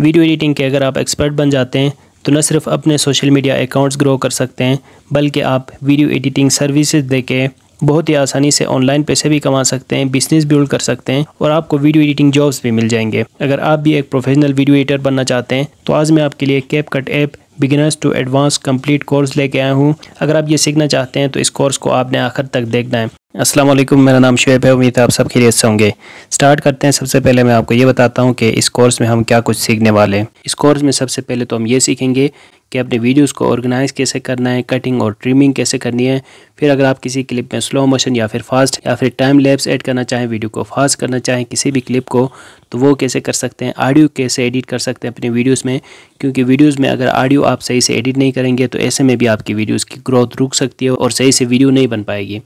video editing के अगर आप एक्सपर्ट बन जाते हैं तो न सिर्फ अपने सोशल मीडिया अकाउंट्स ग्रो कर सकते हैं बल्कि आप वीडियो एडिटिंग सर्विसेज देके बहुत ही आसानी से ऑनलाइन पैसे भी कमा सकते हैं बिजनेस बिल्ड कर सकते हैं और आपको वीडियो एडिटिंग जॉब्स भी मिल जाएंगे अगर आप भी एक प्रोफेशनल वीडियो एडिटर बनना चाहते हैं तो आज मैं आपके लिए CapCut app beginners to advance complete course लेके आया हूँ अगर आप ये सीखना चाहते हैं तो इस कोर्स को आपने आखिर तक देखना है असलम मेरा नाम शुएब है उम्मीद है आप सब खैरियत होंगे स्टार्ट करते हैं सबसे पहले मैं आपको ये बताता हूँ कि इस कोर्स में हम क्या कुछ सीखने वाले हैं इस कोर्स में सबसे पहले तो हम ये सीखेंगे कि अपने वीडियोस को ऑर्गेनाइज कैसे करना है कटिंग और ट्रिमिंग कैसे करनी है फिर अगर आप किसी क्लिप में स्लो मोशन या फिर फास्ट या फिर टाइम लैब्स ऐड करना चाहें वीडियो को फास्ट करना चाहें किसी भी क्लिप को तो वो कैसे कर सकते हैं ऑडियो कैसे एडिट कर सकते हैं अपने वीडियोज़ में क्योंकि वीडियोज़ में अगर ऑडियो आप सही से एडिट नहीं करेंगे तो ऐसे में भी आपकी वीडियोज़ की ग्रोथ रुक सकती है और सही से वीडियो नहीं बन पाएगी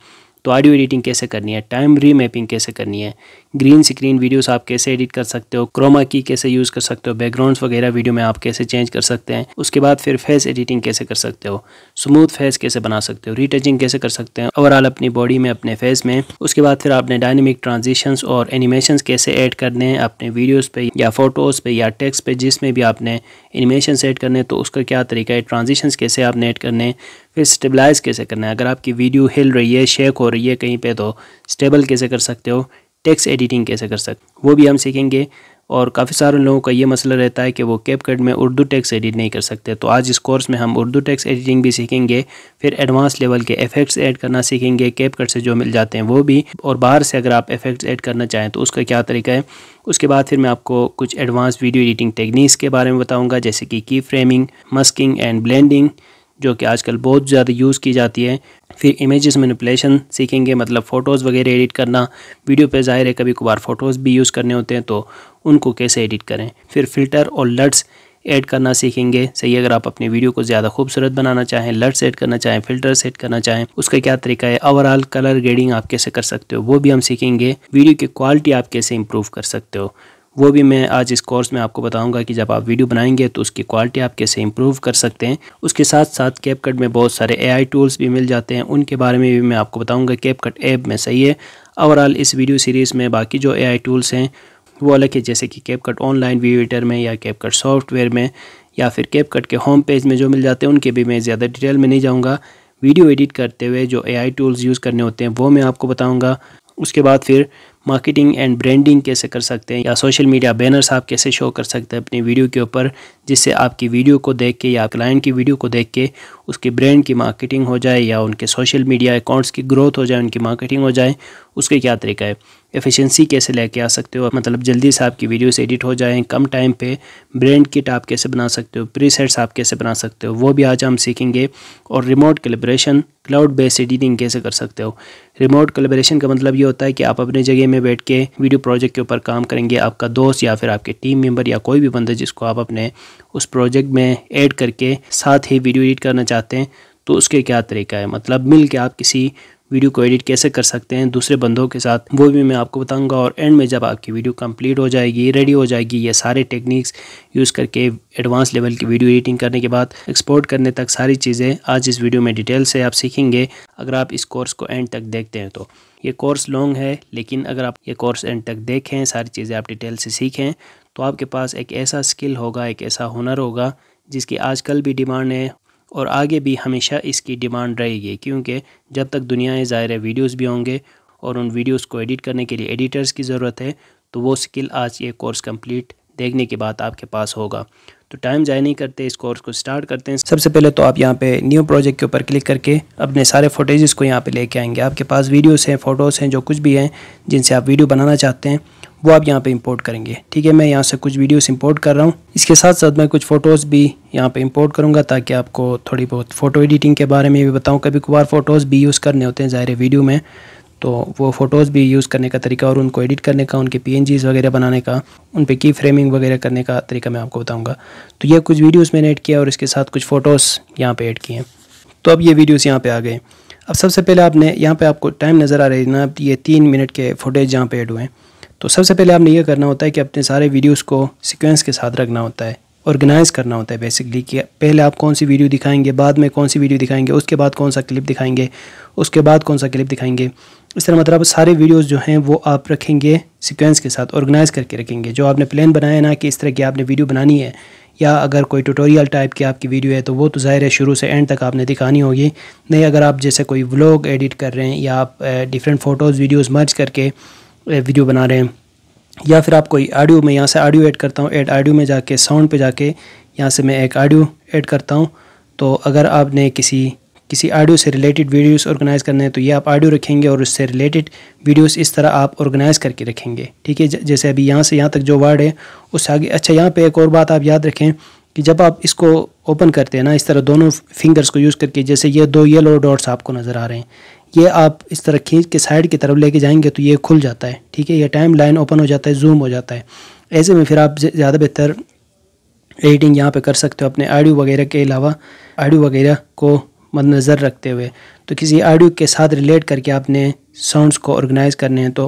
तो ऑडियो एडिटिंग कैसे करनी है टाइम रीमैपिंग कैसे करनी है ग्रीन स्क्रीन वीडियोस आप कैसे एडिट कर सकते हो क्रोमा की कैसे यूज़ कर सकते हो बैकग्राउंड्स वगैरह वीडियो में आप कैसे चेंज कर सकते हैं उसके बाद फिर फेस एडिटिंग कैसे कर सकते हो स्मूथ फेस कैसे बना सकते हो रीटचिंग कैसे कर सकते हैं ओवरऑल अपनी बॉडी में अपने फेस में उसके बाद फिर आपने डायनेमिक ट्रांजिशंस और एनिमेशन कैसे ऐड करने हैं अपने वीडियोज़ पे या फोटोज़ पे या टेक्स पे जिसमें भी आपने एनिमेशन ऐड करने तो उसका क्या तरीका है ट्रांजिशन कैसे आपने ऐड करने फिर स्टेबलाइज़ कैसे करना है अगर आपकी वीडियो हिल रही है शेक हो रही है कहीं पे तो स्टेबल कैसे कर सकते हो टेक्स्ट एडिटिंग कैसे कर सकते वो भी हम सीखेंगे और काफ़ी सारे लोगों का ये मसला रहता है कि वो कैप कट में उर्दू टैक्स एडिट नहीं कर सकते तो आज इस कोर्स में हम उर्दू टैक्स एडिटिंग भी सीखेंगे फिर एडवांस लेवल के इफेक्ट्स ऐड करना सीखेंगे कैप कट से जो मिल जाते हैं वो भी और बाहर से अगर आप इफेक्ट्स ऐड करना चाहें तो उसका क्या तरीका है उसके बाद फिर मैं आपको कुछ एडवांस वीडियो एडिटिंग टेक्निक्स के बारे में बताऊँगा जैसे कि की फ्रेमिंग मस्किंग एंड ब्लेंडिंग जो कि आजकल बहुत ज़्यादा यूज़ की जाती है फिर इमेजेस मैनिपलेशन सीखेंगे मतलब फ़ोटोज़ वगैरह एडिट करना वीडियो पे ज़ाहिर है कभी कभार फ़ोटोज़ भी यूज़ करने होते हैं तो उनको कैसे एडिट करें फिर फ़िल्टर और लट्स ऐड करना सीखेंगे सही अगर आप अपनी वीडियो को ज़्यादा खूबसूरत बनाना चाहें लट्स ऐड करना चाहें फ़िल्टर सेट करना चाहें उसका क्या तरीका है ओवरऑल कलर ग्रेडिंग आप कैसे कर सकते हो वो भी हम सीखेंगे वीडियो की क्वालिटी आप कैसे इम्प्रूव कर सकते हो वो भी मैं आज इस कोर्स में आपको बताऊंगा कि जब आप वीडियो बनाएंगे तो उसकी क्वालिटी आप कैसे इंप्रूव कर सकते हैं उसके साथ साथ कैपकट में बहुत सारे एआई टूल्स भी मिल जाते हैं उनके बारे में भी मैं आपको बताऊंगा कैपकट ऐप में सही है ओवरऑल इस वीडियो सीरीज़ में बाकी जो एआई टूल्स हैं वो अलग है जैसे कि कैपकट ऑनलाइन व्यूटर में या कैपकट सॉफ्टवेयर में या फिर कैपकट के होम पेज में जो मिल जाते हैं उनके भी मैं ज़्यादा डिटेल में नहीं जाऊँगा वीडियो एडिट करते हुए जो ए टूल्स यूज़ करने होते हैं वो मैं आपको बताऊँगा उसके बाद फिर मार्केटिंग एंड ब्रांडिंग कैसे कर सकते हैं या सोशल मीडिया बैनर्स आप कैसे शो कर सकते हैं अपनी वीडियो के ऊपर जिससे आपकी वीडियो को देख के या क्लाइंट की वीडियो को देख के उसके ब्रांड की मार्केटिंग हो जाए या उनके सोशल मीडिया अकाउंट्स की ग्रोथ हो जाए उनकी मार्केटिंग हो जाए उसके क्या तरीका है एफिशिएंसी कैसे लेके आ सकते हो मतलब जल्दी से आपकी वीडियोस एडिट हो जाएं कम टाइम पे ब्रांड किट आप कैसे बना सकते हो प्रीसेट्स आप कैसे बना सकते हो वो भी आज हम सीखेंगे और remote calibration cloud based editing कैसे कर सकते हो रिमोट कैलिब्रेशन का मतलब ये होता है कि आप अपने जगह में बैठ के वीडियो प्रोजेक्ट के ऊपर काम करेंगे आपका दोस्त या फिर आपके टीम मेम्बर या कोई भी बंदा जिसको आप अपने उस प्रोजेक्ट में एड करके साथ ही वीडियो एडिट करना चाहते हैं तो उसके क्या तरीका है मतलब मिल के आप किसी वीडियो को एडिट कैसे कर सकते हैं दूसरे बंदों के साथ वो भी मैं आपको बताऊंगा और एंड में जब आपकी वीडियो कंप्लीट हो जाएगी रेडी हो जाएगी ये सारे टेक्निक्स यूज़ करके एडवांस लेवल की वीडियो एडिटिंग करने के बाद एक्सपोर्ट करने तक सारी चीज़ें आज इस वीडियो में डिटेल से आप सीखेंगे अगर आप इस कोर्स को एंड तक देखते हैं तो ये कोर्स लॉन्ग है लेकिन अगर आप ये कोर्स एंड तक देखें सारी चीज़ें आप डिटेल से सीखें तो आपके पास एक ऐसा स्किल होगा एक ऐसा हुनर होगा जिसकी आजकल भी डिमांड है और आगे भी हमेशा इसकी डिमांड रहेगी क्योंकि जब तक दुनिया है ज़ाहिर है वीडियोज़ भी होंगे और उन वीडियोज़ को एडिट करने के लिए एडिटर्स की ज़रूरत है तो वो स्किल आज ये कोर्स कम्प्लीट देखने के बाद आपके पास होगा तो टाइम ज़ाय नहीं करते इस कोर्स को स्टार्ट करते हैं सबसे पहले तो आप यहाँ पे न्यू प्रोजेक्ट के ऊपर क्लिक करके अपने सारे फोटेजेस को यहाँ पे लेके आएंगे आपके पास वीडियोस हैं फ़ोटोज़ हैं जो कुछ भी हैं जिनसे आप वीडियो बनाना चाहते हैं वो आप यहाँ पे इंपोर्ट करेंगे ठीक है मैं यहाँ से कुछ वीडियोस इंपोर्ट कर रहा हूँ इसके साथ साथ मैं कुछ फ़ोटोज़ भी यहाँ पे इंपोर्ट करूँगा ताकि आपको थोड़ी बहुत फ़ोटो एडिटिंग के बारे में भी बताऊँ कभी कभार फ़ोटोज़ भी यूज़ करने होते हैं ज़ाहिर वीडियो में तो वो फ़ोटोज़ भी यूज़ करने का तरीका और उनको एडिट करने का उनके पी वगैरह बनाने का उन पर की फ्रेमिंग वगैरह करने का तरीका मैं आपको बताऊँगा तो ये कुछ वीडियोज़ मैंने ऐड किया और इसके साथ कुछ फ़ोटोज़ यहाँ पर ऐड किए हैं तो अब ये वीडियोज़ यहाँ पर आ गए अब सबसे पहले आपने यहाँ पे आपको टाइम नज़र आ रही है ना ये तीन मिनट के फुटेज यहाँ पे ऐड हुए हैं तो सबसे पहले आपने ये करना होता है कि अपने सारे वीडियोस को सीक्वेंस के साथ रखना होता है ऑर्गेनाइज़ करना होता है बेसिकली कि पहले आप कौन सी वीडियो दिखाएंगे बाद में कौन सी वीडियो दिखाएंगे उसके बाद कौन सा क्लिप दिखाएंगे उसके बाद कौन सा क्लिप दिखाएंगे इस तरह मतलब सारे वीडियोज़ जो हैं वो आप रखेंगे सिक्वेंस के साथ ऑर्गेनाइज करके रखेंगे जो आपने प्लान बनाया ना कि इस तरह की आपने वीडियो बनानी है या अगर कोई ट्यूटोरियल टाइप की आपकी वीडियो है तो वो तो ज़ाहिर है शुरू से एंड तक आपने दिखानी होगी नहीं अगर आप जैसे कोई व्लॉग एडिट कर रहे हैं या आप डिफरेंट फ़ोटोज़ वीडियोज़ मर्ज करके वीडियो बना रहे हैं या फिर आप कोई ऑडियो में यहाँ से ऑडियो ऐड करता हूँ एड ऑडियो में जाके साउंड पे जाके यहाँ से मैं एक ऑडियो ऐड करता हूँ तो अगर आपने किसी किसी ऑडियो से रिलेटेड वीडियोस ऑर्गेनाइज करने हैं तो ये आप ऑडियो रखेंगे और उससे रिलेटेड वीडियोस इस तरह आप ऑर्गेनाइज करके रखेंगे ठीक है जैसे अभी यहाँ से यहाँ तक जो वर्ड है उससे आगे अच्छा यहाँ पे एक और बात आप याद रखें कि जब आप इसको ओपन करते हैं ना इस तरह दोनों फिंगर्स को यूज़ करके जैसे ये दो येलो डॉट्स आपको नज़र आ रहे हैं ये आप इस तरह खींच के साइड की तरफ लेके जाएंगे तो ये खुल जाता है ठीक है ये टाइम लाइन ओपन हो जाता है जूम हो जाता है ऐसे में फिर आप ज़्यादा बेहतर एडिटिंग यहाँ पे कर सकते हो अपने ऑडियो वगैरह के अलावा ऑडियो वगैरह को मद्नज़र रखते हुए तो किसी ऑडियो के साथ रिलेट करके आपने साउंड्स को ऑर्गेनाइज़ करने हैं तो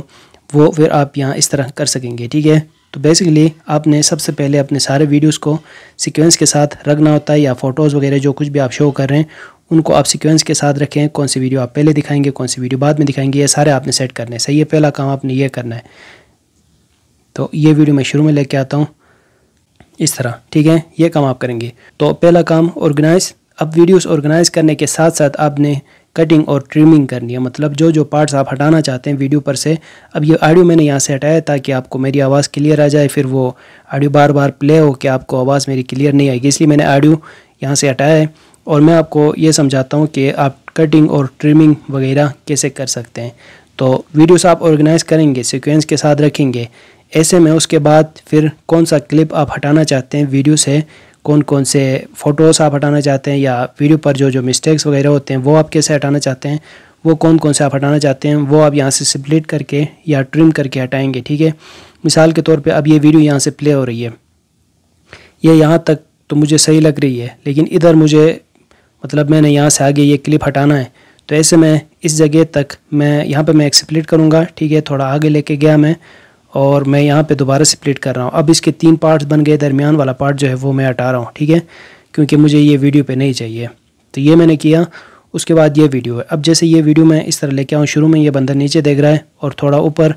वो फिर आप यहाँ इस तरह कर सकेंगे ठीक है तो बेसिकली आपने सबसे पहले अपने सारे वीडियोस को सीक्वेंस के साथ रखना होता है या फ़ोटोज़ वगैरह जो कुछ भी आप शो कर रहे हैं उनको आप सीक्वेंस के साथ रखें कौन सी वीडियो आप पहले दिखाएंगे कौन सी वीडियो बाद में दिखाएंगे ये सारे आपने सेट करने सही है पहला काम आपने ये करना है तो ये वीडियो मैं शुरू में लेके आता हूँ इस तरह ठीक है ये काम आप करेंगे तो पहला काम ऑर्गेनाइज़ अब वीडियोस ऑर्गेनाइज करने के साथ साथ आपने कटिंग और ट्रिमिंग करनी है मतलब जो जो पार्ट्स आप हटाना चाहते हैं वीडियो पर से अब ये ऑडियो मैंने यहाँ से हटाया ताकि आपको मेरी आवाज़ क्लियर आ जाए फिर वो ऑडियो बार बार प्ले हो कि आपको आवाज़ मेरी क्लियर नहीं आएगी इसलिए मैंने ऑडियो यहाँ से हटाया है और मैं आपको ये समझाता हूँ कि आप कटिंग और ट्रिमिंग वगैरह कैसे कर सकते हैं तो वीडियोस आप ऑर्गेनाइज करेंगे सिक्वेंस के साथ रखेंगे ऐसे में उसके बाद फिर कौन सा क्लिप आप हटाना चाहते हैं वीडियो से कौन कौन से फ़ोटोज़ आप हटाना चाहते हैं या वीडियो पर जो जो मिस्टेक्स वगैरह होते हैं वो आप कैसे हटाना चाहते हैं वो कौन कौन से आप हटाना चाहते हैं वो आप यहाँ से सिपलेट करके या ट्रिम करके हटाएंगे ठीक है मिसाल के तौर पर अब ये वीडियो यहाँ से प्ले हो रही है ये यहाँ तक तो मुझे सही लग रही है लेकिन इधर मुझे मतलब मैंने यहाँ से आगे ये क्लिप हटाना है तो ऐसे में इस जगह तक मैं यहाँ पर मैं एक्सप्लेट करूँगा ठीक है थोड़ा आगे लेके गया मैं और मैं यहाँ पे दोबारा स्प्लिट कर रहा हूँ अब इसके तीन पार्ट्स बन गए दरमियान वाला पार्ट जो है वो मैं हटा रहा हूँ ठीक है क्योंकि मुझे ये वीडियो पे नहीं चाहिए तो ये मैंने किया उसके बाद ये वीडियो है अब जैसे ये वीडियो मैं इस तरह लेके आऊँ शुरू में ये बंदर नीचे देख रहा है और थोड़ा ऊपर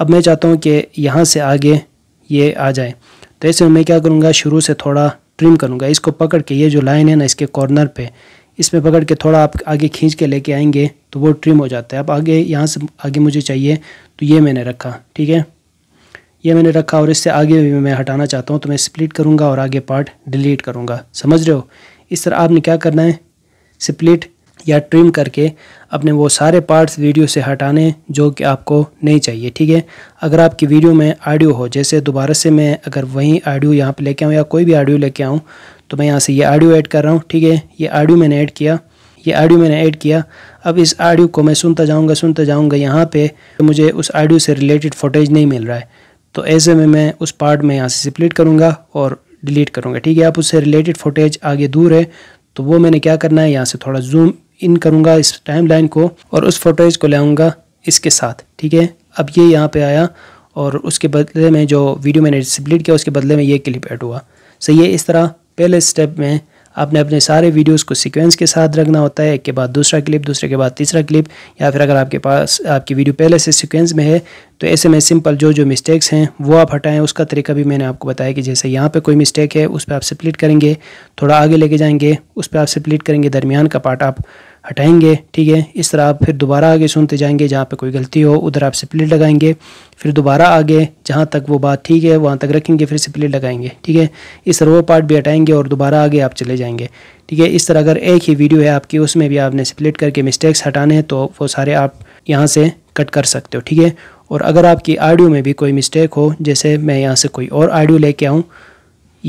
अब मैं चाहता हूँ कि यहाँ से आगे ये आ जाए तो ऐसे मैं क्या करूँगा शुरू से थोड़ा ट्रिम करूँगा इसको पकड़ के ये जो लाइन है ना इसके कॉर्नर इस इसमें पकड़ के थोड़ा आप आगे खींच के लेके आएंगे तो वो ट्रिम हो जाता है अब आगे यहाँ से आगे मुझे चाहिए तो ये मैंने रखा ठीक है ये मैंने रखा और इससे आगे भी मैं हटाना चाहता हूँ तो मैं स्प्लिट करूँगा और आगे पार्ट डिलीट करूँगा समझ रहे हो इस तरह आपने क्या करना है स्प्लिट या ट्रिम करके अपने वो सारे पार्ट्स वीडियो से हटाने जो कि आपको नहीं चाहिए ठीक है अगर आपकी वीडियो में ऑडियो हो जैसे दोबारा से मैं अगर वहीं ऑडियो यहाँ पर लेके आऊँ या कोई भी ऑडियो लेके आऊँ तो मैं यहाँ से ये आडियो ऑडियो ऐड कर रहा हूँ ठीक है ये ऑडियो मैंने ऐड किया ये ऑडियो मैंने ऐड किया अब इस ऑडियो को मैं सुनता जाऊँगा सुनता जाऊँगा यहाँ पर मुझे उस ऑडियो से रिलेटेड फुटेज नहीं मिल रहा है तो ऐसे में मैं उस पार्ट में यहाँ से सिपलेट करूँगा और डिलीट करूँगा ठीक है आप उससे रिलेटेड फुटेज आगे दूर है तो वो मैंने क्या करना है यहाँ से थोड़ा जूम इन करूँगा इस टाइम लाइन को और उस फुटेज को लाऊँगा इसके साथ ठीक है अब ये यहाँ पर आया और उसके बदले में जो वीडियो मैंने डिसप्लेट किया उसके बदले में ये क्लिप ऐड हुआ सही है इस तरह पहले स्टेप में आपने अपने सारे वीडियोस को सीक्वेंस के साथ रखना होता है एक के बाद दूसरा क्लिप दूसरे के बाद तीसरा क्लिप या फिर अगर आपके पास आपकी वीडियो पहले से सीक्वेंस में है तो ऐसे में सिंपल जो जो मिस्टेक्स हैं वो आप हटाएं उसका तरीका भी मैंने आपको बताया कि जैसे यहाँ पर कोई मिस्टेक है उस पर आप स्प्लिट करेंगे थोड़ा आगे लेके जाएंगे उस पर आप स्प्लिट करेंगे दरमियान का पार्ट आप हटाएंगे ठीक है इस तरह आप फिर दोबारा आगे सुनते जाएंगे जहाँ पे कोई गलती हो उधर आप स्प्लिट लगाएंगे फिर दोबारा आगे जहाँ तक वो बात ठीक है वहाँ तक रखेंगे फिर स्प्लिट लगाएंगे ठीक है इस तरह वो पार्ट भी हटाएंगे और दोबारा आगे आप चले जाएंगे ठीक है इस तरह अगर एक ही वीडियो है आपकी उसमें भी आपने स्प्लिट करके मिस्टेक्स हटाने हैं तो वो सारे आप यहाँ से कट कर सकते हो ठीक है और अगर आपकी ऑडियो में भी कोई मिस्टेक हो जैसे मैं यहाँ से कोई और ऑडियो लेके आऊँ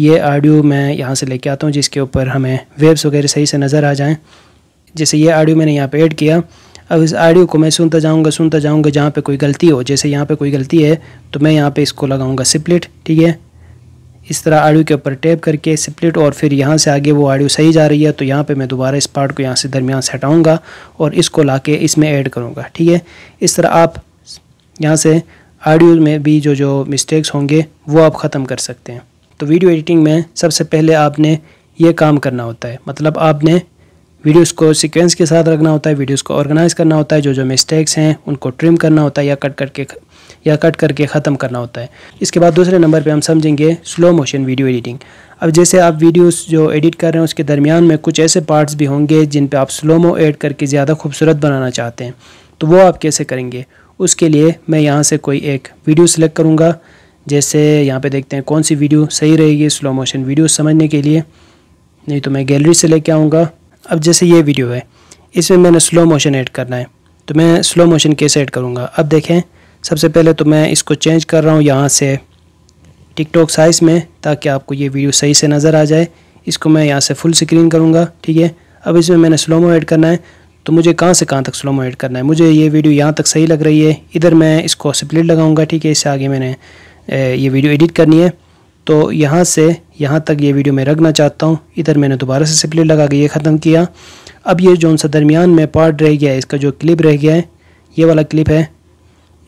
ये ऑडियो मैं यहाँ से लेके आता हूँ जिसके ऊपर हमें वेब्स वगैरह सही से नज़र आ जाएँ जैसे ये ऑडियो मैंने यहाँ पे ऐड किया अब इस ऑडियो को मैं सुनता जाऊँगा सुनता जाऊँगा जहाँ पे कोई गलती हो जैसे यहाँ पे कोई गलती है तो मैं यहाँ पे इसको लगाऊँगा सिप्लिट ठीक है इस तरह ऑडियो के ऊपर टैप करके स्प्लिट और फिर यहाँ से आगे वो ऑडियो सही जा रही है तो यहाँ पे मैं दोबारा इस पार्ट को यहाँ से दरमियान से हटाऊँगा और इसको ला के इसमें ऐड करूँगा ठीक है इस तरह आप यहाँ से ऑडियो में भी जो जो मिस्टेक्स होंगे वो आप ख़त्म कर सकते हैं तो वीडियो एडिटिंग में सबसे पहले आपने ये काम करना होता है मतलब आपने वीडियोस को सीक्वेंस के साथ रखना होता है वीडियोस को ऑर्गेनाइज करना होता है जो जो मिस्टेक्स हैं उनको ट्रिम करना होता है या कट करके या कट करके ख़त्म करना होता है इसके बाद दूसरे नंबर पे हम समझेंगे स्लो मोशन वीडियो एडिटिंग अब जैसे आप वीडियोस जो एडिट कर रहे हैं उसके दरमियान में कुछ ऐसे पार्ट्स भी होंगे जिन पर आप स्लोमो एड करके ज़्यादा खूबसूरत बनाना चाहते हैं तो वो आप कैसे करेंगे उसके लिए मैं यहाँ से कोई एक वीडियो सेलेक्ट करूँगा जैसे यहाँ पर देखते हैं कौन सी वीडियो सही रहेगी स्लो मोशन वीडियो समझने के लिए नहीं तो मैं गैलरी से लेके आऊँगा अब जैसे ये वीडियो है इसमें मैंने स्लो मोशन ऐड करना है तो मैं स्लो मोशन कैसे ऐड करूँगा अब देखें सबसे पहले तो मैं इसको चेंज कर रहा हूँ यहाँ से टिकटॉक साइज़ में ताकि आपको ये वीडियो सही से नज़र आ जाए इसको मैं यहाँ से फुल स्क्रीन करूँगा ठीक है अब इसमें मैंने स्लोमो ऐड करना है तो मुझे कहाँ से कहाँ तक स्लोमो ऐड करना है मुझे ये वीडियो यहाँ तक सही लग रही है इधर मैं इसको स्प्लिट लगाऊँगा ठीक है इससे आगे मैंने ये वीडियो एडिट करनी है तो यहाँ से यहाँ तक ये वीडियो मैं रखना चाहता हूँ इधर मैंने दोबारा से सिप्ले लगा के ये ख़त्म किया अब ये जो सा दरमियान में पार्ट रह गया है इसका जो क्लिप रह गया है ये वाला क्लिप है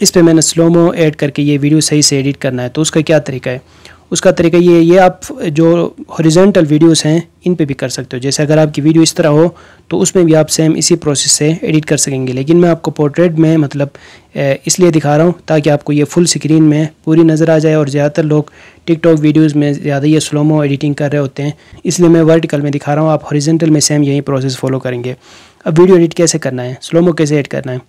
इस पर मैंने स्लोमो ऐड करके ये वीडियो सही से एडिट करना है तो उसका क्या तरीका है उसका तरीका ये ये आप जो हॉरिजेंटल वीडियोस हैं इन पे भी कर सकते हो जैसे अगर आपकी वीडियो इस तरह हो तो उसमें भी आप सेम इसी प्रोसेस से एडिट कर सकेंगे लेकिन मैं आपको पोर्ट्रेट में मतलब इसलिए दिखा रहा हूँ ताकि आपको ये फुल स्क्रीन में पूरी नज़र आ जाए और ज़्यादातर लोग टिकटॉक वीडियोज़ में ज़्यादा ये स्लोमो एडिटिंग कर रहे होते हैं इसलिए मैं वर्टिकल में दिखा रहा हूँ आप हॉरिजेंटल में सेम यही प्रोसेस फॉलो करेंगे अब वीडियो एडिट कैसे करना है स्लोमो कैसे एड करना है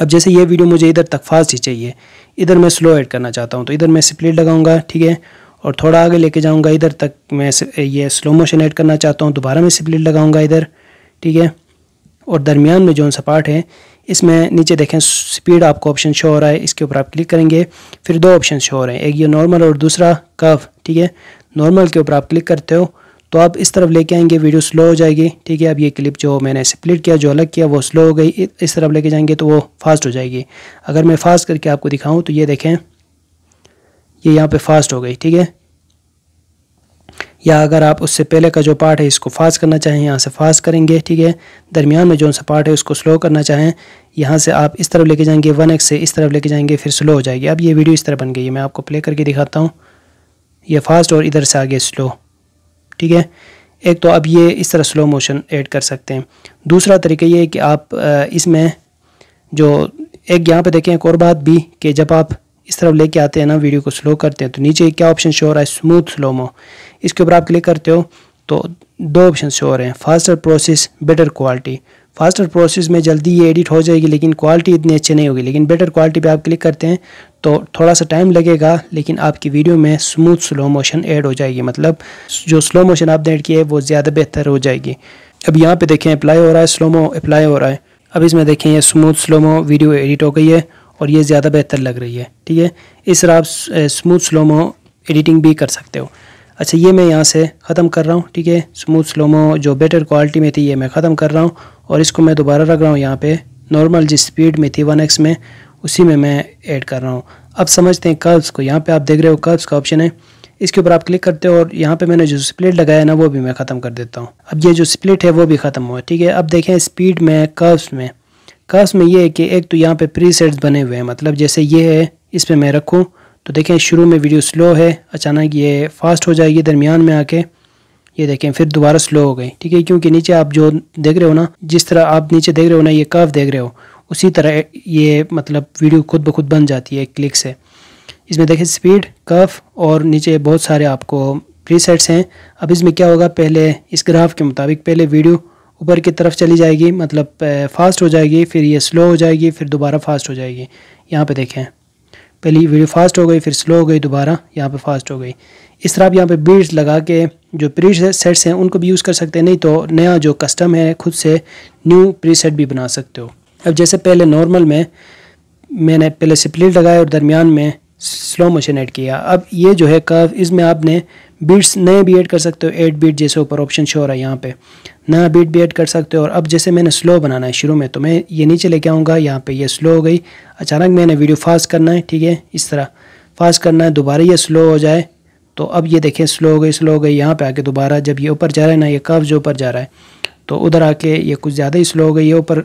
अब जैसे ये वीडियो मुझे इधर तक फास्ट ही चाहिए इधर मैं स्लो ऐड करना चाहता हूँ तो इधर मैं स्प्लिट लगाऊंगा ठीक है और थोड़ा आगे लेके जाऊंगा इधर तक मैं ये स्लो मोशन ऐड करना चाहता हूँ दोबारा मैं स्प्लिट लगाऊंगा इधर ठीक है और दरमियान में जो सा पार्ट है इसमें नीचे देखें स्पीड आपको ऑप्शन शो हो रहा है इसके ऊपर आप क्लिक करेंगे फिर दो ऑप्शन शो हो रहे हैं एक ये नॉर्मल और दूसरा कव ठीक है नॉर्मल के ऊपर आप क्लिक करते हो तो आप इस तरफ लेके आएंगे वीडियो स्लो हो जाएगी ठीक है अब ये क्लिप जो मैंने स्प्लिट किया जो अलग किया वो स्लो हो गई इस तरफ लेके जाएंगे तो वो फास्ट हो जाएगी अगर मैं फास्ट करके आपको दिखाऊं तो ये देखें ये यहाँ पे फास्ट हो गई ठीक है या अगर आप उससे पहले का जो पार्ट है इसको फास्ट करना चाहें यहाँ से फास्ट करेंगे ठीक है दरमियान में जो सा पार्ट है उसको स्लो करना चाहें यहाँ से आप इस तरफ लेके जाएंगे वन एक्स से इस तरफ लेके जाएंगे फिर स्लो हो जाएगी अब ये वीडियो इस तरह बन गई है मैं आपको प्ले करके दिखाता हूँ ये फास्ट और इधर से आगे स्लो ठीक है एक तो आप ये इस तरह स्लो मोशन ऐड कर सकते हैं दूसरा तरीका ये है कि आप इसमें जो एक यहाँ पे देखें एक और बात भी कि जब आप इस तरफ लेके आते हैं ना वीडियो को स्लो करते हैं तो नीचे क्या ऑप्शन शोर है स्मूथ स्लो मो इसके ऊपर आप क्लिक करते हो तो दो ऑप्शन शोर हैं faster process better quality faster process में जल्दी ये एडिट हो जाएगी लेकिन क्वालिटी इतनी अच्छी नहीं होगी लेकिन बेटर क्वालिटी पे आप क्लिक करते हैं तो थोड़ा सा टाइम लगेगा लेकिन आपकी वीडियो में स्मूथ स्लो मोशन ऐड हो जाएगी मतलब जो स्लो मोशन आपने ऐड किया है वो ज़्यादा बेहतर हो जाएगी अब यहाँ पर देखें अप्लाई हो रहा है स्लोमो अप्लाई हो रहा है अब इसमें देखें ये स्मूथ स्लोमो वीडियो एडिट हो गई है और ये ज़्यादा बेहतर लग रही है ठीक है इस तरह आप स्मूथ स्लोमो एडिटिंग भी कर सकते हो अच्छा ये मैं यहाँ से ख़त्म कर रहा हूँ ठीक है स्मूथ स्लोमो जो बेटर क्वालिटी में थी ये मैं ख़त्म कर रहा हूँ और इसको मैं दोबारा रख रहा हूँ यहाँ पे नॉर्मल जिस स्पीड में थी वन एक्स में उसी में मैं ऐड कर रहा हूँ अब समझते हैं कर्व्स को यहाँ पे आप देख रहे हो कर्व्स का ऑप्शन है इसके ऊपर आप क्लिक करते हो और यहाँ पर मैंने जो स्प्लिट लगाया ना वो भी मैं ख़त्म कर देता हूँ अब ये जो स्प्लिट है वो भी ख़त्म हुआ ठीक है अब देखें स्पीड में कर्व्स में कर्व्स में ये है कि एक तो यहाँ पर प्री बने हुए हैं मतलब जैसे ये है इस पर मैं रखूँ तो देखें शुरू में वीडियो स्लो है अचानक ये फास्ट हो जाएगी दरमियान में आके ये देखें फिर दोबारा स्लो हो गई ठीक है क्योंकि नीचे आप जो देख रहे हो ना जिस तरह आप नीचे देख रहे हो ना ये कफ़ देख रहे हो उसी तरह ये मतलब वीडियो खुद ब खुद बन जाती है क्लिक से इसमें देखें स्पीड कफ़ और नीचे बहुत सारे आपको प्रीसेट्स हैं अब इसमें क्या होगा पहले इस ग्राफ के मुताबिक पहले वीडियो ऊपर की तरफ चली जाएगी मतलब फास्ट हो जाएगी फिर ये स्लो हो जाएगी फिर दोबारा फास्ट हो जाएगी यहाँ पे देखें पहली वीडियो फास्ट हो गई फिर स्लो हो गई दोबारा यहाँ पर फास्ट हो गई इस तरह आप यहाँ पर बीट्स लगा के जो प्री सेट्स हैं उनको भी यूज़ कर सकते हैं नहीं तो नया जो कस्टम है खुद से न्यू प्री सेट भी बना सकते हो अब जैसे पहले नॉर्मल में मैंने पहले स्प्लिट लगाया और दरमियान में स्लो मोशन ऐड किया अब ये जो है कर्व इसमें आपने बीट्स नए भी ऐड कर सकते हो एट बीट जैसे ऊपर ऑप्शन शो हो रहा है यहाँ पे नया बीट भी ऐड कर सकते हो और अब जैसे मैंने स्लो बनाना है शुरू में तो मैं ये नीचे लेके आऊँगा यहाँ पे ये स्लो हो गई अचानक मैंने वीडियो फास्ट करना है ठीक है इस तरह फास्ट करना है दोबारा ये स्लो हो जाए तो अब ये देखें स्लो हो गई स्लो हो गई यहाँ पर आके दोबारा जब ये ऊपर जा रहा है ना ये कब जो ऊपर जा रहा है तो उधर आके ये कुछ ज़्यादा ही स्लो हो गई ये ऊपर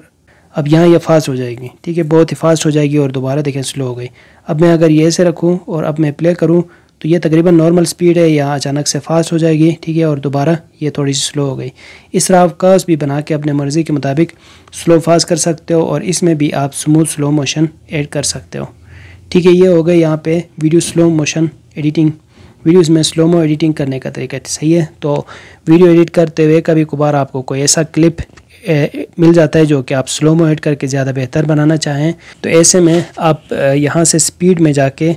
अब यहाँ ये फास्ट हो जाएगी ठीक है बहुत ही फास्ट हो जाएगी और दोबारा देखें स्लो हो गई अब मैं अगर ये ऐसे रखूँ और अब मैं प्ले करूँ तो ये तकरीबन नॉर्मल स्पीड है यहाँ अचानक से फास्ट हो जाएगी ठीक है और दोबारा ये थोड़ी सी स्लो हो गई इस तरह आप कर्व्स भी बना के अपने मर्ज़ी के मुताबिक स्लो फास्ट कर सकते हो और इसमें भी आप स्मूथ स्लो मोशन ऐड कर सकते हो ठीक है ये हो गई यहाँ पे video slow motion editing videos में स्लो मो एडिटिंग करने का तरीका सही है तो वीडियो एडिट करते हुए कभी कभार आपको कोई ऐसा क्लिप ए, मिल जाता है जो कि आप स्लो मो एड करके ज़्यादा बेहतर बनाना चाहें तो ऐसे में आप यहाँ से स्पीड में जाके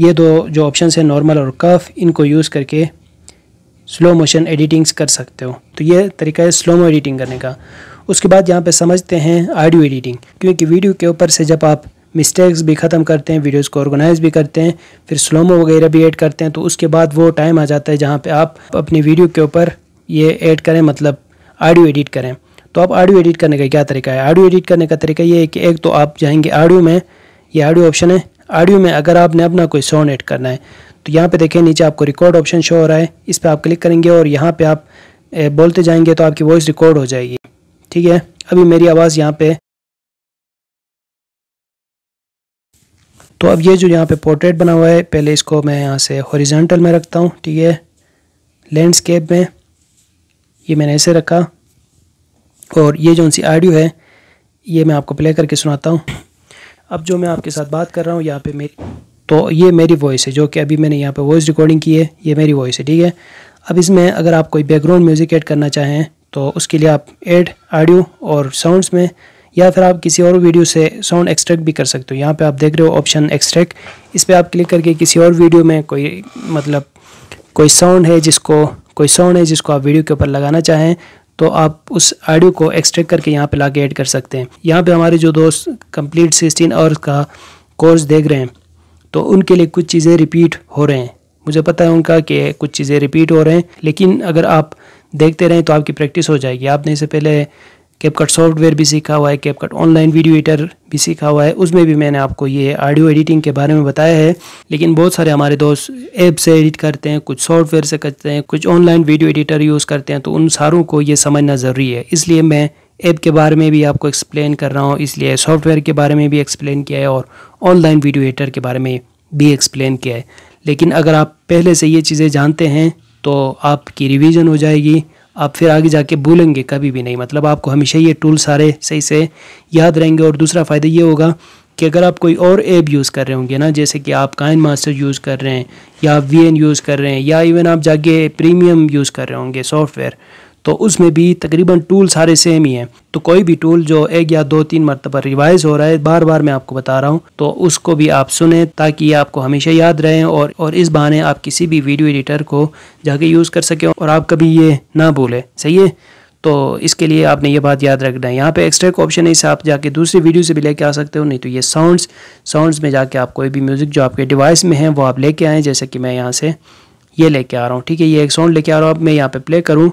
ये दो जो ऑप्शन है नॉर्मल और कफ इनको यूज़ करके स्लो मोशन एडिटिंग्स कर सकते हो तो ये तरीका है स्लो मो एडिटिंग करने का उसके बाद यहाँ पे समझते हैं ऑडियो एडिटिंग क्योंकि वीडियो के ऊपर से जब आप मिस्टेक्स भी ख़त्म करते हैं वीडियोस को ऑर्गेनाइज भी करते हैं फिर स्लोमो वगैरह भी ऐड करते हैं तो उसके बाद वो टाइम आ जाता है जहाँ पर आप अपनी वीडियो के ऊपर ये ऐड करें मतलब ऑडियो एडिट करें तो आप ऑडियो एडिट करने का क्या तरीका है ऑडियो एडिट करने का तरीका ये है कि एक तो आप जाएंगे ऑडियो में ये ऑडियो ऑप्शन है ऑडियो में अगर आपने अपना कोई साउंड ऐड करना है तो यहाँ पे देखें नीचे आपको रिकॉर्ड ऑप्शन शो हो रहा है इस पर आप क्लिक करेंगे और यहाँ पे आप बोलते जाएंगे तो आपकी वॉइस रिकॉर्ड हो जाएगी ठीक है अभी मेरी आवाज़ यहाँ पे तो अब ये जो यहाँ पे पोर्ट्रेट बना हुआ है पहले इसको मैं यहाँ से हॉरिजेंटल में रखता हूँ ठीक है लैंडस्केप में ये मैंने ऐसे रखा और ये जो सी ऑडियो है ये मैं आपको प्ले करके सुनाता हूँ अब जो मैं आपके साथ बात कर रहा हूँ यहाँ पे मेरी तो ये मेरी वॉइस है जो कि अभी मैंने यहाँ पे वॉइस रिकॉर्डिंग की है ये मेरी वॉइस है ठीक है अब इसमें अगर आप कोई बैकग्राउंड म्यूज़िक ऐड करना चाहें तो उसके लिए आप एड ऑडियो और साउंडस में या फिर आप किसी और वीडियो से साउंड एक्सट्रैक्ट भी कर सकते हो यहाँ पर आप देख रहे हो ऑप्शन एक्सट्रैक्ट इस पर आप क्लिक करके किसी और वीडियो में कोई मतलब कोई साउंड है जिसको कोई साउंड है जिसको आप वीडियो के ऊपर लगाना चाहें तो आप उस ऑडियो को एक्सट्रैक्ट करके यहाँ पे ला के ऐड कर सकते हैं यहाँ पे हमारे जो दोस्त कंप्लीट सिक्सटीन आवर्स का कोर्स देख रहे हैं तो उनके लिए कुछ चीज़ें रिपीट हो रहे हैं मुझे पता है उनका कि कुछ चीज़ें रिपीट हो रहे हैं लेकिन अगर आप देखते रहें तो आपकी प्रैक्टिस हो जाएगी आपने इससे पहले कैपकट सॉफ्टवेयर भी सीखा हुआ है कैपकट ऑनलाइन वीडियो एडिटर भी सीखा हुआ है उसमें भी मैंने आपको ये ऑडियो एडिटिंग के बारे में बताया है लेकिन बहुत सारे हमारे दोस्त ऐप से एडिट करते हैं कुछ सॉफ्टवेयर से करते हैं कुछ ऑनलाइन वीडियो एडिटर यूज़ करते हैं तो उन सारों को ये समझना ज़रूरी है इसलिए मैं ऐप के बारे में भी आपको एक्सप्लेन कर रहा हूँ इसलिए सॉफ्टवेयर के बारे में भी एक्सप्लेन किया है और ऑनलाइन वीडियो एडिटर के बारे में भी एक्सप्लेन किया है लेकिन अगर आप पहले से ये चीज़ें जानते हैं तो आपकी रिविज़न हो जाएगी आप फिर आगे जाके भूलेंगे कभी भी नहीं मतलब आपको हमेशा ये टूल सारे सही से याद रहेंगे और दूसरा फ़ायदा ये होगा कि अगर आप कोई और ऐप यूज़ कर रहे होंगे ना जैसे कि आप काइन मास्टर यूज़ कर रहे हैं या वी यूज़ कर रहे हैं या इवन आप जाके प्रीमियम यूज़ कर रहे होंगे सॉफ्टवेयर तो उसमें भी तकरीबन टूल सारे सेम ही हैं तो कोई भी टूल जो एक या दो तीन मरतबा रिवाइज हो रहा है बार बार मैं आपको बता रहा हूँ तो उसको भी आप सुने ताकि आपको हमेशा याद रहे और, और इस बहाने आप किसी भी वीडियो एडिटर को जाके यूज़ कर सकें और आप कभी ये ना भूलें सही है तो इसके लिए आपने ये बात याद रखना है यहाँ पे एक्स्ट्रा एक ऑप्शन है इसे आप जाके दूसरी वीडियो से भी लेके आ सकते हो नहीं तो ये साउंड्स साउंड्स में जाके आप कोई भी म्यूज़िक जो आपके डिवाइस में है वो आप लेके आएँ जैसे कि मैं यहाँ से ये लेके आ रहा हूँ ठीक है ये एक साउंड लेके आ रहा हूँ अब मैं यहाँ पे प्ले करूँ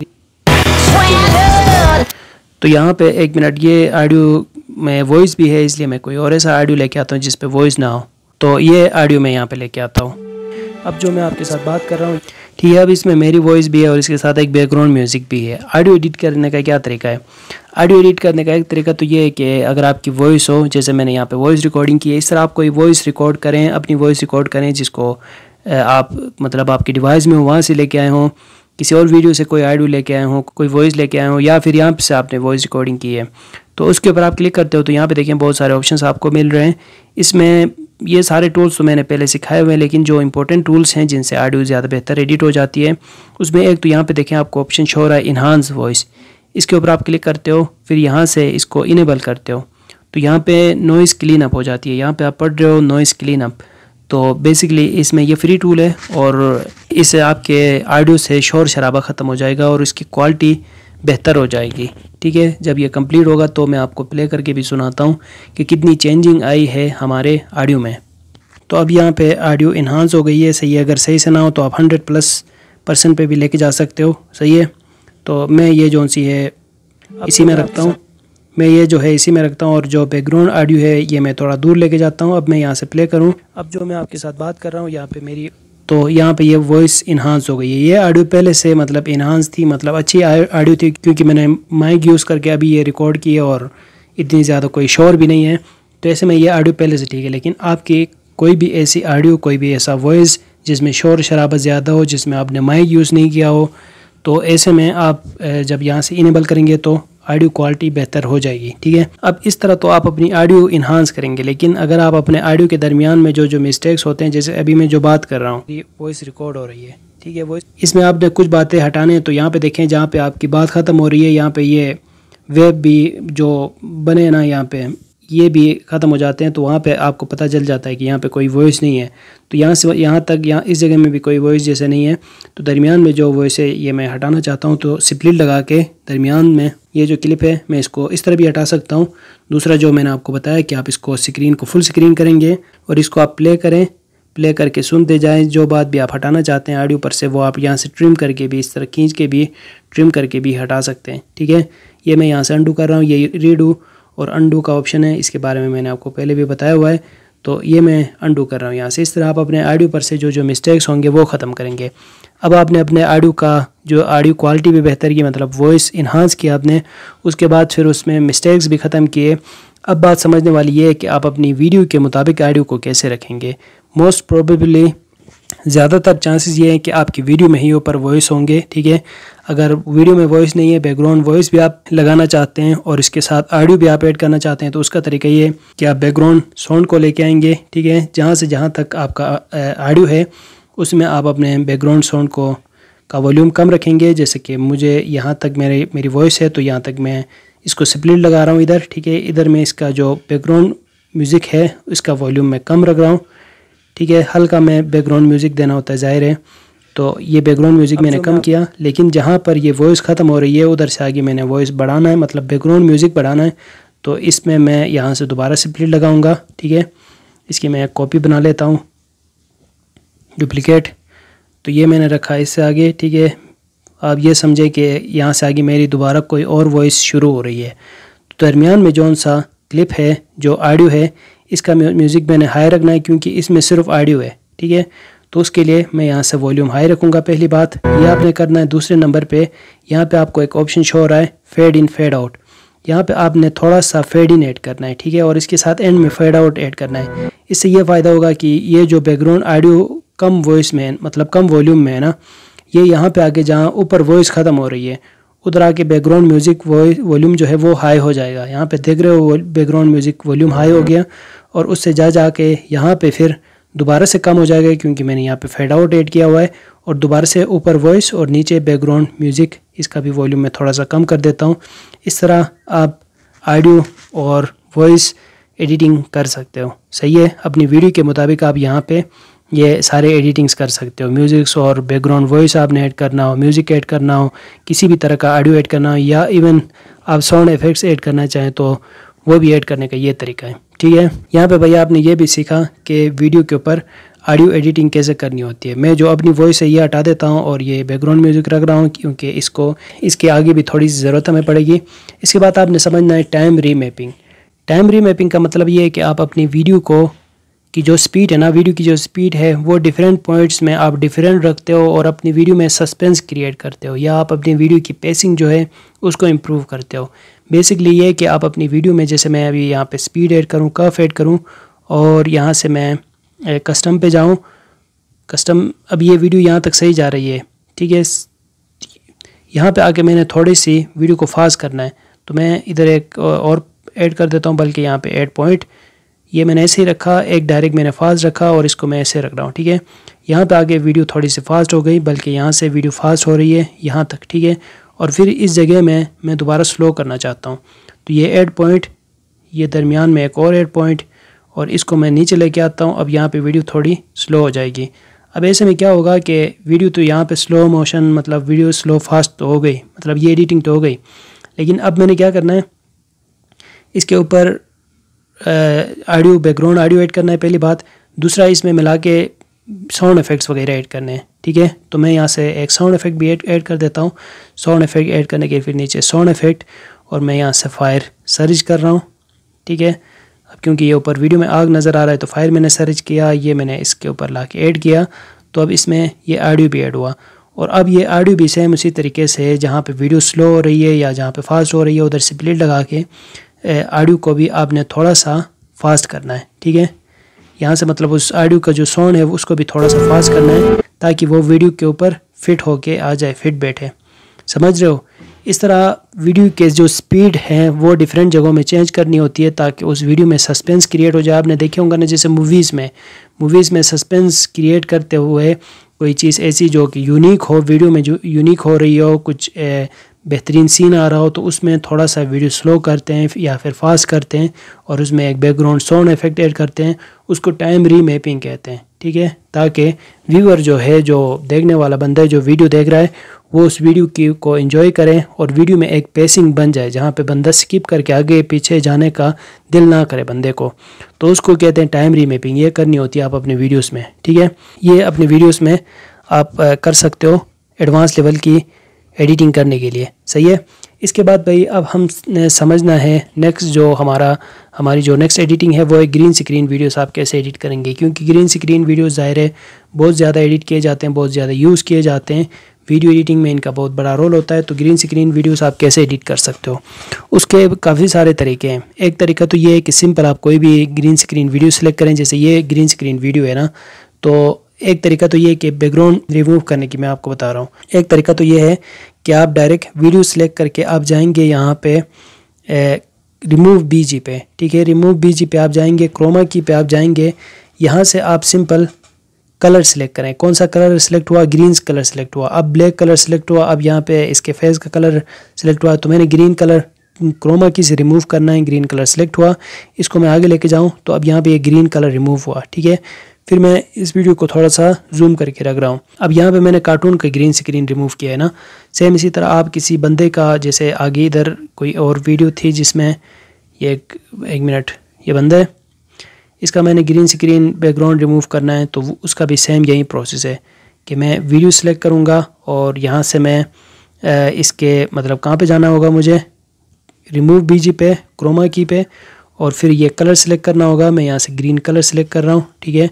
तो यहाँ पे एक मिनट ये ऑडियो में वॉइस भी है इसलिए मैं कोई और ऐसा ऑडियो लेके आता हूँ जिस वॉइस ना हो तो ये ऑडियो मैं यहाँ पे लेके आता हूँ अब जो मैं आपके साथ बात कर रहा हूँ ठीक है अब इसमें मेरी वॉइस भी है और इसके साथ एक बैकग्राउंड म्यूज़िक भी है ऑडियो एडिट करने का क्या तरीका है ऑडियो एडिट करने का एक तरीका तो ये है कि अगर आपकी वॉइस हो जैसे मैंने यहाँ पे वॉइस रिकॉर्डिंग की है इस तरह आप कोई वॉइस रिकॉर्ड करें अपनी वॉइस रिकॉर्ड करें जिसको आप मतलब आपकी डिवाइस में हो वहाँ से लेके आए हों किसी और वीडियो से कोई आइडियो लेके आए हो कोई वॉइस लेके आए हो या फिर यहाँ से आपने वॉइस रिकॉर्डिंग की है तो उसके ऊपर आप क्लिक करते हो तो यहाँ पे देखें बहुत सारे ऑप्शंस आपको मिल रहे हैं इसमें ये सारे टूल्स तो मैंने पहले सिखाए हुए हैं लेकिन जो इंपॉर्टेंट टूल्स हैं जिनसे आडियो ज़्यादा बेहतर एडिट हो जाती है उसमें एक तो यहाँ पे देखें आपको ऑप्शन शो रहा है इन्हांस वॉइस इसके ऊपर आप क्लिक करते हो फिर यहाँ से इसको इनेबल करते हो तो यहाँ पर नॉइस क्लीन अप हो जाती है यहाँ पर आप पढ़ रहे हो नॉइस क्लीन अप तो बेसिकली इसमें यह फ्री टूल है और इससे आपके आडियो से शोर शराबा ख़त्म हो जाएगा और इसकी क्वालिटी बेहतर हो जाएगी ठीक है जब ये कंप्लीट होगा तो मैं आपको प्ले करके भी सुनाता हूँ कि कितनी चेंजिंग आई है हमारे ऑडियो में तो अब यहाँ पे ऑडियो इन्हांस हो गई है सही है अगर सही से ना हो तो आप हंड्रेड प्लस परसेंट पे भी लेके जा सकते हो सही है तो मैं ये जो सी है इसी में रखता हूँ मैं ये जो है इसी में रखता हूँ और जो बैकग्राउंड ऑडियो है ये मैं थोड़ा दूर लेके जाता हूँ अब मैं यहाँ से प्ले करूँ अब जो मैं आपके साथ बात कर रहा हूँ यहाँ पे मेरी तो यहाँ पे ये वॉइस इन्हांस हो गई है ये ऑडियो पहले से मतलब इन्हांस थी मतलब अच्छी ऑडियो थी क्योंकि मैंने माइक यूज़ करके अभी ये रिकॉर्ड की है और इतनी ज़्यादा कोई शोर भी नहीं है तो ऐसे में ये ऑडियो पहले से ठीक है लेकिन आपकी कोई भी ऐसी ऑडियो कोई भी ऐसा वॉइस जिसमें शोर शराबा ज़्यादा हो जिसमें आपने माइक यूज़ नहीं किया हो तो ऐसे में आप जब यहाँ से इनेबल करेंगे तो ऑडियो क्वालिटी बेहतर हो जाएगी ठीक है अब इस तरह तो आप अपनी ऑडियो इन्हांस करेंगे लेकिन अगर आप अपने ऑडियो के दरमियान में जो जो मिस्टेक्स होते हैं जैसे अभी मैं जो बात कर रहा हूँ ये वॉइस रिकॉर्ड हो रही है ठीक है वॉइस इसमें आपने कुछ बातें हटाने तो यहाँ पे देखें जहाँ पे आपकी बात ख़त्म हो रही है यहाँ पे ये वेब भी जो बने ना यहाँ पे ये भी ख़त्म हो जाते हैं तो वहाँ पे आपको पता चल जाता है कि यहाँ पे कोई वॉइस नहीं है तो यहाँ से यहाँ तक यहाँ इस जगह में भी कोई वॉइस जैसे नहीं है तो दरमियान में जो वॉइस है ये मैं हटाना चाहता हूँ तो सिप्लिट लगा के दरमियान में ये जो क्लिप है मैं इसको इस तरह भी हटा सकता हूँ दूसरा जो मैंने आपको बताया कि आप इसको स्क्रीन को फुल स्क्रीन करेंगे और इसको आप प्ले करें प्ले करके सुनते जाएँ जो बात भी आप हटाना चाहते हैं ऑडियो पर से वो आप यहाँ से ट्रिम करके भी इस तरह खींच के भी ट्रिम करके भी हटा सकते हैं ठीक है ये मैं यहाँ से अंडू कर रहा हूँ ये रीडू और अंडू का ऑप्शन है इसके बारे में मैंने आपको पहले भी बताया हुआ है तो ये मैं अंडू कर रहा हूँ यहाँ से इस तरह आप अपने आडियो पर से जो जो मिस्टेक्स होंगे वो ख़त्म करेंगे अब आपने अपने आडियो का जो आडियो क्वालिटी भी बेहतर की मतलब वॉइस इन्हांस किया आपने उसके बाद फिर उसमें मिस्टेक्स भी ख़त्म किए अब बात समझने वाली ये है कि आप अपनी वीडियो के मुताबिक आडियो को कैसे रखेंगे मोस्ट प्रोबेबली ज़्यादातर चांसेस ये हैं कि आपकी वीडियो में ही ऊपर वॉइस होंगे ठीक है अगर वीडियो में वॉइस नहीं है बैकग्राउंड वॉइस भी आप लगाना चाहते हैं और इसके साथ ऑडियो भी आप ऐड करना चाहते हैं तो उसका तरीका ये है कि आप बैकग्राउंड साउंड को लेके आएंगे ठीक है जहाँ से जहाँ तक आपका ऑडियो है उसमें आप अपने बैकग्राउंड साउंड को का वॉल्यूम कम रखेंगे जैसे कि मुझे यहाँ तक मेरे मेरी वॉइस है तो यहाँ तक मैं इसको स्प्लिट लगा रहा हूँ इधर ठीक है इधर मैं इसका जो बैकग्राउंड म्यूज़िक है उसका वॉल्यूम मैं कम रख रहा हूँ ठीक है हल्का मैं बैकग्राउंड म्यूज़िक देना होता है ज़ाहिर है तो ये बैकग्राउंड म्यूज़िक मैंने तो कम किया लेकिन जहाँ पर ये वॉइस ख़त्म हो रही है उधर से आगे मैंने वॉइस बढ़ाना है मतलब बैकग्राउंड म्यूज़िक बढ़ाना है तो इसमें मैं यहाँ से दोबारा से प्लेट लगाऊँगा ठीक है इसकी मैं कॉपी बना लेता हूँ डुप्लिकेट तो ये मैंने रखा इससे आगे ठीक है आप ये समझें कि यहाँ से आगे मेरी दोबारा कोई और वॉइस शुरू हो रही है तो दरमियान में जौन सा क्लिप है जो ऑडियो है इसका म्यूज़िक मैंने हाई रखना है क्योंकि इसमें सिर्फ ऑडियो है ठीक है तो उसके लिए मैं यहाँ से वॉल्यूम हाई रखूँगा पहली बात ये आपने करना है दूसरे नंबर पे यहाँ पे आपको एक ऑप्शन शो हो रहा है फेड इन फेड आउट यहाँ पे आपने थोड़ा सा फेड इन ऐड करना है ठीक है और इसके साथ एंड में फेड आउट ऐड करना है इससे ये फ़ायदा होगा कि ये जो बैकग्राउंड ऑडियो कम वॉइस में मतलब कम वॉल्यूम में है ना ये यहाँ पे आके जहाँ ऊपर वॉइस ख़त्म हो रही है उधर आके बैकग्राउंड म्यूज़िक वॉल्यूम जो है वो हाई हो जाएगा यहाँ पे देख रहे हो बैकग्राउंड म्यूज़िक वॉल्यूम हाई हो गया और उससे जा जा के यहाँ पर फिर दोबारा से कम हो जाएगा क्योंकि मैंने यहाँ पे फेड आउट ऐड किया हुआ है और दोबारा से ऊपर वॉइस और नीचे बैकग्राउंड म्यूज़िक इसका भी वॉल्यूम मैं थोड़ा सा कम कर देता हूँ इस तरह आप ऑडियो और वॉइस एडिटिंग कर सकते हो सही है अपनी वीडियो के मुताबिक आप यहाँ पर ये सारे एडिटिंग्स कर सकते हो म्यूज़िक्स और बैकग्राउंड वॉइस आपने ऐड करना हो म्यूज़िक ऐड करना हो किसी भी तरह का ऑडियो ऐड करना हो या इवन आप साउंड इफ़ेक्ट्स ऐड करना चाहें तो वो भी ऐड करने का ये तरीका है ठीक है यहाँ पे भैया आपने ये भी सीखा कि वीडियो के ऊपर ऑडियो एडिटिंग कैसे करनी होती है मैं जो अपनी वॉइस है ये हटा देता हूँ और ये बैकग्राउंड म्यूज़िक रख रहा हूँ क्योंकि इसको इसके आगे भी थोड़ी सी ज़रूरत हमें पड़ेगी इसके बाद आपने समझना है टाइम रीमैपिंग टाइम रीमैपिंग का मतलब ये है कि आप अपनी वीडियो को की जो स्पीड है ना वीडियो की जो स्पीड है वो डिफरेंट पॉइंट्स में आप डिफरेंट रखते हो और अपनी वीडियो में सस्पेंस क्रिएट करते हो या आप अपनी वीडियो की पेसिंग जो है उसको इम्प्रूव करते हो बेसिकली ये कि आप अपनी वीडियो में जैसे मैं अभी यहाँ पे स्पीड ऐड करूँ कफ ऐड करूँ और यहाँ से मैं कस्टम पर जाऊँ कस्टम अब ये वीडियो यहाँ तक सही जा रही है ठीक है यहाँ पे आके मैंने थोड़ी सी वीडियो को फास्ट करना है तो मैं इधर एक और ऐड कर देता हूँ बल्कि यहाँ पे ऐड पॉइंट ये मैंने ऐसे ही रखा एक डायरेक्ट मैंने फास्ट रखा और इसको मैं ऐसे रख रहा हूँ ठीक है यहाँ पर आगे वीडियो थोड़ी सी फास्ट हो गई बल्कि यहाँ से वीडियो फास्ट हो रही है यहाँ तक ठीक है और फिर इस जगह में मैं दोबारा स्लो करना चाहता हूँ तो ये एड पॉइंट ये दरमियान में एक और एड पॉइंट और इसको मैं नीचे लेके आता हूँ अब यहाँ पर वीडियो थोड़ी स्लो हो जाएगी अब ऐसे में क्या होगा कि वीडियो तो यहाँ पर स्लो मोशन मतलब वीडियो स्लो फास्ट तो हो गई मतलब ये एडिटिंग तो हो गई लेकिन अब मैंने क्या करना है इसके ऊपर ऑडियो बैकग्राउंड ऑडियो ऐड करना है पहली बात दूसरा इसमें मिला के साउंड इफ़ेक्ट्स वगैरह ऐड करने हैं ठीक है तो मैं यहाँ से एक साउंड इफ़ेक्ट भी ऐड कर देता हूँ साउंड इफ़ेक्ट ऐड करने के फिर नीचे साउंड इफ़ेक्ट और मैं यहाँ से फायर सर्च कर रहा हूँ ठीक है अब क्योंकि ये ऊपर वीडियो में आग नज़र आ रहा है तो फायर मैंने सर्च किया ये मैंने इसके ऊपर ला के ऐड किया तो अब इसमें ये ऑडियो भी ऐड हुआ और अब ये ऑडियो भी सेम उसी तरीके से जहाँ पे वीडियो स्लो हो रही है या जहाँ पे फास्ट हो रही है उधर से ब्लेड लगा के आडियो को भी आपने थोड़ा सा फास्ट करना है ठीक है यहाँ से मतलब उस आडियो का जो साउंड है उसको भी थोड़ा सा फास्ट करना है ताकि वो वीडियो के ऊपर फिट होके आ जाए फिट बैठे समझ रहे हो इस तरह वीडियो के जो स्पीड है वो डिफरेंट जगहों में चेंज करनी होती है ताकि उस वीडियो में सस्पेंस क्रिएट हो जाए आपने देखे होंगे ना जैसे मूवीज़ में मूवीज़ में सस्पेंस क्रिएट करते हुए कोई चीज़ ऐसी जो कि यूनिक हो वीडियो में जो यूनिक हो रही हो कुछ बेहतरीन सीन आ रहा हो तो उसमें थोड़ा सा वीडियो स्लो करते हैं या फिर फास्ट करते हैं और उसमें एक बैकग्राउंड साउंड इफेक्ट ऐड करते हैं उसको टाइम री कहते हैं ठीक है ताकि व्यूअर जो है जो देखने वाला बंदा है जो वीडियो देख रहा है वो उस वीडियो की को इन्जॉय करें और वीडियो में एक पेसिंग बन जाए जहाँ पर बंदा स्किप करके आगे पीछे जाने का दिल ना करे बंदे को तो उसको कहते हैं टाइम री मैपिंग ये करनी होती है आप अपने वीडियोज़ में ठीक है ये अपने वीडियोज़ में आप कर सकते हो एडवांस लेवल की एडिटिंग करने के लिए सही है इसके बाद भाई अब हम समझना है नेक्स्ट जो हमारा हमारी जो नेक्स्ट एडिटिंग है वो है ग्रीन स्क्रीन वीडियोस आप कैसे एडिट करेंगे क्योंकि ग्रीन स्क्रीन वीडियोस ज़ाहिर है बहुत ज़्यादा एडिट किए जाते हैं बहुत ज़्यादा यूज़ किए जाते हैं वीडियो एडिटिंग में इनका बहुत बड़ा रोल होता है तो ग्रीन स्क्रीन वीडियोस आप कैसे एडिट कर सकते हो उसके काफ़ी सारे तरीके हैं एक तरीका तो ये है कि सिंपल आप कोई भी ग्रीन स्क्रीन वीडियो सेलेक्ट करें जैसे ये ग्रीन स्क्रीन वीडियो है ना तो एक तरीका तो ये है कि बैकग्राउंड रिमूव करने की मैं आपको बता रहा हूँ एक तरीका तो ये है कि आप डायरेक्ट वीडियो सेलेक्ट करके आप जाएंगे यहाँ पे रिमूव बीजी पे ठीक है रिमूव बीजी पे आप जाएंगे क्रोमा की पे आप जाएंगे यहाँ से आप सिंपल कलर सेलेक्ट करें कौन सा कलर सेलेक्ट हुआ ग्रीन कलर सेलेक्ट हुआ अब ब्लैक कलर सेलेक्ट हुआ अब यहाँ पे इसके फेस का कलर सेलेक्ट हुआ तो मैंने ग्रीन कलर क्रोमा की से रिमूव करना है ग्रीन कलर सेलेक्ट हुआ इसको मैं आगे लेके जाऊँ तो अब यहाँ पे ये ग्रीन कलर रिमूव हुआ ठीक है फिर मैं इस वीडियो को थोड़ा सा जूम करके रख रहा हूँ अब यहाँ पे मैंने कार्टून का ग्रीन स्क्रीन रिमूव किया है ना सेम इसी तरह आप किसी बंदे का जैसे आगे इधर कोई और वीडियो थी जिसमें ये एक, एक मिनट ये बंदा है इसका मैंने ग्रीन स्क्रीन बैकग्राउंड रिमूव करना है तो उसका भी सेम यही प्रोसेस है कि मैं वीडियो सेलेक्ट करूँगा और यहाँ से मैं इसके मतलब कहाँ पर जाना होगा मुझे रिमूव बी पे क्रोमा की पे और फिर ये कलर सेलेक्ट करना होगा मैं यहाँ से ग्रीन कलर सेलेक्ट कर रहा हूँ ठीक है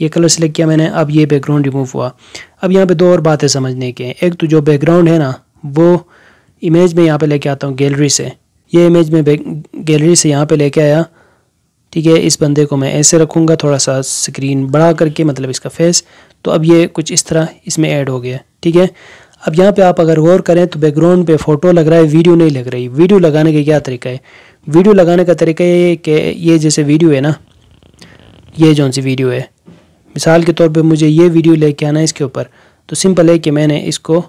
ये कलर सेलेक्ट किया मैंने अब ये बैकग्राउंड रिमूव हुआ अब यहाँ पे दो और बातें समझने के हैं एक तो जो बैकग्राउंड है ना वो इमेज में यहाँ पे लेके आता हूँ गैलरी से ये इमेज में गैलरी से यहाँ पे लेके आया ठीक है इस बंदे को मैं ऐसे रखूँगा थोड़ा सा स्क्रीन बढ़ा करके मतलब इसका फेस तो अब ये कुछ इस तरह इसमें ऐड हो गया ठीक है अब यहाँ पे आप अगर गौर करें तो बैकग्राउंड पे फ़ोटो लग रहा है वीडियो नहीं लग रही वीडियो लगाने का क्या तरीका है वीडियो लगाने का तरीका ये कि ये जैसे वीडियो है ना ये जौन सी वीडियो है मिसाल के तौर पे मुझे ये वीडियो लेके आना है इसके ऊपर तो सिंपल है कि मैंने इसको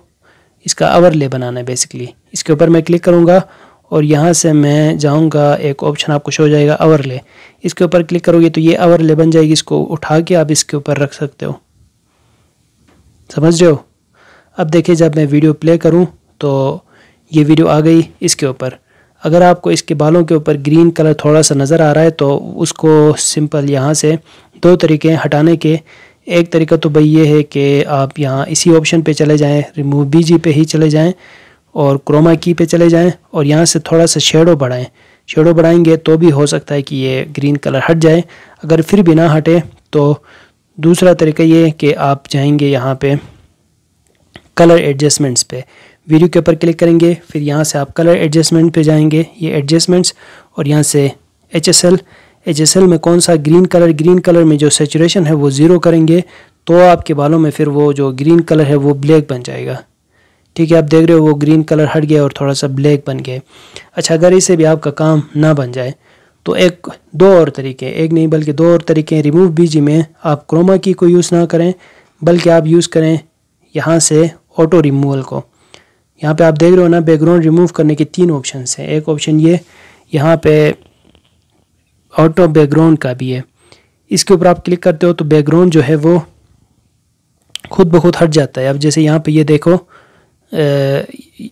इसका अवर ले बनाना है बेसिकली इसके ऊपर मैं क्लिक करूँगा और यहाँ से मैं जाऊँगा एक ऑप्शन आपको शो हो जाएगा ले इसके ऊपर क्लिक करोगे तो ये अवर ले बन जाएगी इसको उठा के आप इसके ऊपर रख सकते हो समझ रहे हो अब देखिए जब मैं वीडियो प्ले करूँ तो ये वीडियो आ गई इसके ऊपर अगर आपको इसके बालों के ऊपर ग्रीन कलर थोड़ा सा नज़र आ रहा है तो उसको सिंपल यहाँ से दो तरीके हटाने के एक तरीका तो भाई ये है कि आप यहाँ इसी ऑप्शन पे चले जाएं रिमूव बीजी पे ही चले जाएं और क्रोमा की पे चले जाएं और यहाँ से थोड़ा सा शेडो बढ़ाएं शेडो बढ़ाएंगे तो भी हो सकता है कि ये ग्रीन कलर हट जाए अगर फिर भी ना हटे तो दूसरा तरीका ये कि आप जाएंगे यहाँ पे कलर एडजस्टमेंट्स पे वीडियो के ऊपर क्लिक करेंगे फिर यहाँ से आप कलर एडजस्टमेंट पे जाएंगे ये एडजस्टमेंट्स और यहाँ से H S L H S L में कौन सा ग्रीन कलर ग्रीन कलर में जो सेचुरेशन है वो ज़ीरो करेंगे तो आपके बालों में फिर वो जो ग्रीन कलर है वो ब्लैक बन जाएगा ठीक है आप देख रहे हो वो ग्रीन कलर हट गया और थोड़ा सा ब्लैक बन गया अच्छा अगर इसे भी आपका काम ना बन जाए तो एक दो और तरीके एक नहीं बल्कि दो और तरीके रिमूव बीजी में आप क्रोमा की को यूज़ ना करें बल्कि आप यूज़ करें यहाँ से ऑटो रिमूवल को यहाँ पे आप देख रहे हो ना बैकग्राउंड रिमूव करने के तीन ऑप्शन हैं एक ऑप्शन ये यहाँ पे ऑटो बैकग्राउंड का भी है इसके ऊपर आप क्लिक करते हो तो बैकग्राउंड जो है वो खुद ब खुद हट जाता है अब जैसे यहाँ पे ये देखो आ,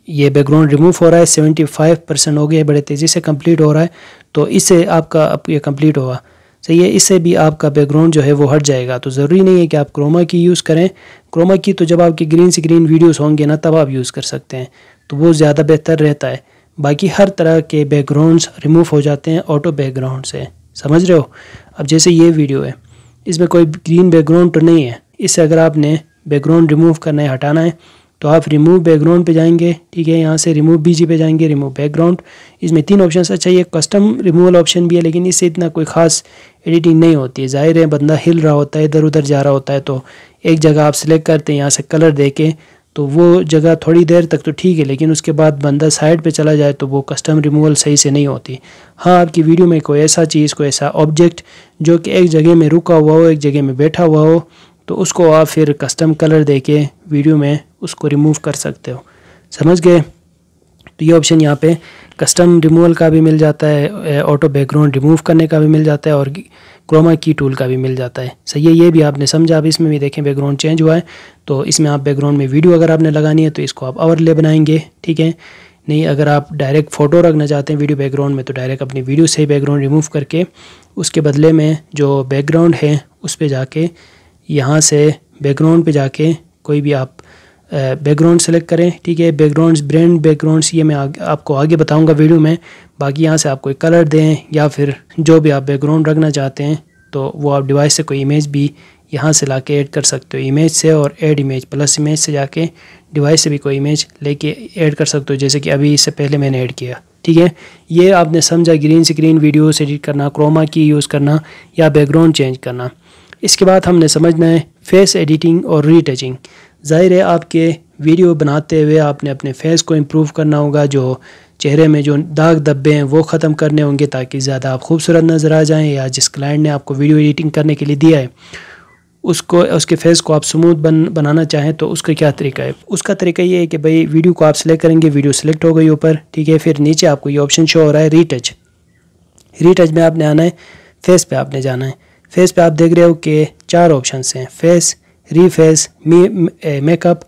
ये बैकग्राउंड रिमूव हो रहा है सेवेंटी फाइव परसेंट हो गया बड़े तेज़ी से कंप्लीट हो रहा है तो इससे आपका अब ये कंप्लीट हुआ सही तो है इससे भी आपका बैकग्राउंड जो है वो हट जाएगा तो ज़रूरी नहीं है कि आप क्रोमा की यूज़ करें क्रोमा की तो जब आपकी ग्रीन स्क्रीन वीडियोस होंगे ना तब आप यूज़ कर सकते हैं तो वो ज़्यादा बेहतर रहता है बाकी हर तरह के बैकग्राउंड्स रिमूव हो जाते हैं ऑटो बैकग्राउंड से समझ रहे हो अब जैसे ये वीडियो है इसमें कोई ग्रीन बैकग्राउंड तो नहीं है इससे अगर आपने बैकग्राउंड रिमूव करना है हटाना है तो आप रिमूव बैकग्राउंड पे जाएंगे ठीक है यहाँ से रिमूव बीजी पे जाएंगे रिमूव बैकग्राउंड इसमें तीन ऑप्शन अच्छा ये कस्टम रिमूवल ऑप्शन भी है लेकिन इससे इतना कोई ख़ास एडिटिंग नहीं होती है ज़ाहिर है बंदा हिल रहा होता है इधर उधर जा रहा होता है तो एक जगह आप सिलेक्ट करते हैं यहाँ से कलर दे के तो वो जगह थोड़ी देर तक तो ठीक है लेकिन उसके बाद बंदा साइड पर चला जाए तो वो कस्टम रिमूवल सही से नहीं होती हाँ आपकी वीडियो में कोई ऐसा चीज़ कोई ऐसा ऑब्जेक्ट जो कि एक जगह में रुका हुआ हो एक जगह में बैठा हुआ हो तो उसको आप फिर कस्टम कलर दे के वीडियो में उसको रिमूव कर सकते हो समझ गए तो ये ऑप्शन यहाँ पे कस्टम रिमूवल का भी मिल जाता है ऑटो बैकग्राउंड रिमूव करने का भी मिल जाता है और क्रोमा की टूल का भी मिल जाता है सही है ये भी आपने समझा अब इसमें भी देखें बैकग्राउंड चेंज हुआ है तो इसमें आप बैकग्राउंड में वीडियो अगर आपने लगानी है तो इसको आप ओवरले बनाएंगे ठीक है नहीं अगर आप डायरेक्ट फ़ोटो रखना चाहते हैं वीडियो बैकग्राउंड में तो डायरेक्ट अपनी वीडियो से बैकग्राउंड रिमूव करके उसके बदले में जो बैकग्राउंड है उस पर जाके यहाँ से बैकग्राउंड पे जाके कोई भी आप बैकग्राउंड सेलेक्ट करें ठीक है बैकग्राउंड्स ब्रांड बैकग्राउंड्स ये मैं आग, आपको आगे बताऊंगा वीडियो में बाकी यहाँ से आप कोई कलर दें या फिर जो भी आप बैकग्राउंड रखना चाहते हैं तो वो आप डिवाइस से कोई इमेज भी यहाँ से ला के ऐड कर सकते हो इमेज से और एड इमेज प्लस इमेज से जाके डिवाइस से भी कोई इमेज लेके ऐड कर सकते हो जैसे कि अभी इससे पहले मैंने ऐड किया ठीक है ये आपने समझा ग्रीन स्क्रीन वीडियोस एडिट करना क्रोमा की यूज़ करना या बैकग्राउंड चेंज करना इसके बाद हमने समझना है फेस एडिटिंग और रीटचिंग ज़ाहिर है आपके वीडियो बनाते हुए आपने अपने फेस को इम्प्रूव करना होगा जो चेहरे में जो दाग धब्बे हैं वो ख़त्म करने होंगे ताकि ज़्यादा आप खूबसूरत नज़र आ जाएं या जिस क्लाइंट ने आपको वीडियो एडिटिंग करने के लिए दिया है उसको उसके फेस को आप स्मूथ बन बनाना चाहें तो उसका क्या तरीका है उसका तरीका ये है कि भाई वीडियो को आप सिलेक्ट करेंगे वीडियो सेलेक्ट हो गई ऊपर ठीक है फिर नीचे आपको ये ऑप्शन शो हो रहा है रीटच रीटच में आपने आना है फेस पे आपने जाना है फेस पे आप देख रहे हो कि चार ऑप्शन हैं फेस री फेस मेकअप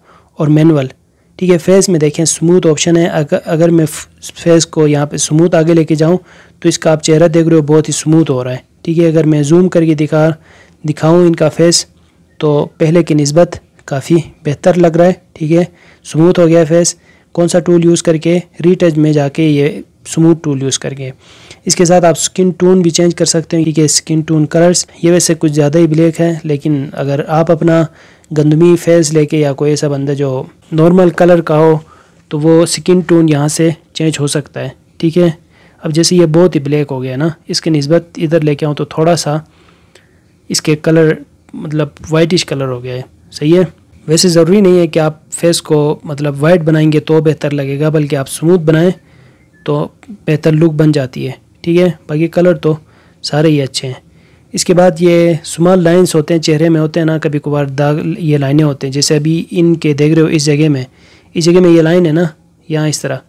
और मैनुअल ठीक है फेस में देखें स्मूथ ऑप्शन है अगर अगर मैं फेस को यहाँ पे स्मूथ आगे लेके जाऊँ तो इसका आप चेहरा देख रहे हो बहुत ही स्मूथ हो रहा है ठीक है अगर मैं जूम करके दिखा दिखाऊँ इनका फेस तो पहले की नस्बत काफ़ी बेहतर लग रहा है ठीक है स्मूथ हो गया फेस कौन सा टूल यूज़ करके रीटच में जाके ये स्मूथ टूल यूज़ करके इसके साथ आप स्किन टोन भी चेंज कर सकते हैं क्योंकि स्किन टोन कलर्स ये वैसे कुछ ज़्यादा ही ब्लैक है लेकिन अगर आप अपना गंदमी फेस लेके या कोई ऐसा बंदा जो नॉर्मल कलर का हो तो वो स्किन टोन यहाँ से चेंज हो सकता है ठीक है अब जैसे ये बहुत ही ब्लैक हो गया ना इसके नस्बत इधर लेके आऊँ तो थोड़ा सा इसके कलर मतलब वाइटिश कलर हो गया है सही है वैसे ज़रूरी नहीं है कि आप फेस को मतलब वाइट बनाएंगे तो बेहतर लगेगा बल्कि आप स्मूथ बनाएं तो बेहतर लुक बन जाती है ठीक है बाकी कलर तो सारे ही अच्छे हैं इसके बाद ये स्मॉल लाइंस होते हैं चेहरे में होते हैं ना कभी कभार दाग ये लाइनें होते हैं जैसे अभी इनके देख रहे हो इस जगह में इस जगह में ये लाइन है ना यहाँ इस तरह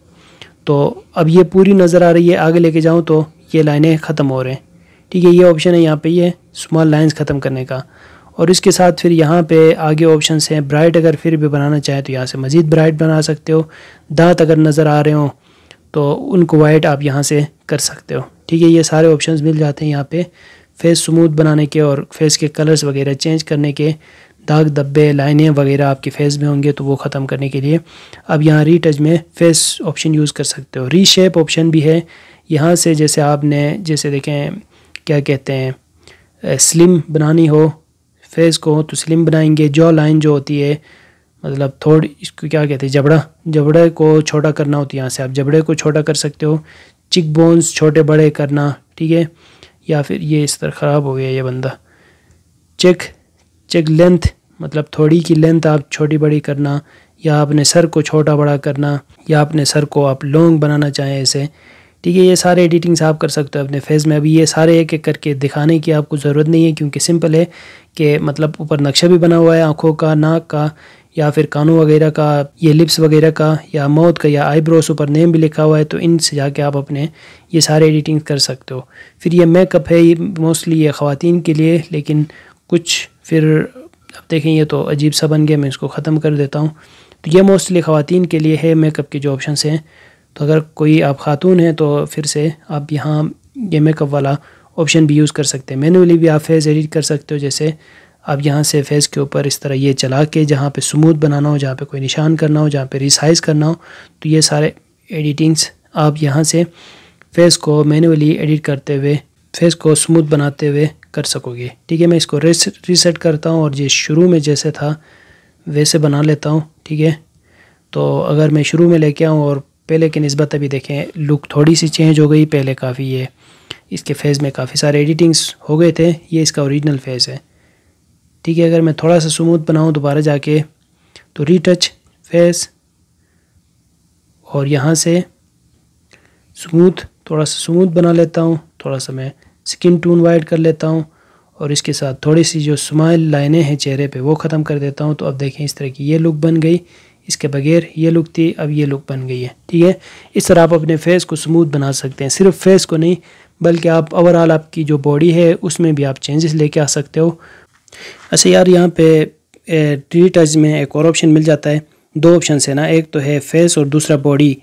तो अब ये पूरी नज़र आ रही है आगे लेके जाऊँ तो ये लाइनें ख़त्म हो रहे हैं ठीक है ये ऑप्शन है यहाँ पे ये स्मॉल लाइंस ख़त्म करने का और इसके साथ फिर यहाँ पे आगे ऑप्शन हैं ब्राइट अगर फिर भी बनाना चाहें तो यहाँ से मज़ीद ब्राइट बना सकते हो दांत अगर नज़र आ रहे हों तो उनको वाइट आप यहाँ से कर सकते हो ठीक है ये सारे ऑप्शंस मिल जाते हैं यहाँ पे फेस स्मूथ बनाने के और फेस के कलर्स वगैरह चेंज करने के दाग धब्बे लाइनें वगैरह आपके फेस में होंगे तो वो ख़त्म करने के लिए अब यहाँ रीटच में फेस ऑप्शन यूज़ कर सकते हो रीशेप ऑप्शन भी है यहाँ से जैसे आपने जैसे देखें क्या कहते हैं स्लिम बनानी हो फेस को तो स्लिम बनाएंगे जॉ लाइन जो होती है मतलब थोड़ी इसको क्या कहते हैं जबड़ा जबड़े को छोटा करना होता है यहाँ से आप जबड़े को छोटा कर सकते हो चिक बोन्स छोटे बड़े करना ठीक है या फिर ये इस तरह ख़राब हो गया ये बंदा चेक चेक लेंथ मतलब थोड़ी की लेंथ आप छोटी बड़ी करना या अपने सर को छोटा बड़ा करना या अपने सर को आप लॉन्ग बनाना चाहें ऐसे ठीक है ये सारे एडिटिंग्स आप कर सकते हो अपने फेस में अभी ये सारे एक एक करके दिखाने की आपको ज़रूरत नहीं है क्योंकि सिंपल है कि मतलब ऊपर नक्शा भी बना हुआ है आँखों का नाक का या फिर कानों वगैरह का या लिप्स वगैरह का या मौत का या आईब्रोस ऊपर नेम भी लिखा हुआ है तो इन से जाके आप अपने ये सारे एडिटिंग कर सकते हो फिर ये मेकअप है ये मोस्टली ये ख़वान के लिए लेकिन कुछ फिर अब देखें ये तो अजीब सा बन गया मैं इसको ख़त्म कर देता हूँ तो ये मोस्टली ख़वान के लिए है मेकअप के जो ऑप्शन हैं तो अगर कोई आप ख़ातून हैं तो फिर से आप यहाँ ये मेकअप वाला ऑप्शन भी यूज़ कर सकते हैं मैनुअली भी आप फेस एडिट कर सकते हो जैसे आप यहाँ से फेस के ऊपर इस तरह ये चला के जहाँ पे स्मूथ बनाना हो जहाँ पे कोई निशान करना हो जहाँ पे रिसाइज़ करना हो तो ये सारे एडिटिंग्स आप यहाँ से फेस को मैनुअली एडिट करते हुए फेस को स्मूथ बनाते हुए कर सकोगे ठीक है मैं इसको रीसेट करता हूँ और ये शुरू में जैसे था वैसे बना लेता हूँ ठीक है तो अगर मैं शुरू में लेके आऊँ और पहले के नस्बत अभी देखें लुक थोड़ी सी चेंज हो गई पहले काफ़ी ये इसके फेज़ में काफ़ी सारे एडिटिंग्स हो गए थे ये इसका ओरिजिनल फेज़ है ठीक है अगर मैं थोड़ा सा स्मूथ बनाऊँ दोबारा जाके तो रीटच फेस और यहाँ से स्मूथ थोड़ा सा स्मूथ बना लेता हूँ थोड़ा सा मैं स्किन टून वाइड कर लेता हूँ और इसके साथ थोड़ी सी जो स्माइल लाइनें हैं चेहरे पे वो ख़त्म कर देता हूँ तो अब देखें इस तरह की ये लुक बन गई इसके बगैर ये लुक थी अब ये लुक बन गई है ठीक है इस तरह आप अपने फेस को स्मूथ बना सकते हैं सिर्फ फेस को नहीं बल्कि आप ओवरऑल आपकी जो बॉडी है उसमें भी आप चेंजेस लेके आ सकते हो अच्छा यार यहाँ पे डी टच में एक और ऑप्शन मिल जाता है दो ऑप्शन है ना एक तो है फेस और दूसरा बॉडी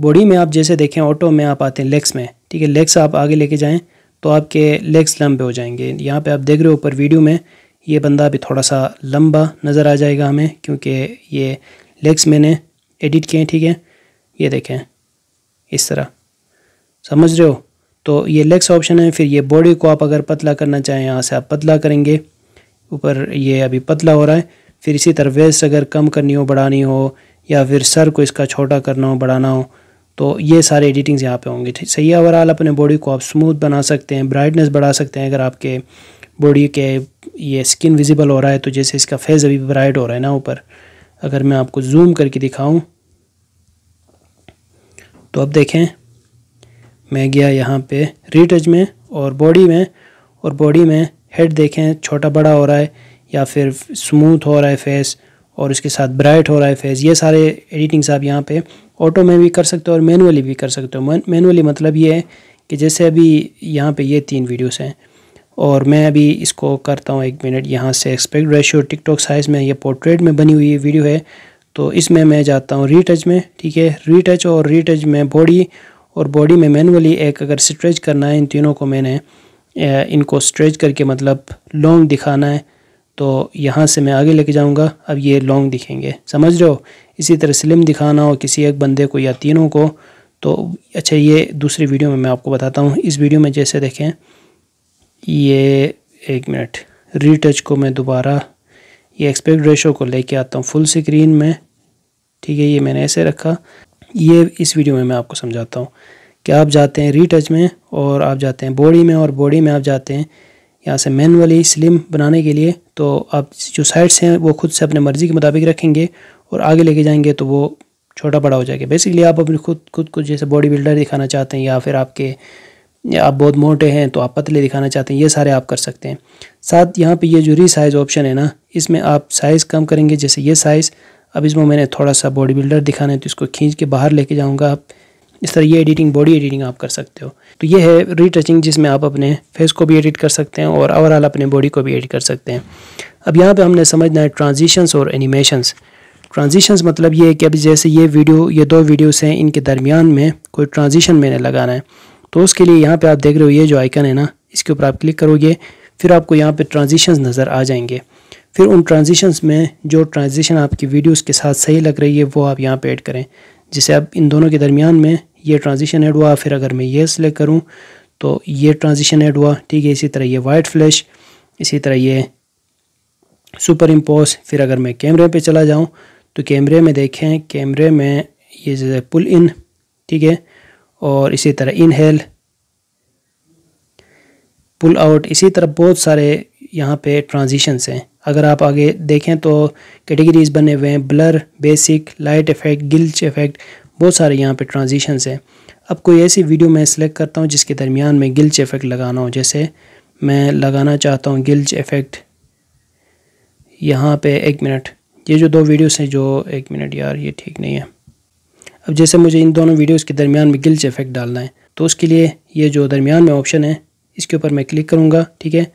बॉडी में आप जैसे देखें ऑटो में आप आते हैं लेग्स में ठीक है लेग्स आप आगे लेके जाएं तो आपके लेग्स लंबे हो जाएंगे यहाँ पे आप देख रहे हो ऊपर वीडियो में ये बंदा भी थोड़ा सा लंबा नज़र आ जाएगा हमें क्योंकि ये लेग्स मैंने एडिट किए हैं ठीक है ये देखें इस तरह समझ रहे हो तो ये लेग्स ऑप्शन है फिर ये बॉडी को आप अगर पतला करना चाहें यहाँ से आप पतला करेंगे ऊपर ये अभी पतला हो रहा है फिर इसी तरह वेस्ट अगर कम करनी हो बढ़ानी हो या फिर सर को इसका छोटा करना हो बढ़ाना हो तो ये सारे एडिटिंग्स यहाँ पे होंगे ठीक सही ओवरऑल अपने बॉडी को आप स्मूथ बना सकते हैं ब्राइटनेस बढ़ा सकते हैं अगर आपके बॉडी के ये स्किन विजिबल हो रहा है तो जैसे इसका फेस अभी ब्राइट हो रहा है ना ऊपर अगर मैं आपको जूम करके दिखाऊँ तो अब देखें मैं गया यहाँ पे रीटच में और बॉडी में और बॉडी में हेड देखें छोटा बड़ा हो रहा है या फिर स्मूथ हो रहा है फेस और उसके साथ ब्राइट हो रहा है फेस ये सारे एडिटिंग्स आप यहाँ पे ऑटो में भी कर सकते हो और मैनुअली भी कर सकते हो मैनुअली मतलब ये है कि जैसे अभी यहाँ पे ये तीन वीडियोस हैं और मैं अभी इसको करता हूँ एक मिनट यहाँ से एक्सपेक्ट रेशियो टिकटॉक साइज़ में ये पोर्ट्रेट में बनी हुई वीडियो है तो इसमें मैं जाता हूँ रीटच में ठीक है रीटच और रीटच में बॉडी और बॉडी में मैनुअली एक अगर स्ट्रेच करना है इन तीनों को मैंने इनको स्ट्रेच करके मतलब लॉन्ग दिखाना है तो यहाँ से मैं आगे लेके जाऊँगा अब ये लॉन्ग दिखेंगे समझ रहे हो इसी तरह स्लिम दिखाना हो किसी एक बंदे को या तीनों को तो अच्छा ये दूसरी वीडियो में मैं आपको बताता हूँ इस वीडियो में जैसे देखें ये एक मिनट रीटच को मैं दोबारा ये एक्सपेक्ट रेशो को लेके आता हूँ फुल स्क्रीन में ठीक है ये मैंने ऐसे रखा ये इस वीडियो में मैं आपको समझाता हूँ कि आप जाते हैं रीटच में और आप जाते हैं बॉडी में और बॉडी में आप जाते हैं यहाँ से मैनुअली स्लिम बनाने के लिए तो आप जो साइड्स हैं वो खुद से अपने मर्ज़ी के मुताबिक रखेंगे और आगे लेके जाएंगे तो वो छोटा बड़ा हो जाएगा बेसिकली आप अपने खुद खुद को जैसे बॉडी बिल्डर दिखाना चाहते हैं या फिर आपके या आप बहुत मोटे हैं तो आप पतले दिखाना चाहते हैं ये सारे आप कर सकते हैं साथ यहाँ पे ये जो री साइज़ ऑप्शन है ना इसमें आप साइज़ कम करेंगे जैसे ये साइज़ अब इसमें मैंने थोड़ा सा बॉडी बिल्डर दिखाना है तो इसको खींच के बाहर लेके जाऊँगा आप इस तरह ये एडिटिंग बॉडी एडिटिंग आप कर सकते हो तो ये है रीटचिंग जिसमें आप अपने फेस को भी एडिट कर सकते हैं और ओवरऑल अपने बॉडी को भी एडिट कर सकते हैं अब यहाँ पे हमने समझना है ट्रांजिशंस और एनिमेशंस ट्रांजिशंस मतलब ये है कि अभी जैसे ये वीडियो ये दो वीडियोस हैं इनके दरमियान में कोई ट्रांजिशन मैंने लगाना है तो उसके लिए यहाँ पर आप देख रहे हो ये जो आइकन है ना इसके ऊपर आप क्लिक करोगे फिर आपको यहाँ पर ट्रांजिशन नज़र आ जाएंगे फिर उन ट्रांजिशंस में जो ट्रांजिशन आपकी वीडियोज़ के साथ सही लग रही है वो आप यहाँ पर ऐड करें जिसे आप इन दोनों के दरमियान में ये ट्रांजिशन ऐड हुआ फिर अगर मैं ये सिलेक्ट करूँ तो ये ट्रांजिशन ऐड हुआ ठीक है इसी तरह ये वाइट फ्लैश इसी तरह ये सुपर इम्पोज फिर अगर मैं कैमरे पे चला जाऊँ तो कैमरे में देखें कैमरे में ये जैसे पुल इन ठीक है और इसी तरह इनहेल पुल आउट इसी तरह बहुत सारे यहाँ पे ट्रांजिशंस हैं अगर आप आगे देखें तो कैटेगरीज बने हुए हैं blur basic light effect glitch effect बहुत सारे यहाँ पे ट्रांजिशंस हैं अब कोई ऐसी वीडियो मैं सिलेक्ट करता हूँ जिसके दरमियान में गिल्च इफ़ेक्ट लगाना हो जैसे मैं लगाना चाहता हूँ गिल्च इफ़ेक्ट यहाँ पे एक मिनट ये जो दो वीडियोस हैं जो एक मिनट यार ये ठीक नहीं है अब जैसे मुझे इन दोनों वीडियोस के दरमियान में गिल्च इफ़ेक्ट डालना है तो उसके लिए ये जो दरमियान में ऑप्शन है इसके ऊपर मैं क्लिक करूँगा ठीक है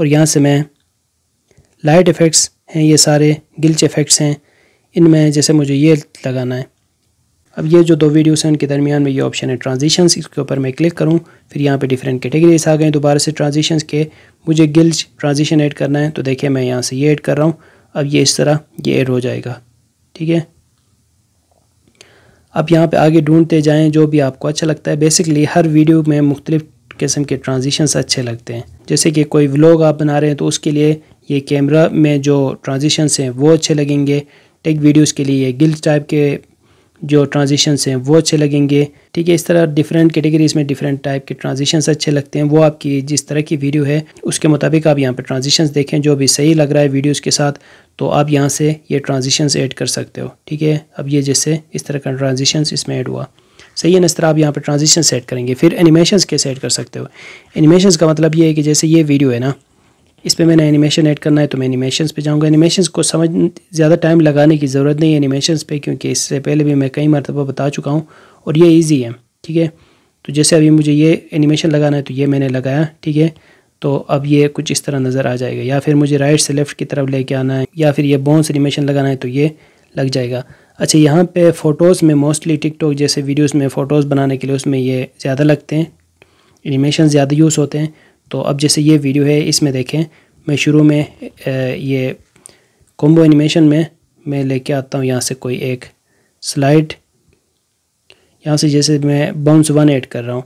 और यहाँ से मैं लाइट इफ़ेक्ट्स हैं ये सारे गिल्च इफ़ेक्ट्स हैं इनमें जैसे मुझे ये लगाना है अब ये जो दो वीडियोस हैं इनके दरमियान में ये ऑप्शन है ट्रांजिशंस इसके ऊपर मैं क्लिक करूँ फिर यहाँ पे डिफरेंट कैटेगरीज आ गए दोबारा से ट्रांजिशंस के मुझे गिल्स ट्रांजिशन ऐड करना है तो देखिए मैं यहाँ से ये ऐड कर रहा हूँ अब ये इस तरह ये ऐड हो जाएगा ठीक है अब यहाँ पे आगे ढूंढते जाएं जो भी आपको अच्छा लगता है बेसिकली हर वीडियो में मुख्तलिफ़ किस्म के ट्रांजिशंस अच्छे लगते हैं जैसे कि कोई व्लॉग आप बना रहे हैं तो उसके लिए ये कैमरा में जो ट्रांजिशंस हैं वो अच्छे लगेंगे टेक वीडियोस के लिए ये गिल्स टाइप के जो ट्रांजिशंस हैं वो अच्छे लगेंगे ठीक है इस तरह डिफरेंट कैटेगरीज में डिफरेंट टाइप के ट्रांजिशंस अच्छे लगते हैं वो आपकी जिस तरह की वीडियो है उसके मुताबिक आप यहाँ पर ट्रांजिशंस देखें जो भी सही लग रहा है वीडियोज़ के साथ तो आप यहाँ से ये ट्रांजिशंस ऐड कर सकते हो ठीक है अब ये जैसे इस तरह का ट्रांजिशंस इसमें ऐड हुआ सही है ना इस तरह आप यहाँ पर ट्रांजिशन सेट करेंगे फिर एनिमेशन कैसे ऐड कर सकते हो एनिमेशन का मतलब ये है कि जैसे ये वीडियो है ना इस पर मैंने एनिमेशन ऐड करना है तो मैं एनिमेशन पे जाऊँगा एनिमेशन को समझ ज़्यादा टाइम लगाने की ज़रूरत नहीं है एनिमेशन पे क्योंकि इससे पहले भी मैं कई मरतबा बता चुका हूँ और ये ईजी है ठीक है तो जैसे अभी मुझे ये एनिमेशन लगाना है तो ये मैंने लगाया ठीक है तो अब ये कुछ इस तरह नज़र आ जाएगा या फिर मुझे राइट से लेफ़्ट की तरफ लेके आना है या फिर ये बोन्स एनिमेशन लगाना है तो ये लग जाएगा अच्छा यहाँ पर फ़ोटोज़ में मोस्टली टिकट जैसे वीडियोज़ में फ़ोटोज़ बनाने के लिए उसमें ये ज़्यादा लगते हैं एनिमेशन ज़्यादा यूज़ होते हैं तो अब जैसे ये वीडियो है इसमें देखें मैं शुरू में ये कॉम्बो एनिमेशन में मैं लेके आता हूँ यहाँ से कोई एक स्लाइड यहाँ से जैसे मैं बाउंस वन ऐड कर रहा हूँ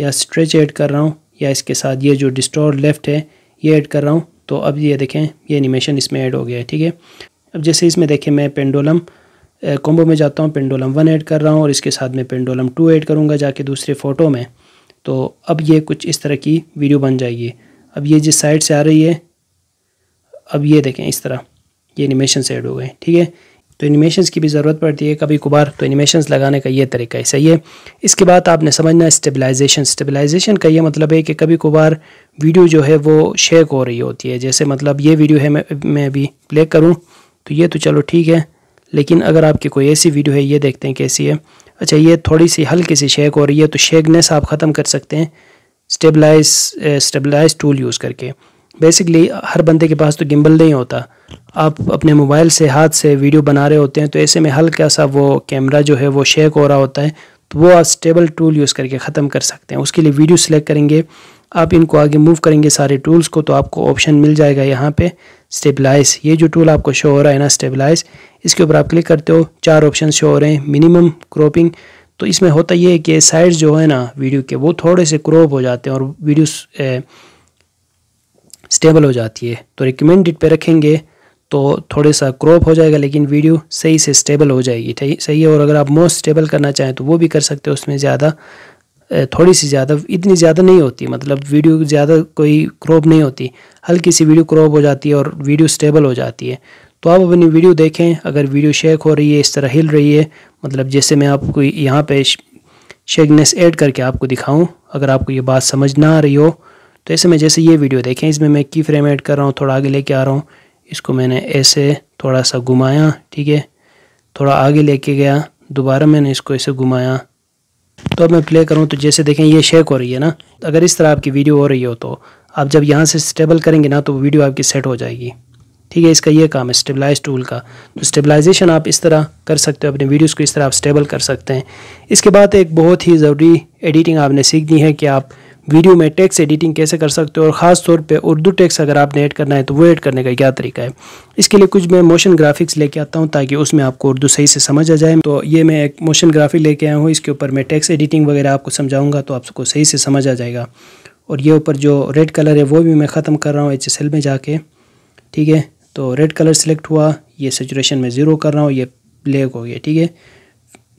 या स्ट्रेच ऐड कर रहा हूँ या इसके साथ ये जो डिस्टोर लेफ़्ट है ये ऐड कर रहा हूँ तो अब ये देखें ये एनिमेशन इसमें ऐड हो गया है ठीक है अब जैसे इसमें देखें मैं पेंडोलम कॉम्बो में जाता हूँ पेंडोलम वन ऐड कर रहा हूँ और इसके साथ मैं पेंडोलम टू ऐड करूँगा जाके दूसरे फ़ोटो में तो अब ये कुछ इस तरह की वीडियो बन जाएगी अब ये जिस साइड से आ रही है अब ये देखें इस तरह ये एनिमेशन से हो गए ठीक है तो एनिमेशंस की भी ज़रूरत पड़ती है कभी कभार तो एनिमेशंस लगाने का ये तरीका है सही है इसके बाद आपने समझना स्टेबलाइजेशन स्टेबलाइजेशन का ये मतलब है कि कभी कभार वीडियो जो है वो शेक हो रही होती है जैसे मतलब ये वीडियो है मैं मैं अभी प्ले करूँ तो ये तो चलो ठीक है लेकिन अगर आपकी कोई ऐसी वीडियो है ये देखते हैं कैसी है अच्छा ये थोड़ी सी हल्की सी शेक हो रही है तो शेकनेस आप ख़त्म कर सकते हैं स्टेबलाइज स्टेबलाइज टूल यूज़ करके बेसिकली हर बंदे के पास तो गिम्बल नहीं होता आप अपने मोबाइल से हाथ से वीडियो बना रहे होते हैं तो ऐसे में हल्का सा वो कैमरा जो है वो शेक हो रहा होता है तो वो आप स्टेबल टूल यूज़ करके ख़त्म कर सकते हैं उसके लिए वीडियो सेलेक्ट करेंगे आप इनको आगे मूव करेंगे सारे टूल्स को तो आपको ऑप्शन मिल जाएगा यहाँ पे स्टेबलाइज ये जो टूल आपको शो हो रहा है ना स्टेबलाइज इसके ऊपर आप क्लिक करते हो चार ऑप्शन शो हो रहे हैं मिनिमम क्रॉपिंग तो इसमें होता यह है कि साइड्स जो है ना वीडियो के वो थोड़े से क्रॉप हो जाते हैं और वीडियो स्टेबल हो जाती है तो रिकमेंडेड पे रखेंगे तो थोड़े सा क्रॉप हो जाएगा लेकिन वीडियो सही से स्टेबल हो जाएगी ठीक सही है और अगर आप मोस्ट स्टेबल करना चाहें तो वो भी कर सकते हो उसमें ज़्यादा थोड़ी सी ज़्यादा इतनी ज़्यादा नहीं होती मतलब वीडियो ज़्यादा कोई क्रॉप नहीं होती हल्की सी वीडियो क्रॉप हो जाती है और वीडियो स्टेबल हो जाती है तो आप अपनी वीडियो देखें अगर वीडियो शेक हो रही है इस तरह हिल रही है मतलब जैसे मैं आपको यहाँ पे शेकनेस ऐड करके आपको दिखाऊं अगर आपको ये बात समझ ना आ रही हो तो ऐसे में जैसे ये वीडियो देखें इसमें मैं की फ्रेम ऐड कर रहा हूँ थोड़ा आगे लेके आ रहा हूँ इसको मैंने ऐसे थोड़ा सा घुमाया ठीक है थोड़ा आगे लेके गया दोबारा मैंने इसको ऐसे घुमाया तो अब मैं प्ले करूँ तो जैसे देखें ये शेक हो रही है ना अगर इस तरह आपकी वीडियो हो रही हो तो आप जब यहाँ से स्टेबल करेंगे ना तो वीडियो आपकी सेट हो जाएगी ठीक है इसका ये काम है स्टेबलाइज टूल का तो स्टेबलाइजेशन आप इस तरह कर सकते हो अपने वीडियोस को इस तरह आप स्टेबल कर सकते हैं इसके बाद एक बहुत ही ज़रूरी एडिटिंग आपने सीख दी है कि आप वीडियो में टेक्स्ट एडिटिंग कैसे कर सकते हो और ख़ास तौर पे उर्दू टेक्स्ट अगर आपने ऐड करना है तो वो ऐड करने का क्या तरीका है इसके लिए कुछ मैं मोशन ग्राफिक्स लेके आता हूँ ताकि उसमें आपको उर्दू सही से समझ आ जाए तो ये मैं एक मोशन ग्राफिक लेके आया हूँ इसके ऊपर मैं टेक्स एडिटिंग वगैरह आपको समझाऊँगा तो आपको सही से समझ आ जाएगा और ये ऊपर जो रेड कलर है वो भी मैं ख़त्म कर रहा हूँ एच में जाके ठीक है तो रेड कलर सेलेक्ट हुआ ये सेचुरेशन में ज़ीरो कर रहा हूँ ये ब्लैक हो गया ठीक है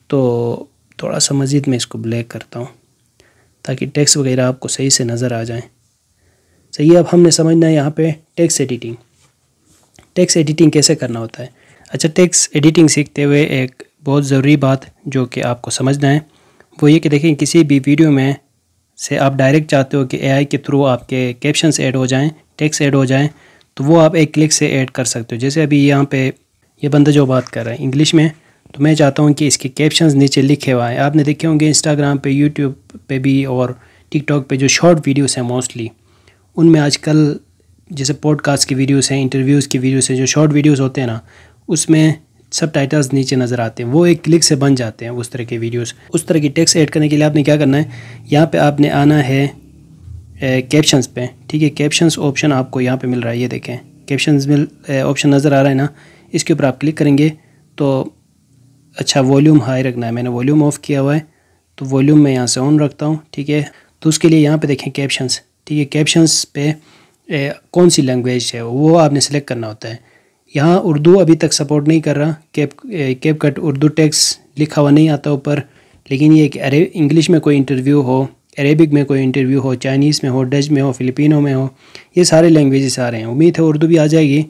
तो थोड़ा सा मज़ीद मैं इसको ब्लैक करता हूँ ताकि टैक्स वगैरह आपको सही से नज़र आ जाए सही अब हमने समझना है यहाँ पे टैक्स एडिटिंग टेक्स एडिटिंग कैसे करना होता है अच्छा टैक्स एडिटिंग सीखते हुए एक बहुत ज़रूरी बात जो कि आपको समझना है वो ये कि देखें किसी भी वीडियो में से आप डायरेक्ट चाहते हो कि एआई के थ्रू आपके कैप्शंस ऐड हो जाएं टैक्स ऐड हो जाएं तो वो आप एक क्लिक से ऐड कर सकते हो जैसे अभी यहाँ पे ये बंदा जो बात कर रहा है इंग्लिश में तो मैं चाहता हूँ कि इसके कैप्शन नीचे लिखे हुआ है आपने देखे होंगे इंस्टाग्राम पे यूट्यूब पे भी और टिकटॉक पे जो शॉर्ट वीडियोस हैं मोस्टली उनमें आजकल जैसे पॉडकास्ट की वीडियोस हैं इंटरव्यूज़ की वीडियोस हैं जो शॉर्ट वीडियोस होते हैं ना उसमें सब टाइटल्स नीचे नज़र आते हैं वो एक क्लिक से बन जाते हैं उस तरह के वीडियोस उस तरह की टेक्स्ट ऐड करने के लिए आपने क्या करना है यहाँ पे आपने आना है कैप्शंस पे ठीक है कैप्शंस ऑप्शन आपको यहाँ पे मिल रहा है ये देखें कैप्शंस मिल ऑप्शन नज़र आ रहा है ना इसके ऊपर आप क्लिक करेंगे तो अच्छा वॉल्यूम हाई रखना है मैंने वॉल्यूम ऑफ़ किया हुआ है तो वॉल्यूम मैं यहाँ से ऑन रखता हूँ ठीक है तो उसके लिए यहाँ पर देखें कैप्शंस ठीक है कैप्शंस पे ए, कौन सी लैंग्वेज है वो आपने सेलेक्ट करना होता है यहाँ उर्दू अभी तक सपोर्ट नहीं कर रहा cap CapCut Urdu text लिखा हुआ नहीं आता ऊपर लेकिन ये एक अरे इंग्लिश में कोई इंटरव्यू हो अरेबिक में कोई इंटरव्यू हो चाइनीज़ में हो डच में हो फ़िलिपिनो में हो ये सारे लैंग्वेजेस आ रहे हैं उम्मीद है उर्दू भी आ जाएगी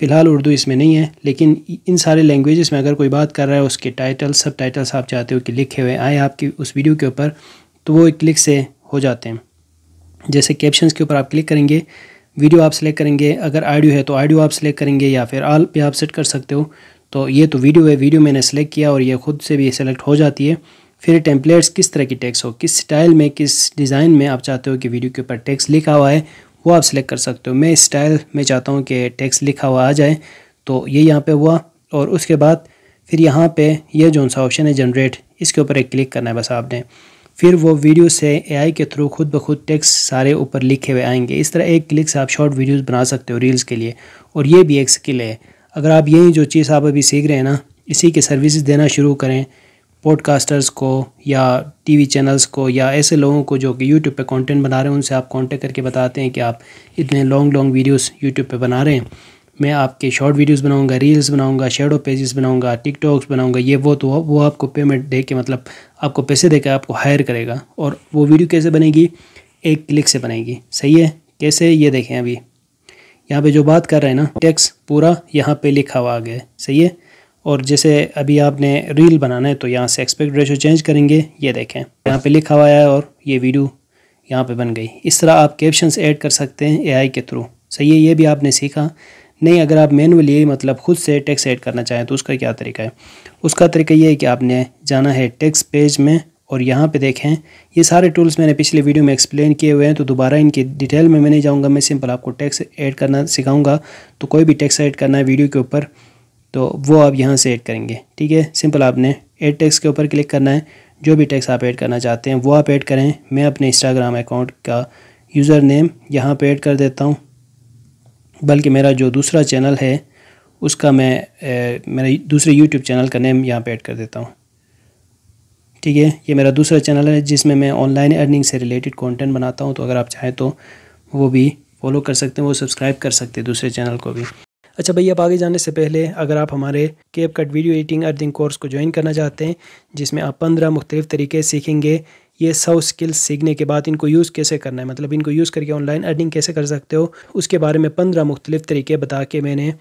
फ़िलहाल उर्दू इसमें नहीं है लेकिन इन सारे लैंग्वेजेस में अगर कोई बात कर रहा है उसके टाइटल सब टाइटल्स आप चाहते हो कि लिखे हुए आए आपकी उस वीडियो के ऊपर तो वो एक क्लिक से हो जाते हैं जैसे कैप्शन के ऊपर आप क्लिक करेंगे वीडियो आप सेलेक्ट करेंगे अगर आडियो है तो आडियो आप सेलेक्ट करेंगे या फिर आल पे आप सेट कर सकते हो तो ये तो वीडियो है वीडियो मैंने सेलेक्ट किया और ये ख़ुद से भी सेलेक्ट हो जाती है फिर टेम्पलेट्स किस तरह की टैक्स हो किस स्टाइल में किस डिज़ाइन में आप चाहते हो कि वीडियो के ऊपर टैक्स लिखा हुआ है वो आप सिलेक्ट कर सकते हो मैं स्टाइल में चाहता हूँ कि टैक्स लिखा हुआ आ जाए तो ये यहाँ पे हुआ और उसके बाद फिर यहाँ पे ये जो सा ऑप्शन है जनरेट इसके ऊपर एक क्लिक करना है बस आपने फिर वो वीडियो से एआई के थ्रू खुद ब खुद टेक्स्ट सारे ऊपर लिखे हुए आएंगे इस तरह एक क्लिक से आप शॉर्ट वीडियोस बना सकते हो रील्स के लिए और ये भी एक स्किल है अगर आप यही जो चीज़ आप अभी सीख रहे हैं ना इसी के सर्विसेज देना शुरू करें पॉडकास्टर्स को या टीवी चैनल्स को या ऐसे लोगों को जो कि यूट्यूब पे कंटेंट बना रहे हैं उनसे आप कांटेक्ट करके बताते हैं कि आप इतने लॉन्ग लॉन्ग वीडियोस यूट्यूब पे बना रहे हैं मैं आपके शॉर्ट वीडियोस बनाऊंगा रील्स बनाऊंगा शेडो पेजेस बनाऊंगा टिकटॉक्स बनाऊंगा ये वो तो वो आपको पेमेंट दे के मतलब आपको पैसे दे के आपको हायर करेगा और वो वीडियो कैसे बनेगी एक क्लिक से बनेगी सही है कैसे ये देखें अभी यहाँ पे जो बात कर रहे हैं ना टैक्स पूरा यहाँ पे लिखा हुआ आ गया सही है और जैसे अभी आपने रील बनाना है तो यहाँ से एक्सपेक्ट रेशो चेंज करेंगे ये देखें यहाँ पे लिखा हुआ है और ये वीडियो यहाँ पे बन गई इस तरह आप कैप्शंस ऐड कर सकते हैं एआई के थ्रू सही है ये भी आपने सीखा नहीं अगर आप मैनुअली मतलब खुद से टेक्स्ट ऐड करना चाहें तो उसका क्या तरीका है उसका तरीका ये है कि आपने जाना है टेक्स पेज में और यहाँ पे देखें ये सारे टूल्स मैंने पिछले वीडियो में एक्सप्लेन किए हुए हैं तो दोबारा इनकी डिटेल में मैं नहीं जाऊँगा मैं सिंपल आपको टैक्स ऐड करना सिखाऊँगा तो कोई भी टैक्स ऐड करना है वीडियो के ऊपर तो वो आप यहाँ से ऐड करेंगे ठीक है सिंपल आपने एड टैक्स के ऊपर क्लिक करना है जो भी टैक्स आप ऐड करना चाहते हैं वो आप ऐड करें मैं अपने इंस्टाग्राम अकाउंट का यूज़र नेम यहाँ पर ऐड कर देता हूँ बल्कि मेरा जो दूसरा चैनल है उसका मैं ए, मेरे दूसरे यूट्यूब चैनल का नेम यहाँ पर ऐड कर देता हूँ ठीक है ये मेरा दूसरा चैनल है जिसमें मैं ऑनलाइन अर्निंग से रिलेटेड कंटेंट बनाता हूँ तो अगर आप चाहें तो वो भी फॉलो कर सकते हैं वो सब्सक्राइब कर सकते हैं दूसरे चैनल को भी अच्छा भैया आप आगे जाने से पहले अगर आप हमारे CapCut video editing earning course को ज्वाइन करना चाहते हैं जिसमें आप पंद्रह मुख्तलिफ तरीके सीखेंगे ये सौ स्किल्स सीखने के बाद इनको यूज़ कैसे करना है मतलब इनको यूज़ करके ऑनलाइन अर्निंग कैसे कर सकते हो उसके बारे में पंद्रह मुख्तलिफ तरीके बता के मैंने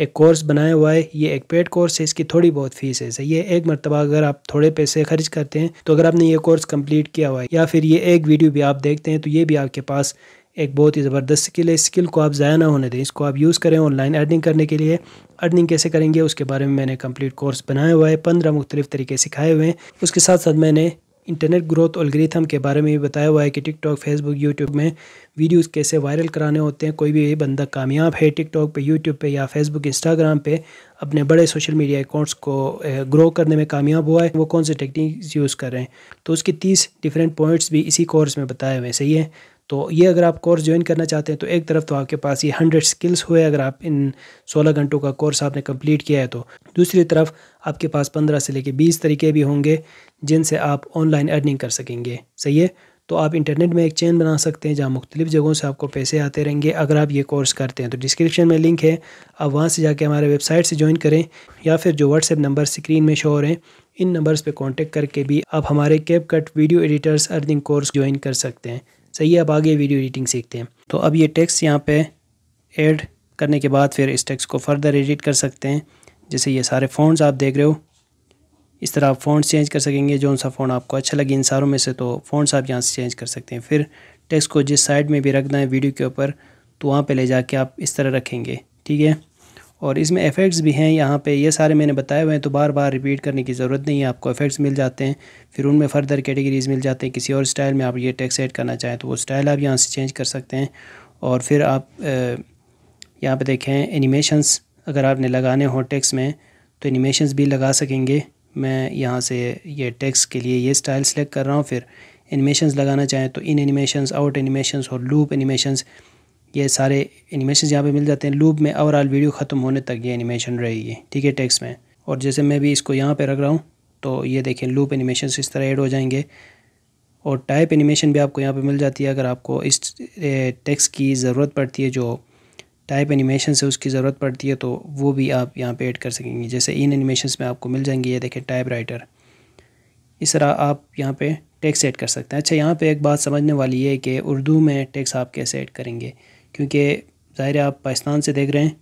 एक कोर्स बनाया हुआ है ये एक पेड कोर्स है इसकी थोड़ी बहुत फीस है ये एक मरतबा अगर आप थोड़े पैसे खर्च करते हैं तो अगर आपने ये कोर्स कंप्लीट किया हुआ है या फिर ये एक वीडियो भी आप देखते हैं तो ये भी आपके पास एक बहुत ही ज़बरदस्त स्किल है स्किल को आप ज़ाया ना होने दें इसको आप यूज़ करें ऑनलाइन अर्निंग करने के लिए अर्निंग कैसे करेंगे उसके बारे में मैंने कंप्लीट कोर्स बनाया हुआ है पंद्रह मुख्तलिफ तरीके सिखाए हुए हैं उसके साथ साथ मैंने इंटरनेट ग्रोथ ग्रीथम के बारे में भी बताया हुआ है कि टिकटॉक फेसबुक यूट्यूब में वीडियोस कैसे वायरल कराने होते हैं कोई भी बंदा कामयाब है टिकटॉक पे यूट्यूब पे या फेसबुक इंस्टाग्राम पे अपने बड़े सोशल मीडिया अकाउंट्स को ग्रो करने में कामयाब हुआ है वो कौन से टेक्निक्स यूज़ कर रहे हैं तो उसके तीस डिफरेंट पॉइंट्स भी इसी कोर्स में बताए हुए सही है तो ये अगर आप कोर्स ज्वाइन करना चाहते हैं तो एक तरफ तो आपके पास ये हंड्रेड स्किल्स हुए अगर आप इन सोलह घंटों का कोर्स आपने कंप्लीट किया है तो दूसरी तरफ आपके पास पंद्रह से लेके बीस तरीके भी होंगे जिनसे आप ऑनलाइन अर्निंग कर सकेंगे सही है तो आप इंटरनेट में एक चैन बना सकते हैं जहाँ मुख्तलिफ़ जगहों से आपको पैसे आते रहेंगे अगर आप ये कोर्स करते हैं तो डिस्क्रिप्शन में लिंक है आप वहाँ से जाके हमारे वेबसाइट से ज्वाइन करें या फिर जो व्हाट्सएप नंबर स्क्रीन में शो हो रहे हैं इन नंबर्स पे कांटेक्ट करके भी आप हमारे CapCut video editors earning course join कर सकते हैं सही है अब आगे वीडियो एडिटिंग सीखते हैं तो अब ये टेक्स्ट यहाँ पे ऐड करने के बाद फिर इस टेक्स्ट को फर्दर एडिट कर सकते हैं जैसे ये सारे फ़ोनस आप देख रहे हो इस तरह आप फ़ोन चेंज कर सकेंगे जो सा फ़ोन आपको अच्छा लगे इन सारों में से तो फोनस आप यहाँ से चेंज कर सकते हैं फिर टेक्स्ट को जिस साइड में भी रखना है वीडियो के ऊपर तो वहाँ पर ले जाके आप इस तरह रखेंगे ठीक है और इसमें इफ़ेक्ट्स भी हैं यहाँ पे ये सारे मैंने बताए हुए हैं तो बार बार रिपीट करने की ज़रूरत नहीं है आपको इफ़ेक्ट्स मिल जाते हैं फिर उनमें फ़र्दर कैटेगरीज़ मिल जाते हैं किसी और स्टाइल में आप ये टेक्स ऐड करना चाहें तो वो स्टाइल आप यहाँ से चेंज कर सकते हैं और फिर आप यहाँ पर देखें एनिमेशंस अगर आपने लगाने हों टेक्स में तो एनिमेशन भी लगा सकेंगे मैं यहाँ से ये टेक्स के लिए ये स्टाइल सेलेक्ट कर रहा हूँ फिर एनिमेशन लगाना चाहें तो इन एनिमेशन आउट एनिमेशन और लूप एनिमेशंस ये सारे एनिमेशन यहाँ पे मिल जाते हैं लूप में ओवरऑल वीडियो ख़त्म होने तक ये एनिमेशन रहेगी ठीक है टेक्स्ट में और जैसे मैं भी इसको यहाँ पे रख रहा हूँ तो ये देखें लूप एनिमेशन इस तरह ऐड हो जाएंगे और टाइप एनिमेशन भी आपको यहाँ पे मिल जाती है अगर आपको इस टेक्स की ज़रूरत पड़ती है जो टाइप एनिमेशन से उसकी ज़रूरत पड़ती है तो वो भी आप यहाँ पर ऐड कर सकेंगे जैसे इन एनिमेशन में आपको मिल जाएंगे ये देखें टाइप राइटर इस तरह आप यहाँ पर टैक्स ऐड कर सकते हैं अच्छा यहाँ पर एक बात समझने वाली है कि उर्दू में टैक्स आप कैसे ऐड करेंगे क्योंकि ज़ाहिर आप पाकिस्तान से देख रहे हैं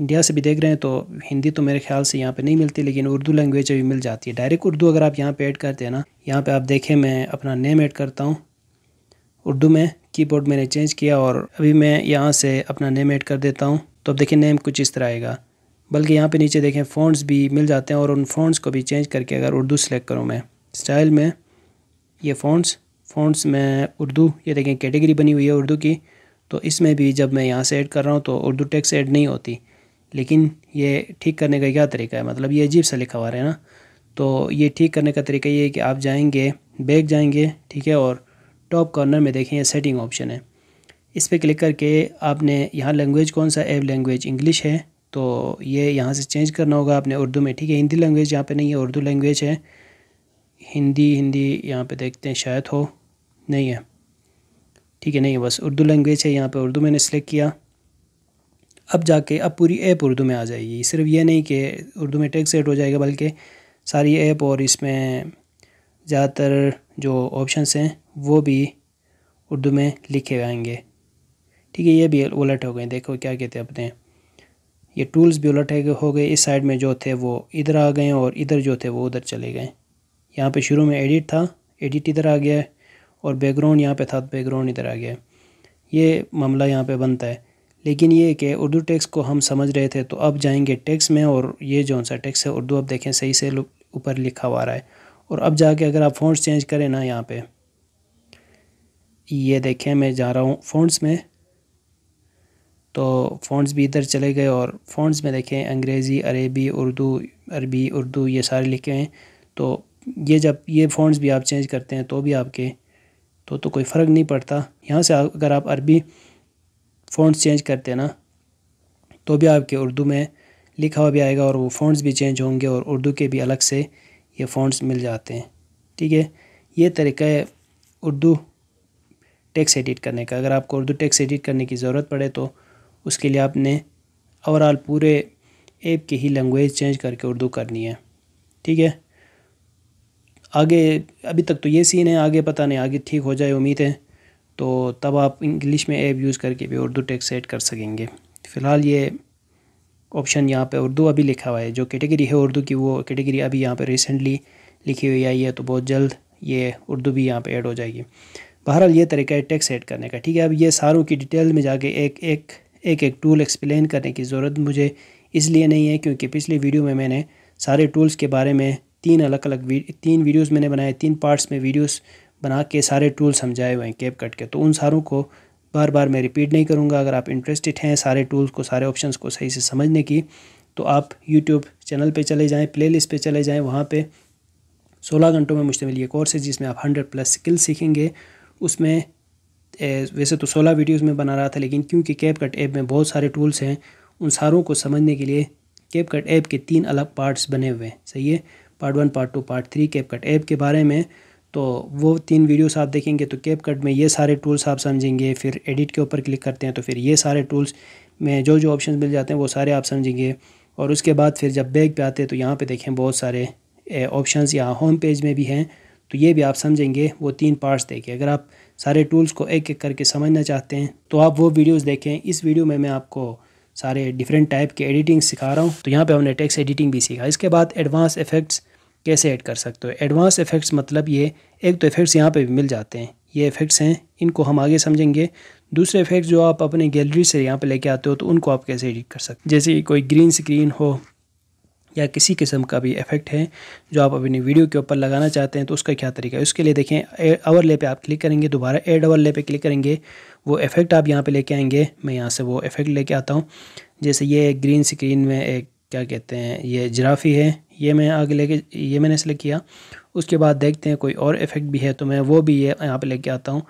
इंडिया से भी देख रहे हैं तो हिंदी तो मेरे ख्याल से यहाँ पे नहीं मिलती लेकिन उर्दू लैंग्वेज अभी मिल जाती है डायरेक्ट उर्दू अगर आप यहाँ पे ऐड करते हैं ना यहाँ पे आप देखें मैं अपना नेम ऐड करता हूँ उर्दू में कीबोर्ड मैंने चेंज किया और अभी मैं यहाँ से अपना नेम ऐड कर देता हूँ तो अब देखें नेम कुछ इस तरह आएगा बल्कि यहाँ पर नीचे देखें फ़ोनस भी मिल जाते हैं और उन फ़ोनस को भी चेंज करके अगर उर्दू सेलेक्ट करूँ मैं स्टाइल में ये फ़ोनस फ़ोनस में उर्दू ये देखें कैटेगरी बनी हुई है उर्दू की तो इसमें भी जब मैं यहाँ से ऐड कर रहा हूँ तो उर्दू टेक्स ऐड नहीं होती लेकिन ये ठीक करने का क्या तरीका है मतलब ये अजीब सा लिखा हुआ है ना तो ये ठीक करने का तरीका ये है कि आप जाएंगे बैग जाएंगे ठीक है और टॉप कॉर्नर में देखें ये सेटिंग ऑप्शन है इस पर क्लिक करके आपने यहाँ लैंग्वेज कौन सा एव लैंग्वेज इंग्लिश है तो ये यहाँ से चेंज करना होगा आपने उर्दू में ठीक है हिंदी लैंग्वेज यहाँ पर नहीं है उर्दू लैंग्वेज है हिंदी हिंदी यहाँ पर देखते हैं शायद हो नहीं है ठीक है नहीं बस उर्दू लैंग्वेज है यहाँ पर उर्दू मैंने सेलेक्ट किया अब जाके अब पूरी ऐप उर्दू में आ जाएगी सिर्फ ये नहीं कि उर्दू में टेक्स एड हो जाएगा बल्कि सारी ऐप और इसमें ज़्यादातर जो ऑप्शंस हैं वो भी उर्दू में लिखे आएंगे ठीक है ये भी उलट हो गए देखो क्या कहते हैं अपने ये टूल्स भी उलट हो गए इस साइड में जो थे वो इधर आ गए और इधर जो थे वो उधर चले गए यहाँ पे शुरू में एडिट था एडिट इधर आ गया और बैकग्राउंड यहाँ पे था तो बैकग्राउंड इधर आ गया ये मामला यहाँ पे बनता है लेकिन ये कि उर्दू टेक्स को हम समझ रहे थे तो अब जाएंगे टेक्स में और ये जो सा टेक्स है उर्दू अब देखें सही से ऊपर लिखा हुआ रहा है और अब जाके अगर आप फ़ोनस चेंज करें ना यहाँ पर ये देखें मैं जा रहा हूँ फ़ोनस में तो फ़ॉन्ट्स भी इधर चले गए और फ़ॉन्ट्स में देखें अंग्रेज़ी अरेबी उर्दू अरबी उर्दू ये सारे लिखे हैं तो ये जब ये फ़ॉन्ट्स भी आप चेंज करते हैं तो भी आपके तो तो कोई फ़र्क नहीं पड़ता यहाँ से अगर आप अरबी फ़ॉन्ट्स चेंज करते हैं ना तो भी आपके उर्दू में लिखा हुआ भी आएगा और वो फ़ॉन्ट्स भी चेंज होंगे और उर्दू के भी अलग से ये फ़ॉन्ट्स मिल जाते हैं ठीक है ये तरीका है उर्दू टेक्स्ट एडिट करने का अगर आपको उर्दू टेक्स्ट एडिट करने की ज़रूरत पड़े तो उसके लिए आपने ओवरऑल पूरे ऐप की ही लैंग्वेज चेंज करके उर्दू करनी है ठीक है आगे अभी तक तो ये सीन है आगे पता नहीं आगे ठीक हो जाए उम्मीद है तो तब आप इंग्लिश में ऐप यूज़ करके भी उर्दू टेक्स्ट सेट कर सकेंगे फ़िलहाल ये ऑप्शन यहाँ पे उर्दू अभी लिखा हुआ है जो कैटेगरी है उर्दू की वो कैटेगरी अभी यहाँ पे रिसेंटली लिखी हुई आई है तो बहुत जल्द ये उर्दू भी यहाँ पे ऐड हो जाएगी बहरहाल ये तरीका है टेक्स ऐड करने का ठीक है अब ये सारों की डिटेल में जाके एक एक एक एक टूल एक्सप्लेन करने की ज़रूरत मुझे इसलिए नहीं है क्योंकि पिछले वीडियो में मैंने सारे टूल्स के बारे में तीन अलग अलग वी, तीन वीडियोस मैंने बनाए तीन पार्ट्स में वीडियोस बना के सारे टूल समझाए हुए हैं कैप कट के तो उन सारों को बार बार मैं रिपीट नहीं करूँगा अगर आप इंटरेस्टेड हैं सारे टूल्स को सारे ऑप्शन को सही से समझने की तो आप यूट्यूब चैनल पर चले जाएँ प्ले लिस्ट पर चले जाएँ वहाँ पर सोलह घंटों में मुश्तमिल ये कोर्स है जिसमें आप हंड्रेड प्लस स्किल सीखेंगे उसमें वैसे तो सोलह वीडियोस में बना रहा था लेकिन क्योंकि कैप कट ऐप में बहुत सारे टूल्स हैं उन सारों को समझने के लिए कैप कट ऐप के तीन अलग पार्ट्स बने हुए हैं सही है part one part two part three CapCut app के बारे में तो वो तीन वीडियोस आप देखेंगे तो कैप कट में ये सारे टूल्स आप समझेंगे फिर एडिट के ऊपर क्लिक करते हैं तो फिर ये सारे टूल्स में जो जो ऑप्शन मिल जाते हैं वो सारे आप समझेंगे और उसके बाद फिर जब बैग पर आते हैं तो यहाँ पर देखें बहुत सारे ऑप्शन यहाँ होम पेज में भी हैं तो ये भी आप समझेंगे वो तीन पार्ट्स देखें अगर आप सारे टूल्स को एक एक करके समझना चाहते हैं तो आप वो वीडियोस देखें इस वीडियो में मैं आपको सारे डिफरेंट टाइप के एडिटिंग सिखा रहा हूँ तो यहाँ पे हमने टेक्स्ट एडिटिंग भी सीखा इसके बाद एडवांस इफेक्ट्स कैसे ऐड कर सकते हो एडवांस इफ़ेक्ट्स मतलब ये एक तो इफ़ेक्ट्स यहाँ पे भी मिल जाते हैं ये इफ़ेक्ट्स हैं इनको हम आगे समझेंगे दूसरे इफ़ेक्ट्स जो आप अपने गैलरी से यहाँ पे लेके आते हो तो उनको आप कैसे एडिट कर सकते जैसे कोई ग्रीन स्क्रीन हो या किसी किस्म का भी इफेक्ट है जो आप अपनी वीडियो के ऊपर लगाना चाहते हैं तो उसका क्या तरीका है उसके लिए देखें आवर ले पर आप क्लिक करेंगे दोबारा एड आवर ले पर क्लिक करेंगे वो इफेक्ट आप यहाँ पर लेके आएंगे मैं यहाँ से वो इफेक्ट लेके आता हूँ जैसे ये ग्रीन स्क्रीन में एक क्या कहते हैं ये जराफ़ी है ये मैं आगे लेके ये मैंने सेलेक्ट किया उसके बाद देखते हैं कोई और इफ़ेक्ट भी है तो मैं वो भी ये यहाँ पे लेके आता हूँ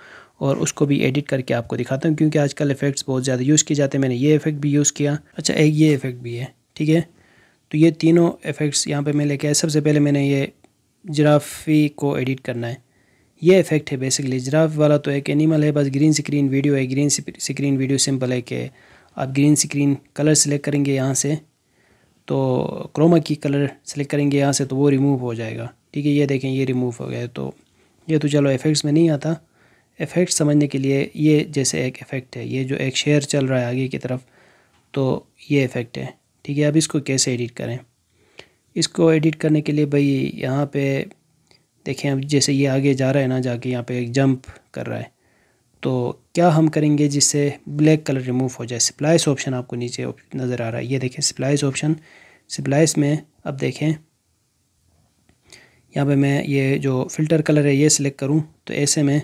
और उसको भी एडिट करके आपको दिखाता हूँ क्योंकि आजकल इफ़ेक्ट्स बहुत ज़्यादा यूज़ किए जाते हैं मैंने ये इफ़ेक्ट भी यूज़ किया अच्छा एक ये इफ़ेक्ट भी है ठीक है तो ये तीनों इफ़ेक्ट्स यहाँ पर मैं लेके आया सबसे पहले मैंने ये जराफ़ी को एडिट करना है ये इफ़ेक्ट है बेसिकली जराफ वाला तो एक एनिमल है बस ग्रीन स्क्रीन वीडियो है ग्रीन स्क्रीन वीडियो सिंपल है कि आप ग्रीन स्क्रीन कलर सेलेक्ट करेंगे यहाँ से तो क्रोमा की कलर सेलेक्ट करेंगे यहाँ से तो वो रिमूव हो जाएगा ठीक है ये देखें ये रिमूव हो गया तो ये तो चलो इफ़ेक्ट्स में नहीं आता इफ़ेक्ट समझने के लिए ये जैसे एक इफ़ेक्ट है ये जो एक शेयर चल रहा है आगे की तरफ तो ये इफ़ेक्ट है ठीक है अब इसको कैसे एडिट करें इसको एडिट करने के लिए भाई यहाँ पे देखें अब जैसे ये आगे जा रहा है ना जाके यहाँ पे एक जंप कर रहा है तो क्या हम करेंगे जिससे ब्लैक कलर रिमूव हो जाए सप्लाइस ऑप्शन आपको नीचे नज़र आ रहा है ये देखें सप्लाइस ऑप्शन सप्लाइस में अब देखें यहाँ पे मैं ये जो फ़िल्टर कलर है ये सिलेक्ट करूँ तो ऐसे में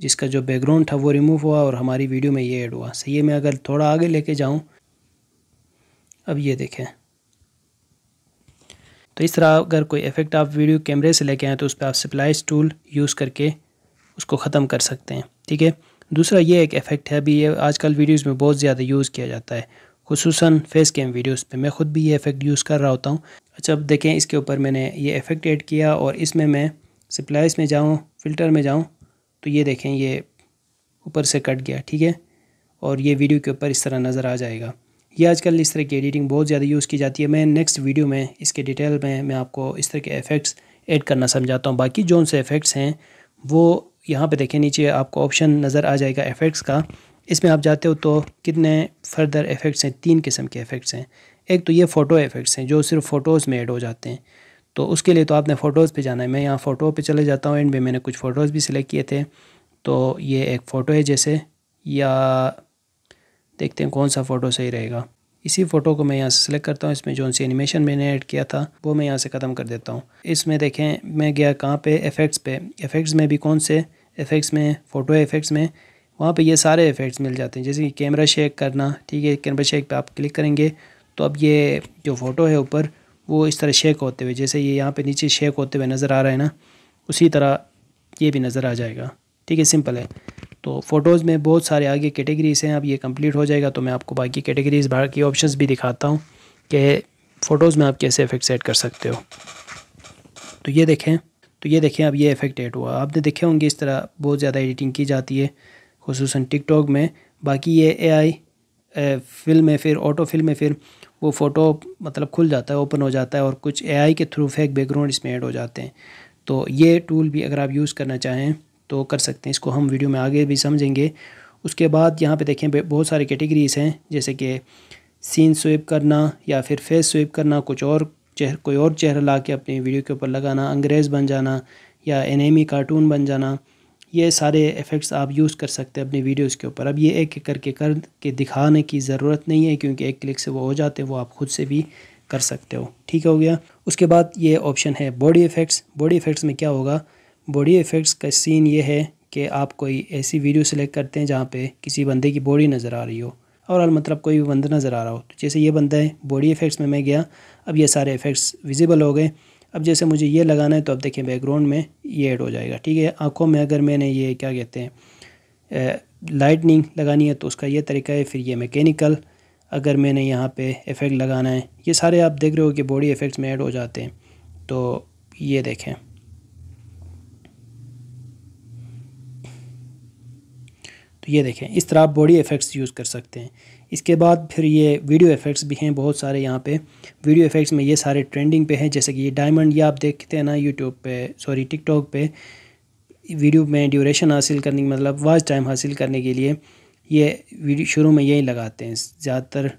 जिसका जो बैकग्राउंड था वो रिमूव हुआ और हमारी वीडियो में ये ऐड हुआ सही है मैं अगर थोड़ा आगे लेके जाऊँ अब ये देखें तो इस तरह अगर कोई इफ़ेक्ट आप वीडियो कैमरे से लेके आएँ तो उस पर आप सप्लाइज टूल यूज़ करके उसको ख़त्म कर सकते हैं ठीक है दूसरा ये एक इफ़ेक्ट है अभी ये आजकल वीडियोस में बहुत ज़्यादा यूज़ किया जाता है खसूस फेस कैम वीडियोस पे मैं ख़ुद भी ये इफ़ेक्ट यूज़ कर रहा होता हूँ अच्छा अब देखें इसके ऊपर मैंने ये इफ़ेक्ट ऐड किया और इसमें मैं सप्लाइस में जाऊँ फ़िल्टर में जाऊँ तो ये देखें ये ऊपर से कट गया ठीक है और ये वीडियो के ऊपर इस तरह नज़र आ जाएगा ये आजकल इस तरह की एडिटिंग बहुत ज़्यादा यूज़ की जाती है मैं नेक्स्ट वीडियो में इसके डिटेल में मैं आपको इस तरह के इफ़ेक्ट्स ऐड करना समझाता हूँ बाकी जो से इफ़ेक्ट्स हैं वो यहाँ पे देखें नीचे आपको ऑप्शन नज़र आ जाएगा इफ़ेक्ट्स का इसमें आप जाते हो तो कितने फर्दर इफ़ेक्ट्स हैं तीन किस्म के इफ़ेक्ट्स हैं एक तो ये फ़ोटो इफ़ेक्ट्स हैं जो सिर्फ फ़ोटोज़ में ऐड हो जाते हैं तो उसके लिए तो आपने फ़ोटोज़ पे जाना है मैं यहाँ फ़ोटो पे चले जाता हूँ एंड में मैंने कुछ फ़ोटोज़ भी सिलेक्ट किए थे तो ये एक फ़ोटो है जैसे या देखते हैं कौन सा फ़ोटो सही रहेगा इसी फ़ोटो को मैं यहाँ से सिलेक्ट करता हूँ इसमें जो सी एनिमेशन मैंने ऐड किया था वो मैं यहाँ से ख़त्म कर देता हूँ इसमें देखें मैं गया कहाँ पे इफ़ेक्ट्स पे इफ़ेक्ट्स में भी कौन से इफ़ेक्ट्स में फ़ोटो इफ़ेक्ट्स में वहाँ पे ये सारे इफ़ेक्ट्स मिल जाते हैं जैसे कि कैमरा शेक करना ठीक है कैमरा शेक पे आप क्लिक करेंगे तो अब ये जो फ़ोटो है ऊपर वो इस तरह शेक होते हुए जैसे ये यहाँ पे नीचे शेक होते हुए नज़र आ रहा है ना उसी तरह ये भी नज़र आ जाएगा ठीक है सिंपल है तो फ़ोटोज़ में बहुत सारे आगे कैटेगरीज़ हैं अब ये कम्प्लीट हो जाएगा तो मैं आपको बाकी कैटेगरीज़ बाकी ऑप्शन भी दिखाता हूँ कि फ़ोटोज़ में आप कैसे इफ़ेक्ट सेट कर सकते हो तो ये देखें तो ये देखें अब ये इफेक्ट ऐड हुआ आपने देखे होंगे इस तरह बहुत ज़्यादा एडिटिंग की जाती है खसूस टिकटॉक में बाकी ये ए आई फिल में फिर ऑटो फिल में फिर वो फ़ोटो मतलब खुल जाता है ओपन हो जाता है और कुछ ए आई के थ्रू फेक बैकग्राउंड इसमें ऐड हो जाते हैं तो ये टूल भी अगर आप यूज़ करना चाहें तो कर सकते हैं इसको हम वीडियो में आगे भी समझेंगे उसके बाद यहाँ पे देखें बहुत सारे कैटेगरीज़ हैं जैसे कि सीन स्वेप करना या फिर फेस स्वेप करना कुछ और चेहर कोई और चेहरा ला के अपनी वीडियो के ऊपर लगाना अंग्रेज़ बन जाना या एनेमी कार्टून बन जाना ये सारे इफ़ेक्ट्स आप यूज़ कर सकते हैं अपनी वीडियोस के ऊपर अब ये एक एक करके कर के दिखाने की ज़रूरत नहीं है क्योंकि एक क्लिक से वो हो जाते हैं वो आप ख़ुद से भी कर सकते हो ठीक हो गया उसके बाद ये ऑप्शन है बॉडी इफ़ेक्ट्स बॉडी इफ़ेक्ट्स में क्या होगा बॉडी इफ़ेक्ट्स का सीन ये है कि आप कोई ऐसी वीडियो सेलेक्ट करते हैं जहाँ पे किसी बंदे की बॉडी नज़र आ रही हो और मतलब कोई भी बंदा नज़र आ रहा हो तो जैसे ये बंदा है बॉडी इफ़ेक्ट्स में मैं गया अब ये सारे इफ़ेक्ट्स विजिबल हो गए अब जैसे मुझे ये लगाना है तो अब देखें बैकग्राउंड में ये ऐड हो जाएगा ठीक है आँखों में अगर मैंने ये क्या कहते हैं लाइटनिंग लगानी है तो उसका ये तरीका है फिर ये मैकेनिकल अगर मैंने यहाँ पे इफ़ेक्ट लगाना है ये सारे आप देख रहे हो कि बॉडी इफ़ेक्ट्स में ऐड हो जाते हैं तो ये देखें तो ये देखें इस तरह आप बॉडी इफ़ेक्ट्स यूज़ कर सकते हैं इसके बाद फिर ये वीडियो इफ़ेक्ट्स भी हैं बहुत सारे यहाँ पे वीडियो इफ़ेक्ट्स में ये सारे ट्रेंडिंग पे हैं जैसे कि ये डायमंड ये आप देखते हैं ना यूट्यूब पे सॉरी टिकटॉक पे वीडियो में ड्यूरेशन हासिल करने की मतलब वाच टाइम हासिल करने के लिए ये वीडियो शुरू में यही लगाते हैं ज़्यादातर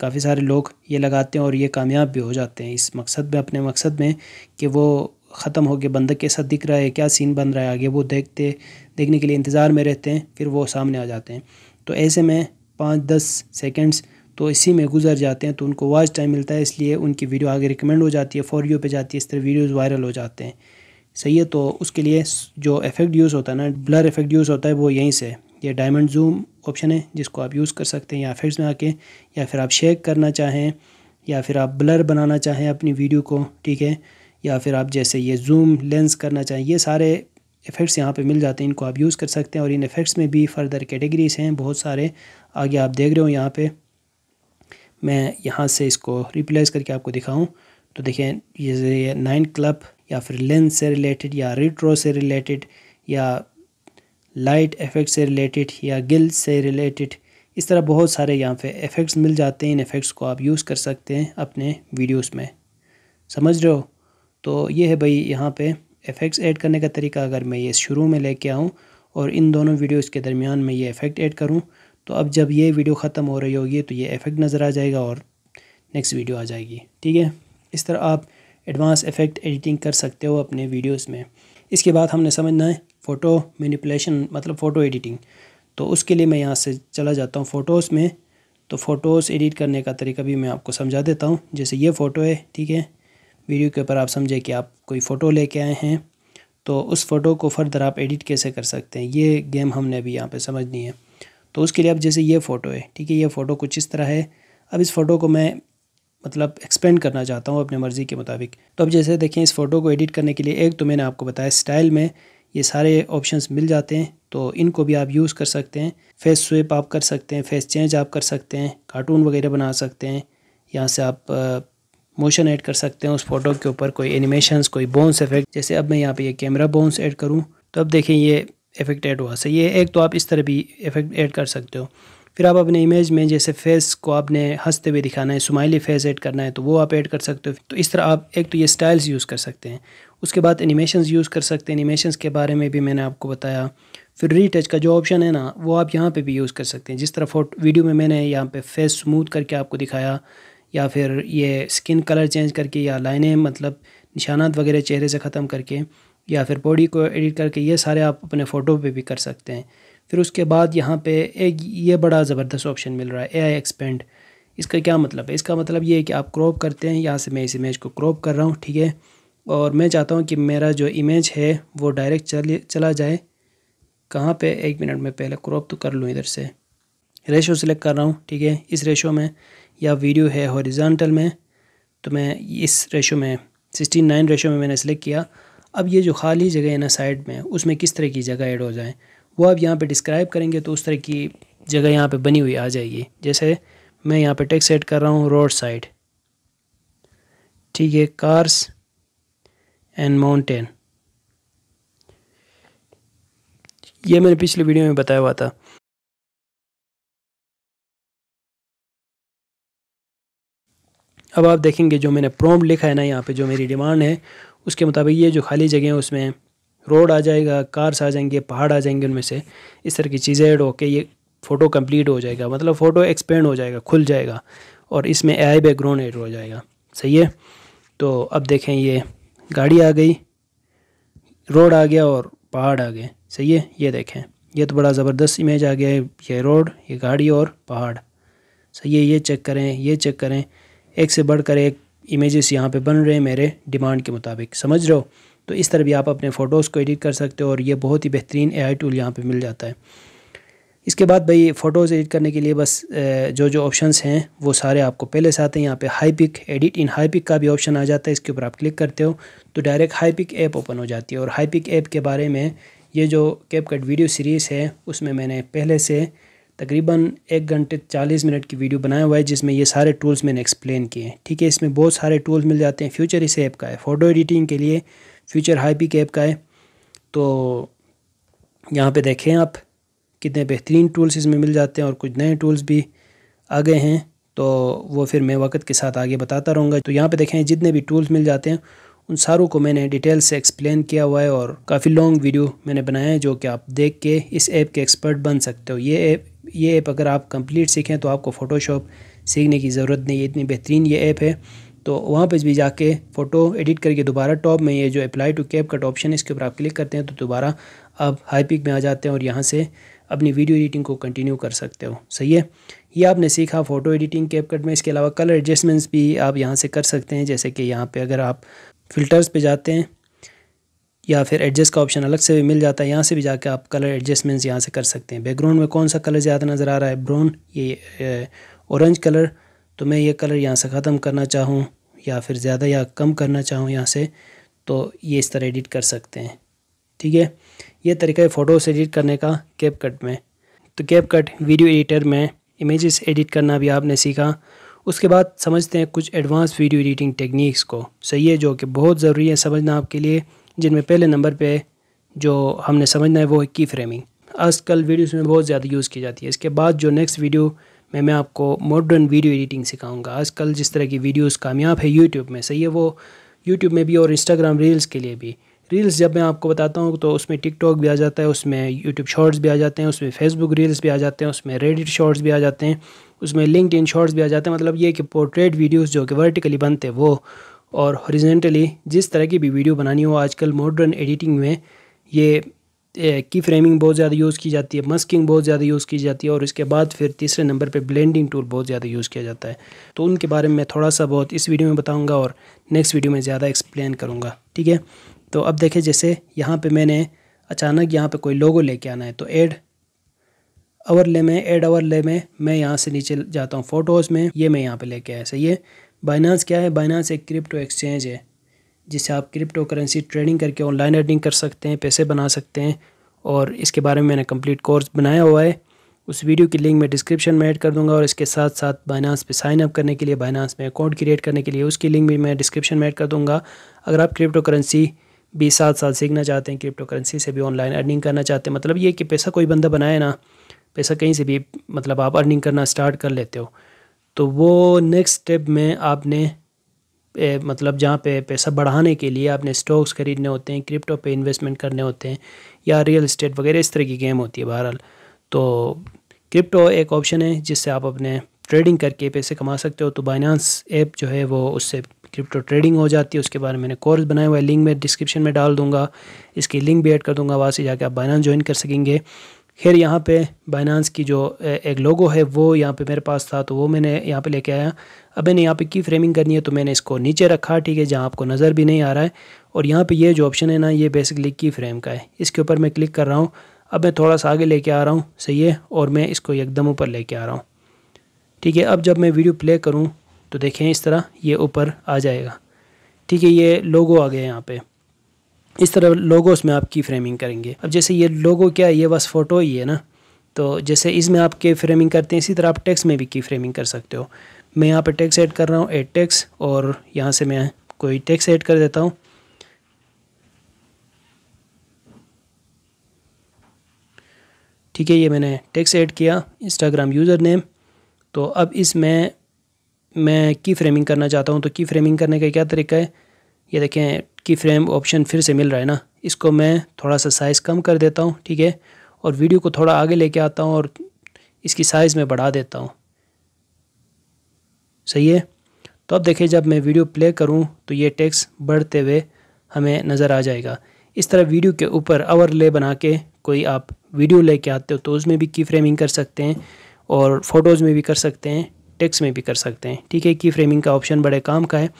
काफ़ी सारे लोग ये लगाते हैं और ये कामयाब भी हो जाते हैं इस मकसद में अपने मकसद में कि वो ख़त्म हो गया के कैसा दिख रहा है क्या सीन बन रहा है आगे वो देखते देखने के लिए इंतज़ार में रहते हैं फिर वो सामने आ जाते हैं तो ऐसे में पाँच दस सेकेंड्स तो इसी में गुजर जाते हैं तो उनको वाच टाइम मिलता है इसलिए उनकी वीडियो आगे रिकमेंड हो जाती है फॉर यू पे जाती है इस तरह वीडियोस वायरल हो जाते हैं सही है तो उसके लिए जो इफेक्ट यूज़ होता है ना ब्लर इफेक्ट यूज़ होता है वो यहीं से ये डायमंड जूम ऑप्शन है जिसको आप यूज़ कर सकते हैं या इफेक्ट्स में आके या फिर आप शेक करना चाहें या फिर आप ब्लर बनाना चाहें अपनी वीडियो को ठीक है या फिर आप जैसे ये जूम लेंस करना चाहें ये सारे इफ़ेक्ट्स यहाँ पे मिल जाते हैं इनको आप यूज़ कर सकते हैं और इन इफ़ेक्ट्स में भी फर्दर कैटेगरीज हैं बहुत सारे आगे आप देख रहे हो यहाँ पे मैं यहाँ से इसको रिप्लेस करके आपको दिखाऊँ तो देखें ये नाइन क्लब या फिर लेंस से रिलेटेड या रिट्रो से रिलेटेड या लाइट इफ़ेक्ट से रिलेटेड या गिल से रिलेटेड इस तरह बहुत सारे यहाँ पे इफ़ेक्ट्स मिल जाते हैं इन इफ़ेक्ट्स को आप यूज़ कर सकते हैं अपने वीडियोज़ में समझ रहे हो तो ये है भाई यहाँ पर इफ़ेक्ट्स ऐड करने का तरीका अगर मैं ये शुरू में लेके आऊँ और इन दोनों वीडियोस के दरमियान में ये इफ़ेक्ट ऐड करूँ तो अब जब ये वीडियो ख़त्म हो रही होगी तो ये इफ़ेक्ट नज़र आ जाएगा और नेक्स्ट वीडियो आ जाएगी ठीक है इस तरह आप एडवांस इफ़ेक्ट एडिटिंग कर सकते हो अपने वीडियोस में इसके बाद हमने समझना है फ़ोटो मैनिपुलेशन मतलब फ़ोटो एडिटिंग तो उसके लिए मैं यहाँ से चला जाता हूँ फ़ोटोज़ में तो फ़ोटोज़ एडिट करने का तरीका भी मैं आपको समझा देता हूँ जैसे ये फ़ोटो है ठीक है वीडियो के ऊपर आप समझे कि आप कोई फ़ोटो लेके आए हैं तो उस फ़ोटो को फर्दर आप एडिट कैसे कर सकते हैं ये गेम हमने अभी यहाँ पे समझनी है तो उसके लिए अब जैसे ये फ़ोटो है ठीक है ये फ़ोटो कुछ इस तरह है अब इस फ़ोटो को मैं मतलब एक्सपेंड करना चाहता हूँ अपनी मर्ज़ी के मुताबिक तो अब जैसे देखें इस फ़ोटो को एडिट करने के लिए एक तो मैंने आपको बताया स्टाइल में ये सारे ऑप्शन मिल जाते हैं तो इनको भी आप यूज़ कर सकते हैं फेस स्वेप आप कर सकते हैं फेस चेंज आप कर सकते हैं कार्टून वगैरह बना सकते हैं यहाँ से आप मोशन ऐड कर सकते हैं उस फोटो के ऊपर कोई एनिमेशन कोई बोन्स इफेक्ट जैसे अब मैं यहाँ पे ये कैमरा बोन्स ऐड करूँ तो अब देखें ये इफेक्ट ऐड हुआ सही है एक तो आप इस तरह भी इफेक्ट ऐड कर सकते हो फिर आप अपने इमेज में जैसे फेस को आपने हंसते हुए दिखाना है स्माइली फेस ऐड करना है तो वो आप ऐड कर सकते हो तो इस तरह आप एक तो ये स्टाइल्स यूज़ कर सकते हैं उसके बाद एनिमेशन यूज़ कर सकते हैं एनिमेशन के बारे में भी मैंने आपको बताया फिर रीटच का जो ऑप्शन है ना वो आप यहाँ पे भी यूज़ कर सकते हैं जिस तरह फोटो वीडियो में मैंने यहाँ पे फेस स्मूथ करके आपको दिखाया या फिर ये स्किन कलर चेंज करके या लाइनें मतलब निशानात वगैरह चेहरे से ख़त्म करके या फिर बॉडी को एडिट करके ये सारे आप अपने फ़ोटो पे भी कर सकते हैं फिर उसके बाद यहाँ पे एक ये बड़ा ज़बरदस्त ऑप्शन मिल रहा है ए आई एक्सपेंड इसका क्या मतलब है इसका मतलब ये है कि आप क्रॉप करते हैं यहाँ से मैं इस इमेज को क्रॉप कर रहा हूँ ठीक है और मैं चाहता हूँ कि मेरा जो इमेज है वो डायरेक्ट चल चला जाए कहाँ पर एक मिनट में पहले क्रॉप तो कर लूँ इधर से रेशो सेलेक्ट कर रहा हूँ ठीक है इस रेशो में या वीडियो है हॉरिजॉन्टल में तो मैं इस रेशो में सिक्सटी नाइन रेशो में मैंने सेलेक्ट किया अब ये जो खाली जगह है ना साइड में उसमें किस तरह की जगह ऐड हो जाए वो आप यहाँ पे डिस्क्राइब करेंगे तो उस तरह की जगह यहाँ पे बनी हुई आ जाएगी जैसे मैं यहाँ पे टेक्स ऐड कर रहा हूँ रोड साइड ठीक है कार्स एंड माउंटेन ये मैंने पिछले वीडियो में बताया हुआ था अब आप देखेंगे जो मैंने प्रॉम्प्ट लिखा है ना यहाँ पे जो मेरी डिमांड है उसके मुताबिक ये जो खाली जगह है उसमें रोड आ जाएगा कार्स आ जाएंगे पहाड़ आ जाएंगे उनमें से इस तरह की चीज़ें ऐड होके ये फ़ोटो कम्प्लीट हो जाएगा मतलब फ़ोटो एक्सपेंड हो जाएगा खुल जाएगा और इसमें ए आई बैकग्राउंड ऐड हो जाएगा सही है तो अब देखें ये गाड़ी आ गई रोड आ गया और पहाड़ आ गए सही है ये देखें ये तो बड़ा ज़बरदस्त इमेज आ गया है ये रोड ये गाड़ी और पहाड़ सही है ये चेक करें ये चेक करें एक से बढ़कर एक इमेजेस यहाँ पे बन रहे हैं मेरे डिमांड के मुताबिक समझ रहे हो तो इस तरह भी आप अपने फ़ोटोज़ को एडिट कर सकते हो और ये बहुत ही बेहतरीन एआई टूल यहाँ पे मिल जाता है इसके बाद भाई फ़ोटोज़ एडिट करने के लिए बस जो जो ऑप्शंस हैं वो सारे आपको पहले से आते हैं यहाँ पे Hypic edit in Hypic का भी ऑप्शन आ जाता है इसके ऊपर आप क्लिक करते हो तो direct Hypic app open हो जाती है और हाई पिक ऐप के बारे में ये जो कैप कट वीडियो सीरीज़ है उसमें मैंने पहले से तकरीबन एक घंटे चालीस मिनट की वीडियो बनाया हुआ है जिसमें ये सारे टूल्स मैंने एक्सप्लेन किए हैं ठीक है इसमें बहुत सारे टूल्स मिल जाते हैं फ्यूचर इस ऐप का है फ़ोटो एडिटिंग के लिए फ्यूचर हाई ऐप का है तो यहाँ पे देखें आप कितने बेहतरीन टूल्स इसमें मिल जाते हैं और कुछ नए टूल्स भी आ गए हैं तो वो फिर मैं वक्त के साथ आगे बताता रहूँगा तो यहाँ पर देखें जितने भी टूल्स मिल जाते हैं उन सारों को मैंने डिटेल से एक्सप्लेन किया हुआ है और काफ़ी लॉन्ग वीडियो मैंने बनाया है जो कि आप देख के इस ऐप के एक्सपर्ट बन सकते हो ये ऐप ये ऐप अगर आप कंप्लीट सीखें तो आपको फ़ोटोशॉप सीखने की ज़रूरत नहीं है इतनी बेहतरीन ये ऐप है तो वहाँ पर भी जाके फ़ोटो एडिट करके दोबारा टॉप में ये जो apply to CapCut option है इसके ऊपर आप क्लिक करते हैं तो दोबारा आप हाई पिक में आ जाते हैं और यहाँ से अपनी वीडियो एडिटिंग को कंटिन्यू कर सकते हो सही है ये आपने सीखा फ़ोटो एडिटिंग कैप कट में इसके अलावा कलर एडजस्टमेंट्स भी आप यहाँ से कर सकते हैं जैसे कि यहाँ पर अगर आप फ़िल्टर्स पर जाते हैं या फिर एडजस्ट का ऑप्शन अलग से भी मिल जाता है यहाँ से भी जाके आप कलर एडजस्टमेंट्स यहाँ से कर सकते हैं बैकग्राउंड में कौन सा कलर ज़्यादा नज़र आ रहा है ब्राउन ये ऑरेंज कलर तो मैं ये कलर यहाँ से ख़त्म करना चाहूँ या फिर ज़्यादा या कम करना चाहूँ यहाँ से तो ये इस तरह एडिट कर सकते हैं ठीक है ये तरीका है फ़ोटोज़ एडिट करने का कैप कट में तो कैप कट वीडियो एडिटर में इमेज़ एडिट करना भी आपने सीखा उसके बाद समझते हैं कुछ एडवांस वीडियो एडिटिंग टेक्निक्स को सही है जो कि बहुत ज़रूरी है समझना आपके लिए जिनमें पहले नंबर पे जो हमने समझना है वो है की फ्रेमिंग आजकल वीडियोस में बहुत ज़्यादा यूज़ की जाती है इसके बाद जो नेक्स्ट वीडियो में मैं आपको मॉडर्न वीडियो एडिटिंग सिखाऊंगा आजकल जिस तरह की वीडियोस कामयाब है यूट्यूब में सही है वो यूट्यूब में भी और इंस्टाग्राम रील्स के लिए भी रील्स जब मैं आपको बताता हूँ तो उसमें टिकटॉक भी आ जाता है उसमें यूट्यूब शॉर्ट्स भी आ जाते हैं उसमें फेसबुक रील्स भी आ जाते हैं उसमें रेडिट शॉर्ट्स भी आ जाते हैं उसमें लिंकड इन शॉर्ट्स भी आ जाते हैं मतलब ये कि पोर्ट्रेट वीडियोज़ जो कि वर्टिकली बनते हैं वो और हॉरिजेंटली जिस तरह की भी वीडियो बनानी हो आजकल मॉडर्न एडिटिंग में ये की फ्रेमिंग बहुत ज़्यादा यूज़ की जाती है मस्किंग बहुत ज़्यादा यूज़ की जाती है और इसके बाद फिर तीसरे नंबर पे ब्लेंडिंग टूल बहुत ज़्यादा यूज़ किया जाता है तो उनके बारे में थोड़ा सा बहुत इस वीडियो में बताऊंगा और नेक्स्ट वीडियो में ज़्यादा एक्सप्लेन करूँगा ठीक है तो अब देखें जैसे यहाँ पर मैंने अचानक यहाँ पर कोई लोगो लेके आना है तो एड अवर ले में एड अवर ले में मैं यहाँ से नीचे जाता हूँ फ़ोटोज़ में ये मैं यहाँ पर लेके आया सही है बाइनांस क्या है बाइनांस एक क्रिप्टो एक्सचेंज है जिससे आप क्रिप्टो करेंसी ट्रेडिंग करके ऑनलाइन अर्निंग कर सकते हैं पैसे बना सकते हैं और इसके बारे में मैंने कंप्लीट कोर्स बनाया हुआ है उस वीडियो की लिंक मैं डिस्क्रिप्शन में ऐड कर दूंगा और इसके साथ साथ बाइनांस पे साइन अप करने के लिए बाइनांस में अकाउंट क्रिएट करने के लिए उसकी लिंक भी मैं डिस्क्रिप्शन में ऐड कर दूंगा अगर आप क्रिप्टो करेंसी भी साथ साथ सीखना चाहते हैं क्रिप्टो करेंसी से भी ऑनलाइन अर्निंग करना चाहते हैं मतलब ये कि पैसा कोई बंदा बनाए ना पैसा कहीं से भी मतलब आप अर्निंग करना स्टार्ट कर लेते हो तो वो नेक्स्ट स्टेप में आपने ए, मतलब जहाँ पे पैसा बढ़ाने के लिए आपने स्टॉक्स खरीदने होते हैं क्रिप्टो पे इन्वेस्टमेंट करने होते हैं या रियल इस्टेट वगैरह इस तरह की गेम होती है बहरहाल तो क्रिप्टो एक ऑप्शन है जिससे आप अपने ट्रेडिंग करके पैसे कमा सकते हो तो बाइनांस ऐप जो है वो उससे क्रिप्टो ट्रेडिंग हो जाती है उसके बारे में मैंने कोर्स बनाया हुआ है लिंक मैं डिस्क्रिप्शन में डाल दूंगा इसकी लिंक भी ऐड कर दूंगा वहाँ से जाके आप बाइनांस ज्वाइन कर सकेंगे खैर यहाँ पे बाइनांस की जो एक लोगो है वो यहाँ पे मेरे पास था तो वो मैंने यहाँ पे लेके आया अब मैंने यहाँ पे की फ्रेमिंग करनी है तो मैंने इसको नीचे रखा ठीक है जहाँ आपको नज़र भी नहीं आ रहा है और यहाँ पे ये जो ऑप्शन है ना ये बेसिकली की फ्रेम का है इसके ऊपर मैं क्लिक कर रहा हूँ अब मैं थोड़ा सा आगे लेके आ रहा हूँ सही है और मैं इसको एकदम ऊपर ले आ रहा हूँ ठीक है अब जब मैं वीडियो प्ले करूँ तो देखें इस तरह ये ऊपर आ जाएगा ठीक है ये लोगो आ गया यहाँ पर इस तरह लोगोस में आप की फ्रेमिंग करेंगे अब जैसे ये लोगो क्या है ये बस फ़ोटो ही है ना तो जैसे इसमें आप की फ्रेमिंग करते हैं इसी तरह आप टेक्स में भी की फ्रेमिंग कर सकते हो मैं यहाँ पे टेक्स ऐड कर रहा हूँ एड टेक्स और यहाँ से मैं कोई टेक्स ऐड कर देता हूँ ठीक है ये मैंने टेक्स ऐड किया इंस्टाग्राम यूज़र नेम तो अब इसमें मैं की फ्रेमिंग करना चाहता हूँ तो की फ्रेमिंग करने का क्या तरीका है ये देखें की फ्रेम ऑप्शन फिर से मिल रहा है ना इसको मैं थोड़ा सा साइज़ कम कर देता हूँ ठीक है और वीडियो को थोड़ा आगे लेके आता हूँ और इसकी साइज़ में बढ़ा देता हूँ सही है तो अब देखिए जब मैं वीडियो प्ले करूँ तो ये टैक्स बढ़ते हुए हमें नज़र आ जाएगा इस तरह वीडियो के ऊपर अवर ले बना के कोई आप वीडियो लेके आते हो तो उसमें भी की फ्रेमिंग कर सकते हैं और फ़ोटोज़ में भी कर सकते हैं टेक्स्ट में भी कर सकते हैं ठीक है की फ्रेमिंग का ऑप्शन बड़े काम का है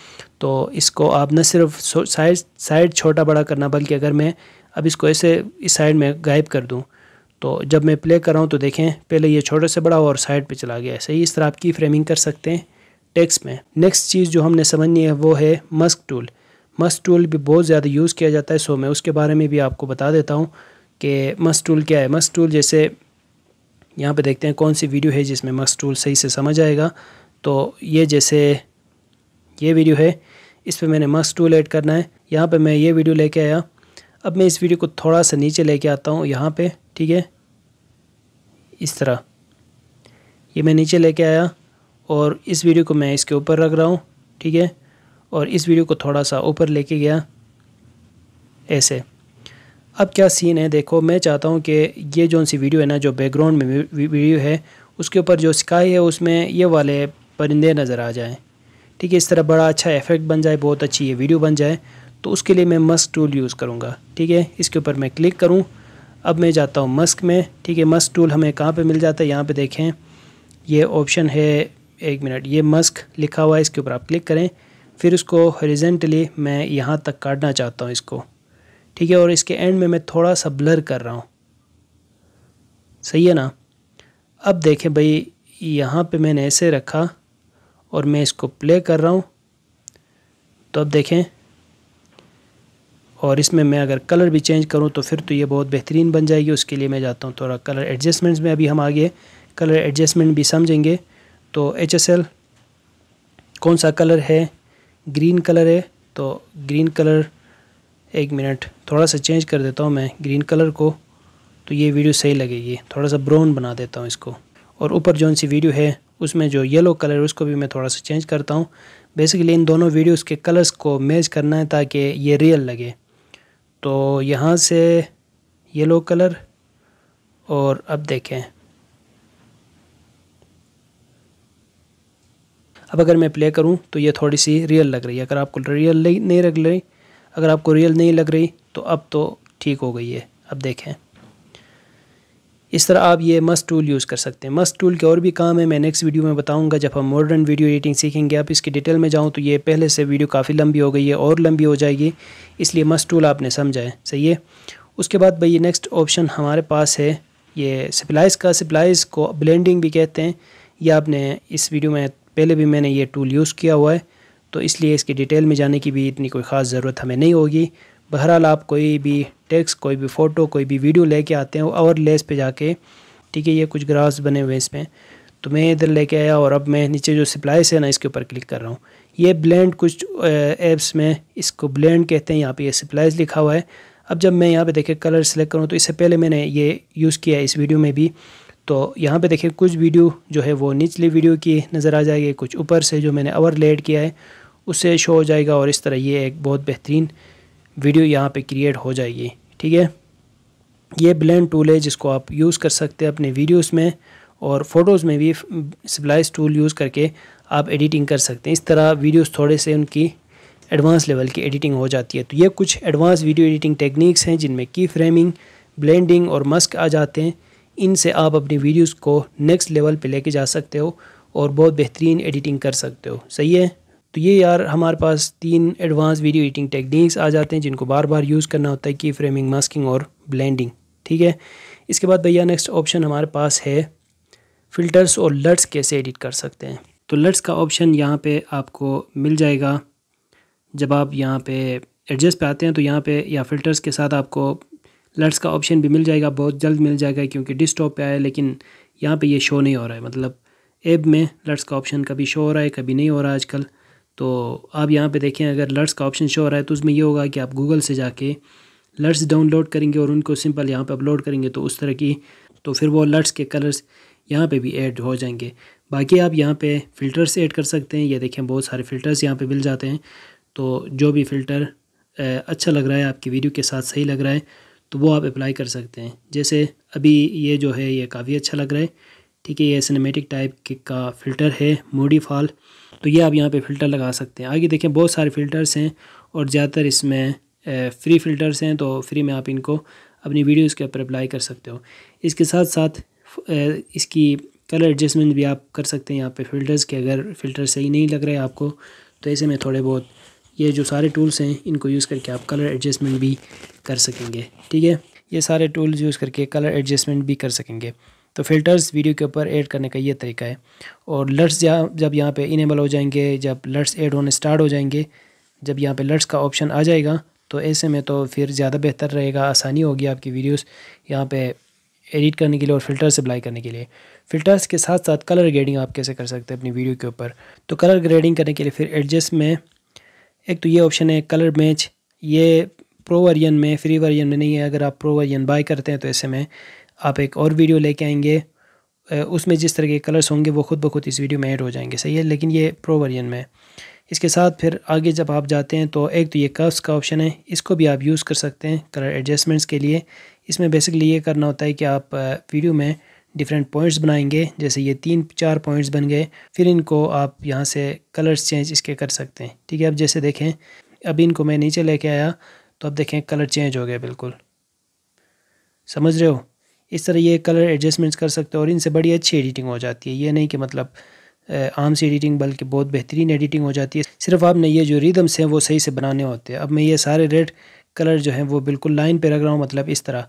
तो इसको आप न सिर्फ साइड साइड छोटा बड़ा करना बल्कि अगर मैं अब इसको ऐसे इस साइड में गायब कर दूँ तो जब मैं प्ले कर रहा हूँ तो देखें पहले ये छोटे से बड़ा और साइड पे चला गया सही इस तरह आप की फ्रेमिंग कर सकते हैं टेक्स्ट में नेक्स्ट चीज़ जो हमने समझनी है वो है मस्क टूल मस्क टूल भी बहुत ज़्यादा यूज़ किया जाता है सो मैं उसके बारे में भी आपको बता देता हूँ कि मस्क टूल क्या है मस्क टूल जैसे यहाँ पे देखते हैं कौन सी वीडियो है जिसमें मस्क टूल सही से समझ आएगा तो ये जैसे ये वीडियो है इस पर मैंने मस्क टूल ऐड करना है यहाँ पर मैं ये वीडियो लेके आया अब मैं इस वीडियो को थोड़ा सा नीचे लेके आता हूँ यहाँ पे ठीक है इस तरह ये मैं नीचे लेके आया और इस वीडियो को मैं इसके ऊपर रख रहा हूँ ठीक है और इस वीडियो को थोड़ा सा ऊपर लेके गया ऐसे अब क्या सीन है देखो मैं चाहता हूँ कि ये जो सी वीडियो है ना जो बैकग्राउंड में वीडियो है उसके ऊपर जो स्काई है उसमें ये वाले परिंदे नज़र आ जाएँ ठीक है इस तरह बड़ा अच्छा इफेक्ट बन जाए बहुत अच्छी ये वीडियो बन जाए तो उसके लिए मैं मस्क टूल यूज़ करूँगा ठीक है इसके ऊपर मैं क्लिक करूँ अब मैं जाता हूँ मस्क में ठीक है मस्क टूल हमें कहाँ पर मिल जाता है यहाँ पर देखें ये ऑप्शन है एक मिनट ये मस्क लिखा हुआ है इसके ऊपर आप क्लिक करें फिर उसको रिजेंटली मैं यहाँ तक काटना चाहता हूँ इसको ठीक है और इसके एंड में मैं थोड़ा सा ब्लर कर रहा हूँ सही है ना अब देखें भाई यहाँ पे मैंने ऐसे रखा और मैं इसको प्ले कर रहा हूँ तो अब देखें और इसमें मैं अगर कलर भी चेंज करूं तो फिर तो ये बहुत बेहतरीन बन जाएगी उसके लिए मैं जाता हूं थोड़ा कलर एडजस्टमेंट्स में अभी हम आगे कलर एडजस्टमेंट भी समझेंगे तो एच कौन सा कलर है ग्रीन कलर है तो ग्रीन कलर एक मिनट थोड़ा सा चेंज कर देता हूँ मैं ग्रीन कलर को तो ये वीडियो सही लगेगी थोड़ा सा ब्राउन बना देता हूँ इसको और ऊपर जो सी वीडियो है उसमें जो येलो कलर उसको भी मैं थोड़ा सा चेंज करता हूँ बेसिकली इन दोनों वीडियोस के कलर्स को मैच करना है ताकि ये रियल लगे तो यहाँ से येलो कलर और अब देखें अब अगर मैं प्ले करूँ तो ये थोड़ी सी रियल लग रही है अगर आपको रियल नहीं लग रही अगर आपको रियल नहीं लग रही तो अब तो ठीक हो गई है अब देखें इस तरह आप ये मस्ट टूल यूज़ कर सकते हैं मस्ट टूल के और भी काम है मैं नेक्स्ट वीडियो में बताऊंगा जब हम मॉडर्न वीडियो एडिटिंग सीखेंगे आप इसकी डिटेल में जाऊँ तो ये पहले से वीडियो काफ़ी लंबी हो गई है और लंबी हो जाएगी इसलिए मस्ट टूल आपने समझा है सही है उसके बाद भाई नेक्स्ट ऑप्शन हमारे पास है ये सप्लाइज़ का सप्लाइज़ को ब्लेंडिंग भी कहते हैं यह आपने इस वीडियो में पहले भी मैंने ये टूल यूज़ किया हुआ है तो इसलिए इसकी डिटेल में जाने की भी इतनी कोई ख़ास ज़रूरत हमें नहीं होगी बहरहाल आप कोई भी टेक्स्ट कोई भी फ़ोटो कोई भी वीडियो लेके आते हैं और लेस पे जाके ठीक है ये कुछ ग्राफ्स बने हुए हैं इसमें तो मैं इधर लेके आया और अब मैं नीचे जो सप्लाइस है ना इसके ऊपर क्लिक कर रहा हूँ ये ब्लेंड कुछ ऐप्स में इसको ब्लेंड कहते हैं यहाँ पे ये सप्लाइज लिखा हुआ है अब जब मैं यहाँ पे देखे कलर सेलेक्ट करूँ तो इससे पहले मैंने ये यूज़ किया है इस वीडियो में भी तो यहाँ पे देखिए कुछ वीडियो जो है वो निचली वीडियो की नज़र आ जाएगी कुछ ऊपर से जो मैंने ओवरलेड किया है उससे शो हो जाएगा और इस तरह ये एक बहुत बेहतरीन वीडियो यहाँ पे क्रिएट हो जाएगी ठीक है ये ब्लेंड टूल है जिसको आप यूज़ कर सकते हैं अपने वीडियोस में और फ़ोटोज़ में भी स्प्लाइस टूल यूज़ करके आप एडिटिंग कर सकते हैं इस तरह वीडियोस थोड़े से उनकी एडवांस लेवल की एडिटिंग हो जाती है तो ये कुछ एडवांस वीडियो एडिटिंग टेक्निक्स हैं जिनमें की फ्रेमिंग ब्लेंडिंग और मस्क आ जाते हैं इनसे आप अपनी वीडियोज़ को नेक्स्ट लेवल पर लेके जा सकते हो और बहुत बेहतरीन एडिटिंग कर सकते हो सही है तो ये यार हमारे पास तीन एडवांस वीडियो एडिटिंग टेक्निक्स आ जाते हैं जिनको बार बार यूज़ करना होता है की फ्रेमिंग मास्किंग और ब्लेंडिंग ठीक है इसके बाद भैया नेक्स्ट ऑप्शन हमारे पास है फ़िल्टर्स और लट्स कैसे एडिट कर सकते हैं तो लट्स का ऑप्शन यहाँ पे आपको मिल जाएगा जब आप यहाँ पे एडजस्ट पे आते हैं तो यहाँ पे या फ़िल्टर्स के साथ आपको लट्स का ऑप्शन भी मिल जाएगा बहुत जल्द मिल जाएगा क्योंकि डिस्टॉप पे आया लेकिन यहाँ पे ये शो नहीं हो रहा है मतलब ऐप में लट्स का ऑप्शन कभी शो हो रहा है कभी नहीं हो रहा है आजकल तो आप यहाँ पे देखें अगर लर्स का ऑप्शन शो हो रहा है तो उसमें ये होगा कि आप गूगल से जाके लर्स डाउनलोड करेंगे और उनको सिंपल यहाँ पे अपलोड करेंगे तो उस तरह की तो फिर वो लर्स के कलर्स यहाँ पे भी ऐड हो जाएंगे बाकी आप यहाँ पे फ़िल्टर्स ऐड कर सकते हैं ये देखें बहुत सारे फ़िल्टर्स यहाँ पर मिल जाते हैं तो जो भी फ़िल्टर अच्छा लग रहा है आपकी वीडियो के साथ सही लग रहा है तो वो आप अप्लाई कर सकते हैं जैसे अभी ये जो है ये काफ़ी अच्छा लग रहा है ठीक है ये सिनेमेटिक टाइप का फ़िल्टर है मोडी फॉल तो ये आप यहाँ पे फ़िल्टर लगा सकते हैं आगे देखें बहुत सारे फ़िल्टर्स हैं और ज़्यादातर इसमें फ्री फ़िल्टर्स हैं तो फ्री में आप इनको अपनी वीडियोज़ के ऊपर अप्लाई कर सकते हो इसके साथ साथ इसकी कलर एडजस्टमेंट भी आप कर सकते हैं यहाँ पर फ़िल्टर्स के अगर फ़िल्टर सही नहीं लग रहे आपको तो ऐसे में थोड़े बहुत ये जो सारे टूल्स हैं इनको यूज़ करके आप कलर एडजस्टमेंट भी कर सकेंगे ठीक है ये सारे टूल्स यूज़ करके कलर एडजस्टमेंट भी कर सकेंगे तो फिल्टर्स वीडियो के ऊपर ऐड करने का ये तरीका है और लट्स जब यहाँ पे इनेबल हो जाएंगे जब लट्स ऐड होने स्टार्ट हो जाएंगे जब यहाँ पे लट्स का ऑप्शन आ जाएगा तो ऐसे में तो फिर ज़्यादा बेहतर रहेगा आसानी होगी आपकी वीडियोस यहाँ पे एडिट करने के लिए और फिल्टर्स अप्लाई करने के लिए फ़िल्टर्स के साथ साथ कलर ग्रेडिंग आप कैसे कर सकते हैं अपनी वीडियो के ऊपर तो कलर ग्रेडिंग करने के लिए फिर एडजस्ट में एक तो ये ऑप्शन है कलर मैच ये प्रो वर्जन में फ्री वर्जन में नहीं है अगर आप प्रो वर्जन बाय करते हैं तो ऐसे में आप एक और वीडियो लेके आएंगे उसमें जिस तरह के कलर्स होंगे वो खुद ब खुद इस वीडियो में ऐड हो जाएंगे सही है लेकिन ये प्रो वर्जन में इसके साथ फिर आगे जब आप जाते हैं तो एक तो ये कर्व्स का ऑप्शन है इसको भी आप यूज़ कर सकते हैं कलर एडजस्टमेंट्स के लिए इसमें बेसिकली ये करना होता है कि आप वीडियो में डिफरेंट पॉइंट्स बनाएंगे जैसे ये तीन चार पॉइंट्स बन गए फिर इनको आप यहाँ से कलर्स चेंज इसके कर सकते हैं ठीक है अब जैसे देखें अभी इनको मैं नीचे लेके आया तो अब देखें कलर चेंज हो गया बिल्कुल समझ रहे हो इस तरह ये कलर एडजस्टमेंट्स कर सकते हो और इनसे बड़ी अच्छी एडिटिंग हो जाती है ये नहीं कि मतलब आम सी एडिटिंग बल्कि बहुत बेहतरीन एडिटिंग हो जाती है सिर्फ आपने ये जो रिदम्स हैं वो सही से बनाने होते हैं अब मैं ये सारे रेड कलर जो हैं वो बिल्कुल लाइन पे रख रहा हूँ मतलब इस तरह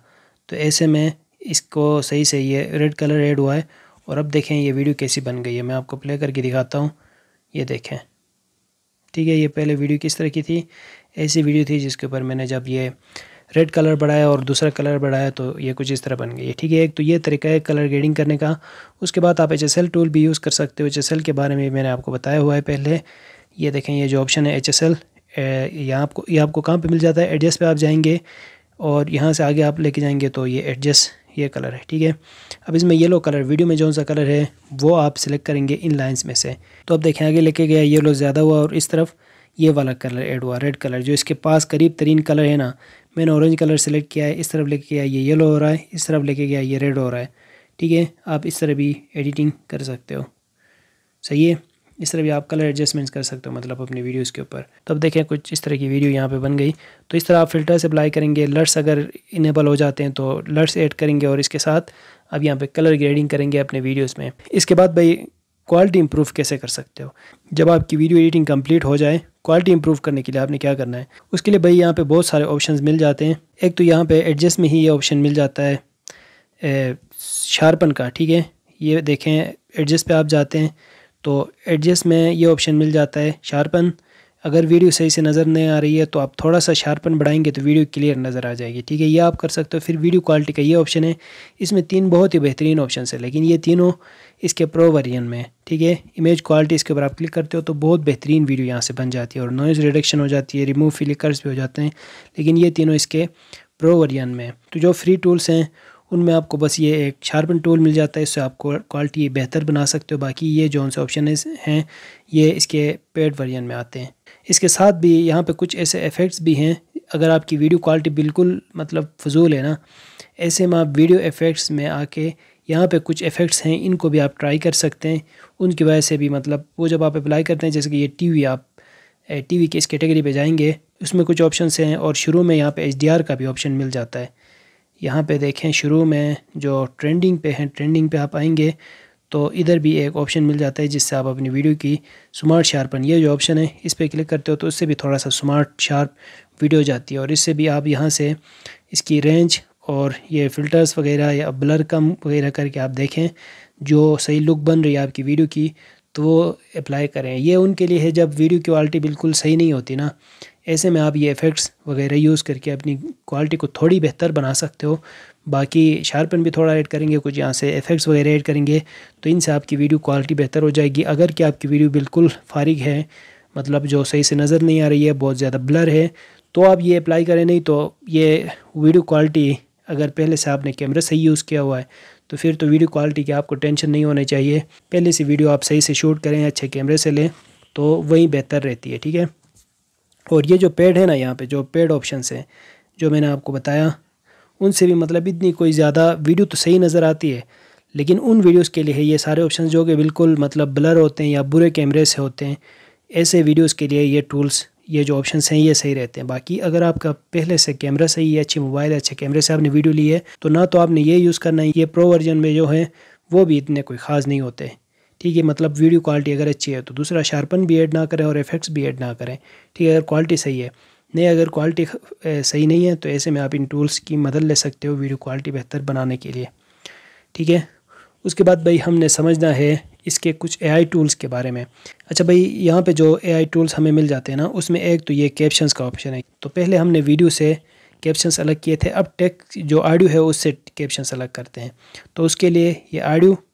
तो ऐसे में इसको सही से ये रेड कलर एड हुआ है और अब देखें ये वीडियो कैसी बन गई है मैं आपको प्ले करके दिखाता हूँ ये देखें ठीक है ये पहले वीडियो किस तरह की थी ऐसी वीडियो थी जिसके ऊपर मैंने जब ये रेड कलर बढ़ाया और दूसरा कलर बढ़ाया तो ये कुछ इस तरह बन गई है ठीक है एक तो ये तरीका है कलर ग्रेडिंग करने का उसके बाद आप एच टूल भी यूज़ कर सकते हो एच के बारे में मैंने आपको बताया हुआ है पहले ये देखें ये जो ऑप्शन है एच एस एल यहाँ आपको ये आपको कहाँ पर मिल जाता है एडजस्ट पर आप जाएंगे और यहाँ से आगे आप लेके जाएंगे तो ये एडजस्ट ये कलर है ठीक है अब इसमें येलो कलर वीडियो में जो सा कलर है वो आप सिलेक्ट करेंगे इन लाइंस में से तो अब देखें आगे लेके गया येलो ज़्यादा हुआ और इस तरफ ये वाला कलर ऐड हुआ रेड कलर जो इसके पास करीब तरीन कलर है ना मैंने ऑरेंज कलर सेलेक्ट किया है इस तरफ लेके गया ये येलो हो रहा है इस तरफ लेके गया ये रेड हो रहा है ठीक है आप इस तरह भी एडिटिंग कर सकते हो सही है इस तरह भी आप कलर एडजस्टमेंट्स कर सकते हो मतलब अपने वीडियोस के ऊपर तो अब देखें कुछ इस तरह की वीडियो यहाँ पे बन गई तो इस तरह आप फिल्टर से अप्लाई करेंगे लट्स अगर इनेबल हो जाते हैं तो लट्स ऐड करेंगे और इसके साथ अब यहाँ पे कलर ग्रेडिंग करेंगे अपने वीडियोस में इसके बाद भाई क्वालिटी इंप्रूव कैसे कर सकते हो जब आपकी वीडियो एडिटिंग कंप्लीट हो जाए क्वालिटी इंप्रूव करने के लिए आपने क्या करना है उसके लिए भाई यहाँ पे बहुत सारे ऑप्शंस मिल जाते हैं एक तो यहाँ पे एडजस्ट में ही ये ऑप्शन मिल जाता है ए, शार्पन का ठीक है ये देखें एडजस्ट पे आप जाते हैं तो एडजस्ट में ये ऑप्शन मिल जाता है शार्पन अगर वीडियो सही से नज़र नहीं आ रही है तो आप थोड़ा सा शार्पन बढ़ाएंगे तो वीडियो क्लियर नज़र आ जाएगी ठीक है ये आप कर सकते हो फिर वीडियो क्वालिटी का ये ऑप्शन है इसमें तीन बहुत ही बेहतरीन ऑप्शन है लेकिन ये तीनों इसके प्रो वर्जन में ठीक है इमेज क्वालिटी इसके ऊपर आप क्लिक करते हो तो बहुत बेहतरीन वीडियो यहाँ से बन जाती है और नॉइज़ रिडक्शन हो जाती है रिमूव फ्लिकर्स भी हो जाते हैं लेकिन ये तीनों इसके प्रो वर्जन में तो जो फ्री टूल्स हैं उनमें आपको बस ये एक शार्पन टूल मिल जाता है इससे आप क्वालिटी बेहतर बना सकते हो बाकी ये जो से ऑप्शन हैं ये इसके पेड वर्जन में आते हैं इसके साथ भी यहाँ पे कुछ ऐसे इफ़ेक्ट्स भी हैं अगर आपकी वीडियो क्वालिटी बिल्कुल मतलब फजूल है ना ऐसे में आप वीडियो इफ़ेक्ट्स में आके यहाँ पे कुछ इफ़ेक्ट्स हैं इनको भी आप ट्राई कर सकते हैं उनकी वजह से भी मतलब वो जब आप अप्लाई करते हैं जैसे कि ये टीवी आप टीवी के इस कैटेगरी पे जाएंगे उसमें कुछ ऑप्शन हैं और शुरू में यहाँ पे एच का भी ऑप्शन मिल जाता है यहाँ पे देखें शुरू में जो ट्रेंडिंग पे हैं ट्रेंडिंग पे आप आएंगे तो इधर भी एक ऑप्शन मिल जाता है जिससे आप अपनी वीडियो की स्मार्ट शार्पन ये जो ऑप्शन है इस पर क्लिक करते हो तो उससे भी थोड़ा सा स्मार्ट शार्प वीडियो जाती है और इससे भी आप यहाँ से इसकी रेंज और ये फ़िल्टर्स वगैरह या ब्लर कम वगैरह करके आप देखें जो सही लुक बन रही है आपकी वीडियो की तो वो अप्लाई करें ये उनके लिए है जब वीडियो की क्वालिटी बिल्कुल सही नहीं होती ना ऐसे में आप ये इफ़ेक्ट्स वगैरह यूज़ करके अपनी क्वालिटी को थोड़ी बेहतर बना सकते हो बाकी शार्पन भी थोड़ा ऐड करेंगे कुछ यहाँ से इफ़ेक्ट्स वगैरह ऐड करेंगे तो इनसे आपकी वीडियो क्वालिटी बेहतर हो जाएगी अगर कि आपकी वीडियो बिल्कुल फारिग है मतलब जो सही से नज़र नहीं आ रही है बहुत ज़्यादा ब्लर है तो आप ये अप्लाई करें नहीं तो ये वीडियो क्वालिटी अगर पहले से आपने कैमरा सही यूज़ किया हुआ है तो फिर तो वीडियो क्वालिटी की आपको टेंशन नहीं होनी चाहिए पहले से वीडियो आप सही से शूट करें अच्छे कैमरे से लें तो वही बेहतर रहती है ठीक है और ये जो पेड है ना यहाँ पे जो पेड ऑप्शन हैं जो मैंने आपको बताया उनसे भी मतलब इतनी कोई ज़्यादा वीडियो तो सही नज़र आती है लेकिन उन वीडियोस के लिए ये सारे ऑप्शन जो कि बिल्कुल मतलब ब्लर होते हैं या बुरे कैमरे से होते हैं ऐसे वीडियोस के लिए ये टूल्स ये जो ऑप्शन हैं ये सही रहते हैं बाकी अगर आपका पहले से कैमरा सही है अच्छी मोबाइल है अच्छे कैमरे से आपने वीडियो ली है तो ना तो आपने ये यूज़ करना है ये प्रो वर्जन में जो है वो भी इतने कोई ख़ास नहीं होते ठीक है मतलब वीडियो क्वालिटी अगर अच्छी है तो दूसरा शार्पन भी ऐड ना करें और इफेक्ट्स भी ऐड ना करें ठीक है अगर क्वालिटी सही है नहीं अगर क्वालिटी सही नहीं है तो ऐसे में आप इन टूल्स की मदद ले सकते हो वीडियो क्वालिटी बेहतर बनाने के लिए ठीक है उसके बाद भाई हमने समझना है इसके कुछ ए टूल्स के बारे में अच्छा भाई यहाँ पर जो ए टूल्स हमें मिल जाते हैं ना उसमें एक तो ये कैप्शन का ऑप्शन है तो पहले हमने वीडियो से कैप्शन अलग किए थे अब टेक्स जो ऑडियो है उससे कैप्शन अलग करते हैं तो उसके लिए ये ऑडियो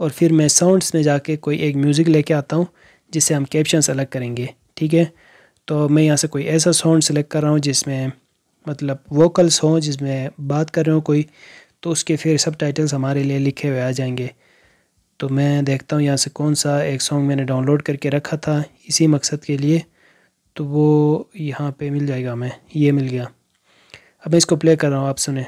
और फिर मैं साउंड्स में जाके कोई एक म्यूज़िक लेके आता हूँ जिससे हम कैप्शन अलग करेंगे ठीक है तो मैं यहाँ से कोई ऐसा साउंड सेलेक्ट कर रहा हूँ जिसमें मतलब वोकल्स हों जिसमें बात कर रहे हो कोई तो उसके फिर सब टाइटल्स हमारे लिए लिखे हुए आ जाएंगे तो मैं देखता हूँ यहाँ से कौन सा एक सॉन्ग मैंने डाउनलोड करके रखा था इसी मकसद के लिए तो वो यहाँ पे मिल जाएगा हमें ये मिल गया अब मैं इसको प्ले कर रहा हूँ आप सुने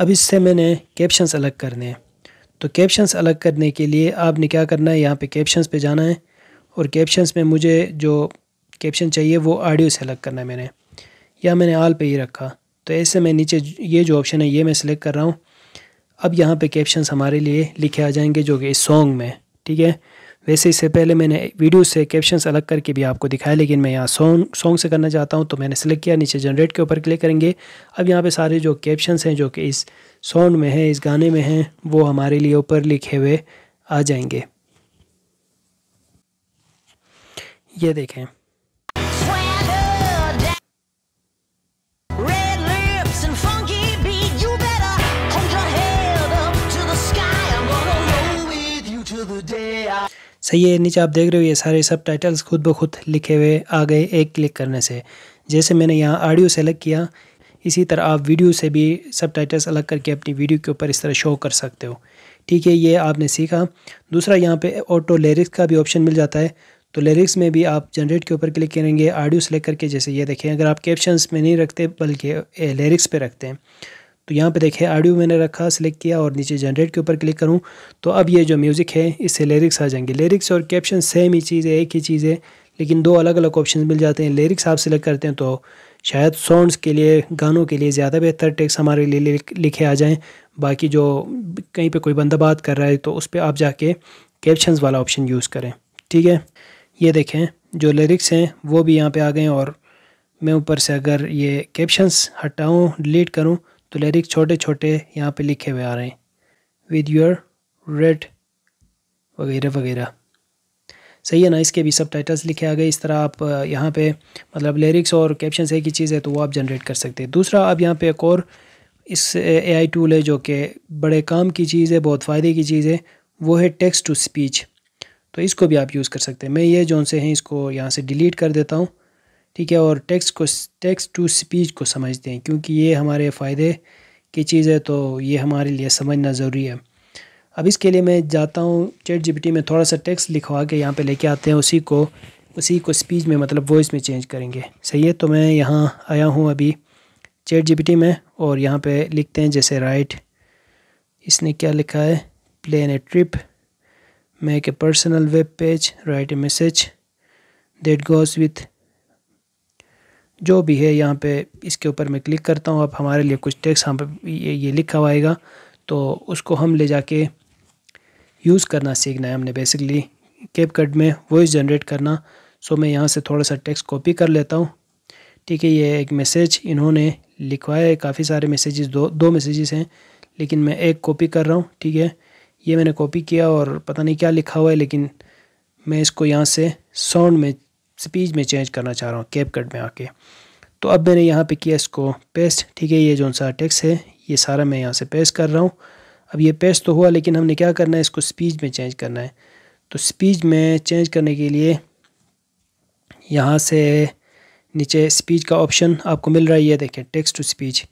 अब इससे मैंने कैप्शंस अलग करने हैं तो कैप्शंस अलग करने के लिए आपने क्या करना है यहाँ पे कैप्शंस पे जाना है और कैप्शंस में मुझे जो कैप्शन चाहिए वो ऑडियो से अलग करना है मैंने या मैंने आल पे ही रखा तो ऐसे मैं नीचे ये जो ऑप्शन है ये मैं सिलेक्ट कर रहा हूँ अब यहाँ पर कैप्शन हमारे लिए लिखे आ जाएंगे जो कि इस सॉन्ग में ठीक है वैसे इससे पहले मैंने वीडियो से कैप्शंस अलग करके भी आपको दिखाया लेकिन मैं यहाँ सॉन्ग सॉन्ग से करना चाहता हूँ तो मैंने सेलेक्ट किया नीचे जनरेट के ऊपर क्लिक करेंगे अब यहाँ पे सारे जो कैप्शंस हैं जो कि इस सॉन्ग में हैं इस गाने में हैं वो हमारे लिए ऊपर लिखे हुए आ जाएंगे ये देखें सही है नीचे आप देख रहे हो ये सारे सब टाइटल्स खुद ब खुद लिखे हुए आ गए एक क्लिक करने से जैसे मैंने यहाँ ऑडियो सेलेक्ट किया इसी तरह आप वीडियो से भी सब टाइटल्स अलग करके अपनी वीडियो के ऊपर इस तरह शो कर सकते हो ठीक है ये आपने सीखा दूसरा यहाँ पे ऑटो लिरिक्स का भी ऑप्शन मिल जाता है तो लिरिक्स में भी आप जनरेट के ऊपर क्लिक करेंगे ऑडियो सेलेक्ट करके जैसे ये देखें अगर आप कैप्शंस में नहीं रखते बल्कि लिरिक्स पे रखते हैं तो यहाँ पे देखें ऑडियो मैंने रखा सिलेक्ट किया और नीचे जनरेट के ऊपर क्लिक करूँ तो अब ये जो म्यूज़िक है इससे लिरिक्स आ जाएंगे लिरिक्स और कैप्शन सेम ही चीज़ है एक ही चीज़ है लेकिन दो अलग अलग ऑप्शन मिल जाते हैं लिरिक्स आप सिलेक्ट करते हैं तो शायद सॉन्ग्स के लिए गानों के लिए ज़्यादा बेहतर टेक्स्ट हमारे लिए लिखे आ जाएँ बाकी जो कहीं पर कोई बंदा बात कर रहा है तो उस पर आप जाके कैप्शंस वाला ऑप्शन यूज़ करें ठीक है ये देखें जो लिरिक्स हैं वो भी यहाँ पर आ गए और मैं ऊपर से अगर ये कैप्शंस हटाऊं डिलीट करूं तो लिरिक्स छोटे छोटे यहाँ पे लिखे हुए आ रहे हैं विद योर रेड वगैरह वगैरह सही है ना इसके भी सब टाइटल्स लिखे आ गए इस तरह आप यहाँ पे मतलब लिरिक्स और कैप्शन एक ही चीज़ है तो वो आप जनरेट कर सकते हैं दूसरा आप यहाँ पे एक और इस ए आई टूल है जो कि बड़े काम की चीज़ है बहुत फ़ायदे की चीज़ है वो है टेक्स्ट टू स्पीच तो इसको भी आप यूज़ कर सकते हैं मैं ये जौन से हैं इसको यहाँ से डिलीट कर देता हूँ ठीक है और टेक्स्ट को टेक्स्ट टू स्पीच को समझते हैं क्योंकि ये हमारे फ़ायदे की चीज़ है तो ये हमारे लिए समझना ज़रूरी है अब इसके लिए मैं जाता हूँ चेट जी में थोड़ा सा टेक्स्ट लिखवा के यहाँ पे लेके आते हैं उसी को उसी को स्पीच में मतलब वॉइस में चेंज करेंगे सही है तो मैं यहाँ आया हूँ अभी चेट जी में और यहाँ पर लिखते हैं जैसे राइट इसने क्या लिखा है plan a trip make a personal web page write a message that goes with जो भी है यहाँ पे इसके ऊपर मैं क्लिक करता हूँ अब हमारे लिए कुछ टेक्स्ट यहाँ पे ये, ये लिखा हुआ आएगा तो उसको हम ले जाके यूज़ करना सीखना है हमने बेसिकली कैप कट में वॉइस जनरेट करना सो मैं यहाँ से थोड़ा सा टेक्स्ट कॉपी कर लेता हूँ ठीक है ये एक मैसेज इन्होंने लिखवाया है काफ़ी सारे मैसेजेस दो दो मैसेजेस हैं लेकिन मैं एक कॉपी कर रहा हूँ ठीक है ये मैंने कॉपी किया और पता नहीं क्या लिखा हुआ है लेकिन मैं इसको यहाँ से साउंड में स्पीच में चेंज करना चाह रहा हूँ कैप कट में आके तो अब मैंने यहाँ पे किया इसको पेस्ट ठीक है ये जो सा टेक्स है ये सारा मैं यहाँ से पेस्ट कर रहा हूँ अब ये पेस्ट तो हुआ लेकिन हमने क्या करना है इसको स्पीच में चेंज करना है तो स्पीच में चेंज करने के लिए यहाँ से नीचे स्पीच का ऑप्शन आपको मिल रहा है ये देखें टेक्स्ट टू स्पीच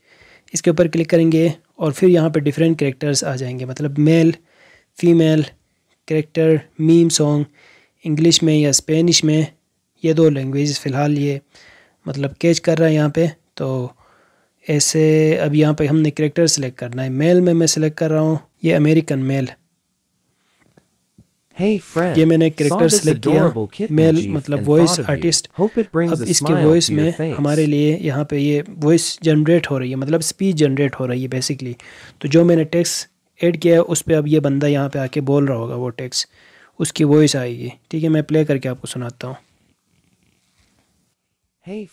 इसके ऊपर क्लिक करेंगे और फिर यहाँ पर डिफरेंट करेक्टर्स आ जाएंगे मतलब male female character meme song English में या स्पेनिश में ये दो लैंग्वेज फ़िलहाल ये मतलब कैच कर रहा है यहाँ पे तो ऐसे अब यहाँ पे हमने करेक्टर सेलेक्ट करना है मेल में मैं सेलेक्ट कर रहा हूँ ये अमेरिकन मेल Hey friend, ये मैंने करेक्टर सेलेक्ट किया मेल मतलब वॉइस आर्टिस्ट अब इसके वॉइस में हमारे लिए यहाँ पे ये वॉइस जनरेट हो रही है मतलब स्पीच जनरेट हो रही है बेसिकली तो जो मैंने टेक्स्ट ऐड किया है उस पर अब ये बंदा यहाँ पे आके बोल रहा होगा वो टेक्स्ट उसकी वॉइस आएगी ठीक है मैं प्ले करके आपको सुनाता हूँ Hey,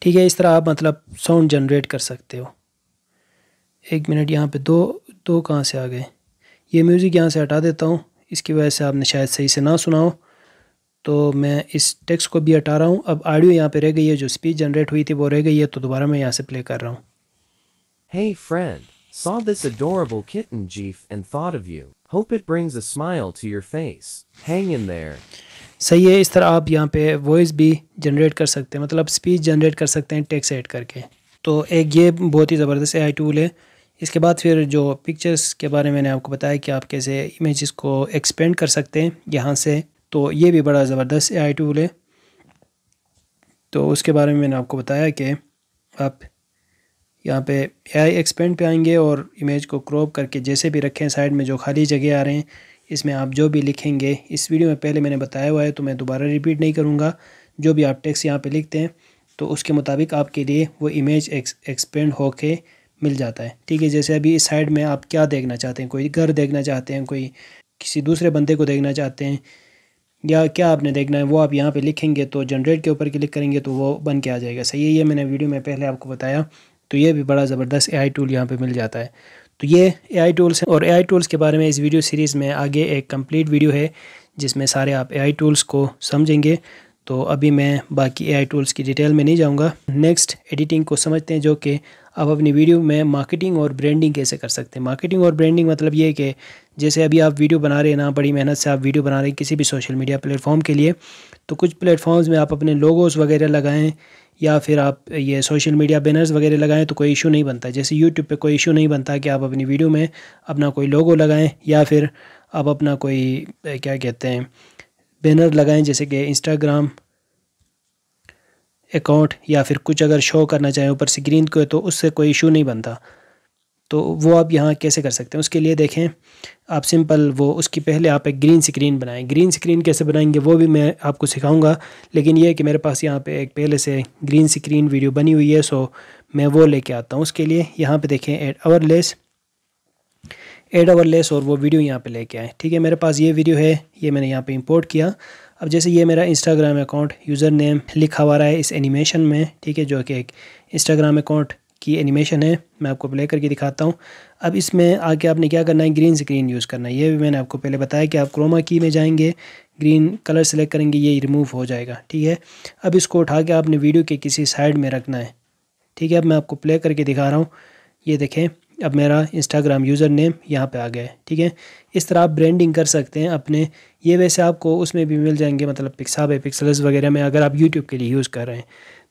ठीक है इस तरह आप मतलब साउंड जनरेट कर सकते हो एक मिनट यहाँ पे दो दो कहाँ से आ गए ये म्यूज़िक यहाँ से हटा देता हूँ इसकी वजह से आपने शायद सही से ना सुना हो तो मैं इस टेक्स्ट को भी हटा रहा हूँ अब ऑडियो यहाँ पे रह गई है जो स्पीच जनरेट हुई थी वो रह गई है तो दोबारा मैं यहाँ से प्ले कर रहा हूँ Hey hope it brings a smile to your face hang in there सही है इस तरह आप यहाँ पे वॉइस भी जनरेट कर सकते हैं मतलब स्पीच जनरेट कर सकते हैं टेक्स्ट ऐड करके तो एक ये बहुत ही ज़बरदस्त ए टूल है इसके बाद फिर जो पिक्चर्स के बारे में मैंने आपको बताया कि आप कैसे इमेज़ को एक्सपेंड कर सकते हैं यहाँ से तो ये भी बड़ा ज़बरदस्त ए टूल है तो उसके बारे में मैंने आपको बताया कि आप यहाँ पे आई एक्सपेंड पे आएंगे और इमेज को क्रॉप करके जैसे भी रखें साइड में जो खाली जगह आ रहे हैं इसमें आप जो भी लिखेंगे इस वीडियो में पहले मैंने बताया हुआ है तो मैं दोबारा रिपीट नहीं करूँगा जो भी आप टेक्स्ट यहाँ पर लिखते हैं तो उसके मुताबिक आपके लिए वो इमेज एक्सपेंड होके मिल जाता है ठीक है जैसे अभी इस साइड में आप क्या देखना चाहते हैं कोई घर देखना चाहते हैं कोई किसी दूसरे बंदे को देखना चाहते हैं या क्या आपने देखना है वो आप यहाँ पे लिखेंगे तो जनरेट के ऊपर क्लिक करेंगे तो वो बन के आ जाएगा सही है ये मैंने वीडियो में पहले आपको बताया तो ये भी बड़ा ज़बरदस्त ए टूल यहाँ पर मिल जाता है तो ये ए टूल्स हैं और ए टूल्स के बारे में इस वीडियो सीरीज़ में आगे एक कम्प्लीट वीडियो है जिसमें सारे आप ए टूल्स को समझेंगे तो अभी मैं बाकी ए टूल्स की डिटेल में नहीं जाऊँगा नेक्स्ट एडिटिंग को समझते हैं जो कि आप अपनी वीडियो में मार्केटिंग और ब्रांडिंग कैसे कर सकते हैं मार्केटिंग और ब्रांडिंग मतलब ये कि जैसे अभी आप वीडियो बना रहे हैं ना बड़ी मेहनत से आप वीडियो बना रहे हैं किसी भी सोशल मीडिया प्लेटफॉर्म के लिए तो कुछ प्लेटफॉर्म्स में आप अपने लोगोस वगैरह लगाएं या फिर आप ये सोशल मीडिया बैनर्स वगैरह लगाएं तो कोई इशू नहीं बनता जैसे यूट्यूब पे कोई इशू नहीं बनता कि आप अपनी वीडियो में अपना कोई लोगो लगाएं या फिर आप अपना कोई क्या कहते हैं बैनर लगाएं जैसे कि इंस्टाग्राम अकाउंट या फिर कुछ अगर शो करना चाहें ऊपर स्क्रीन को तो उससे कोई इशू नहीं बनता तो वो आप यहाँ कैसे कर सकते हैं उसके लिए देखें आप सिंपल वो उसकी पहले आप एक ग्रीन स्क्रीन बनाएं ग्रीन स्क्रीन कैसे बनाएंगे वो भी मैं आपको सिखाऊंगा लेकिन ये कि मेरे पास यहाँ पे एक पहले से ग्रीन स्क्रीन वीडियो बनी हुई है सो मैं वो लेके आता हूँ उसके लिए यहाँ पे देखें add overlays add overlays और वो वीडियो यहाँ पर लेके आए ठीक है मेरे पास ये वीडियो है ये मैंने यहाँ पर इम्पोर्ट किया अब जैसे ये मेरा इंस्टाग्राम अकाउंट यूज़र नेम लिखा हुआ रहा है इस एनिमेशन में ठीक है जो कि एक इंस्टाग्राम अकाउंट की एनिमेशन है मैं आपको प्ले करके दिखाता हूँ अब इसमें आके आपने क्या करना है ग्रीन स्क्रीन यूज़ करना है ये भी मैंने आपको पहले बताया कि आप क्रोमा की में जाएंगे ग्रीन कलर सेलेक्ट करेंगे ये रिमूव हो जाएगा ठीक है अब इसको उठा के आपने वीडियो के किसी साइड में रखना है ठीक है अब मैं आपको प्ले करके दिखा रहा हूँ ये देखें अब मेरा इंस्टाग्राम यूज़र नेम यहाँ पे आ गया है ठीक है इस तरह आप ब्रांडिंग कर सकते हैं अपने ये वैसे आपको उसमें भी मिल जाएंगे मतलब पिक्सा पे पिक्सल्स वगैरह में अगर आप यूट्यूब के लिए यूज़ कर रहे हैं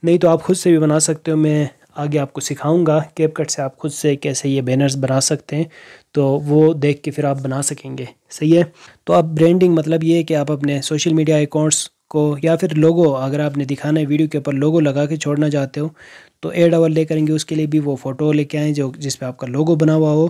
नहीं तो आप खुद से भी बना सकते हो मैं आगे आपको सिखाऊंगा कैपकट से आप खुद से कैसे ये बैनर्स बना सकते हैं तो वो देख के फिर आप बना सकेंगे सही है तो आप ब्रांडिंग मतलब ये है कि आप अपने सोशल मीडिया अकाउंट्स को या फिर लोगो अगर आपने दिखाना है वीडियो के ऊपर लोगो लगा के छोड़ना चाहते हो तो एड आवर ले करेंगे उसके लिए भी वो फ़ोटो लेके आएँ जो जिस पर आपका लोगो बना हुआ हो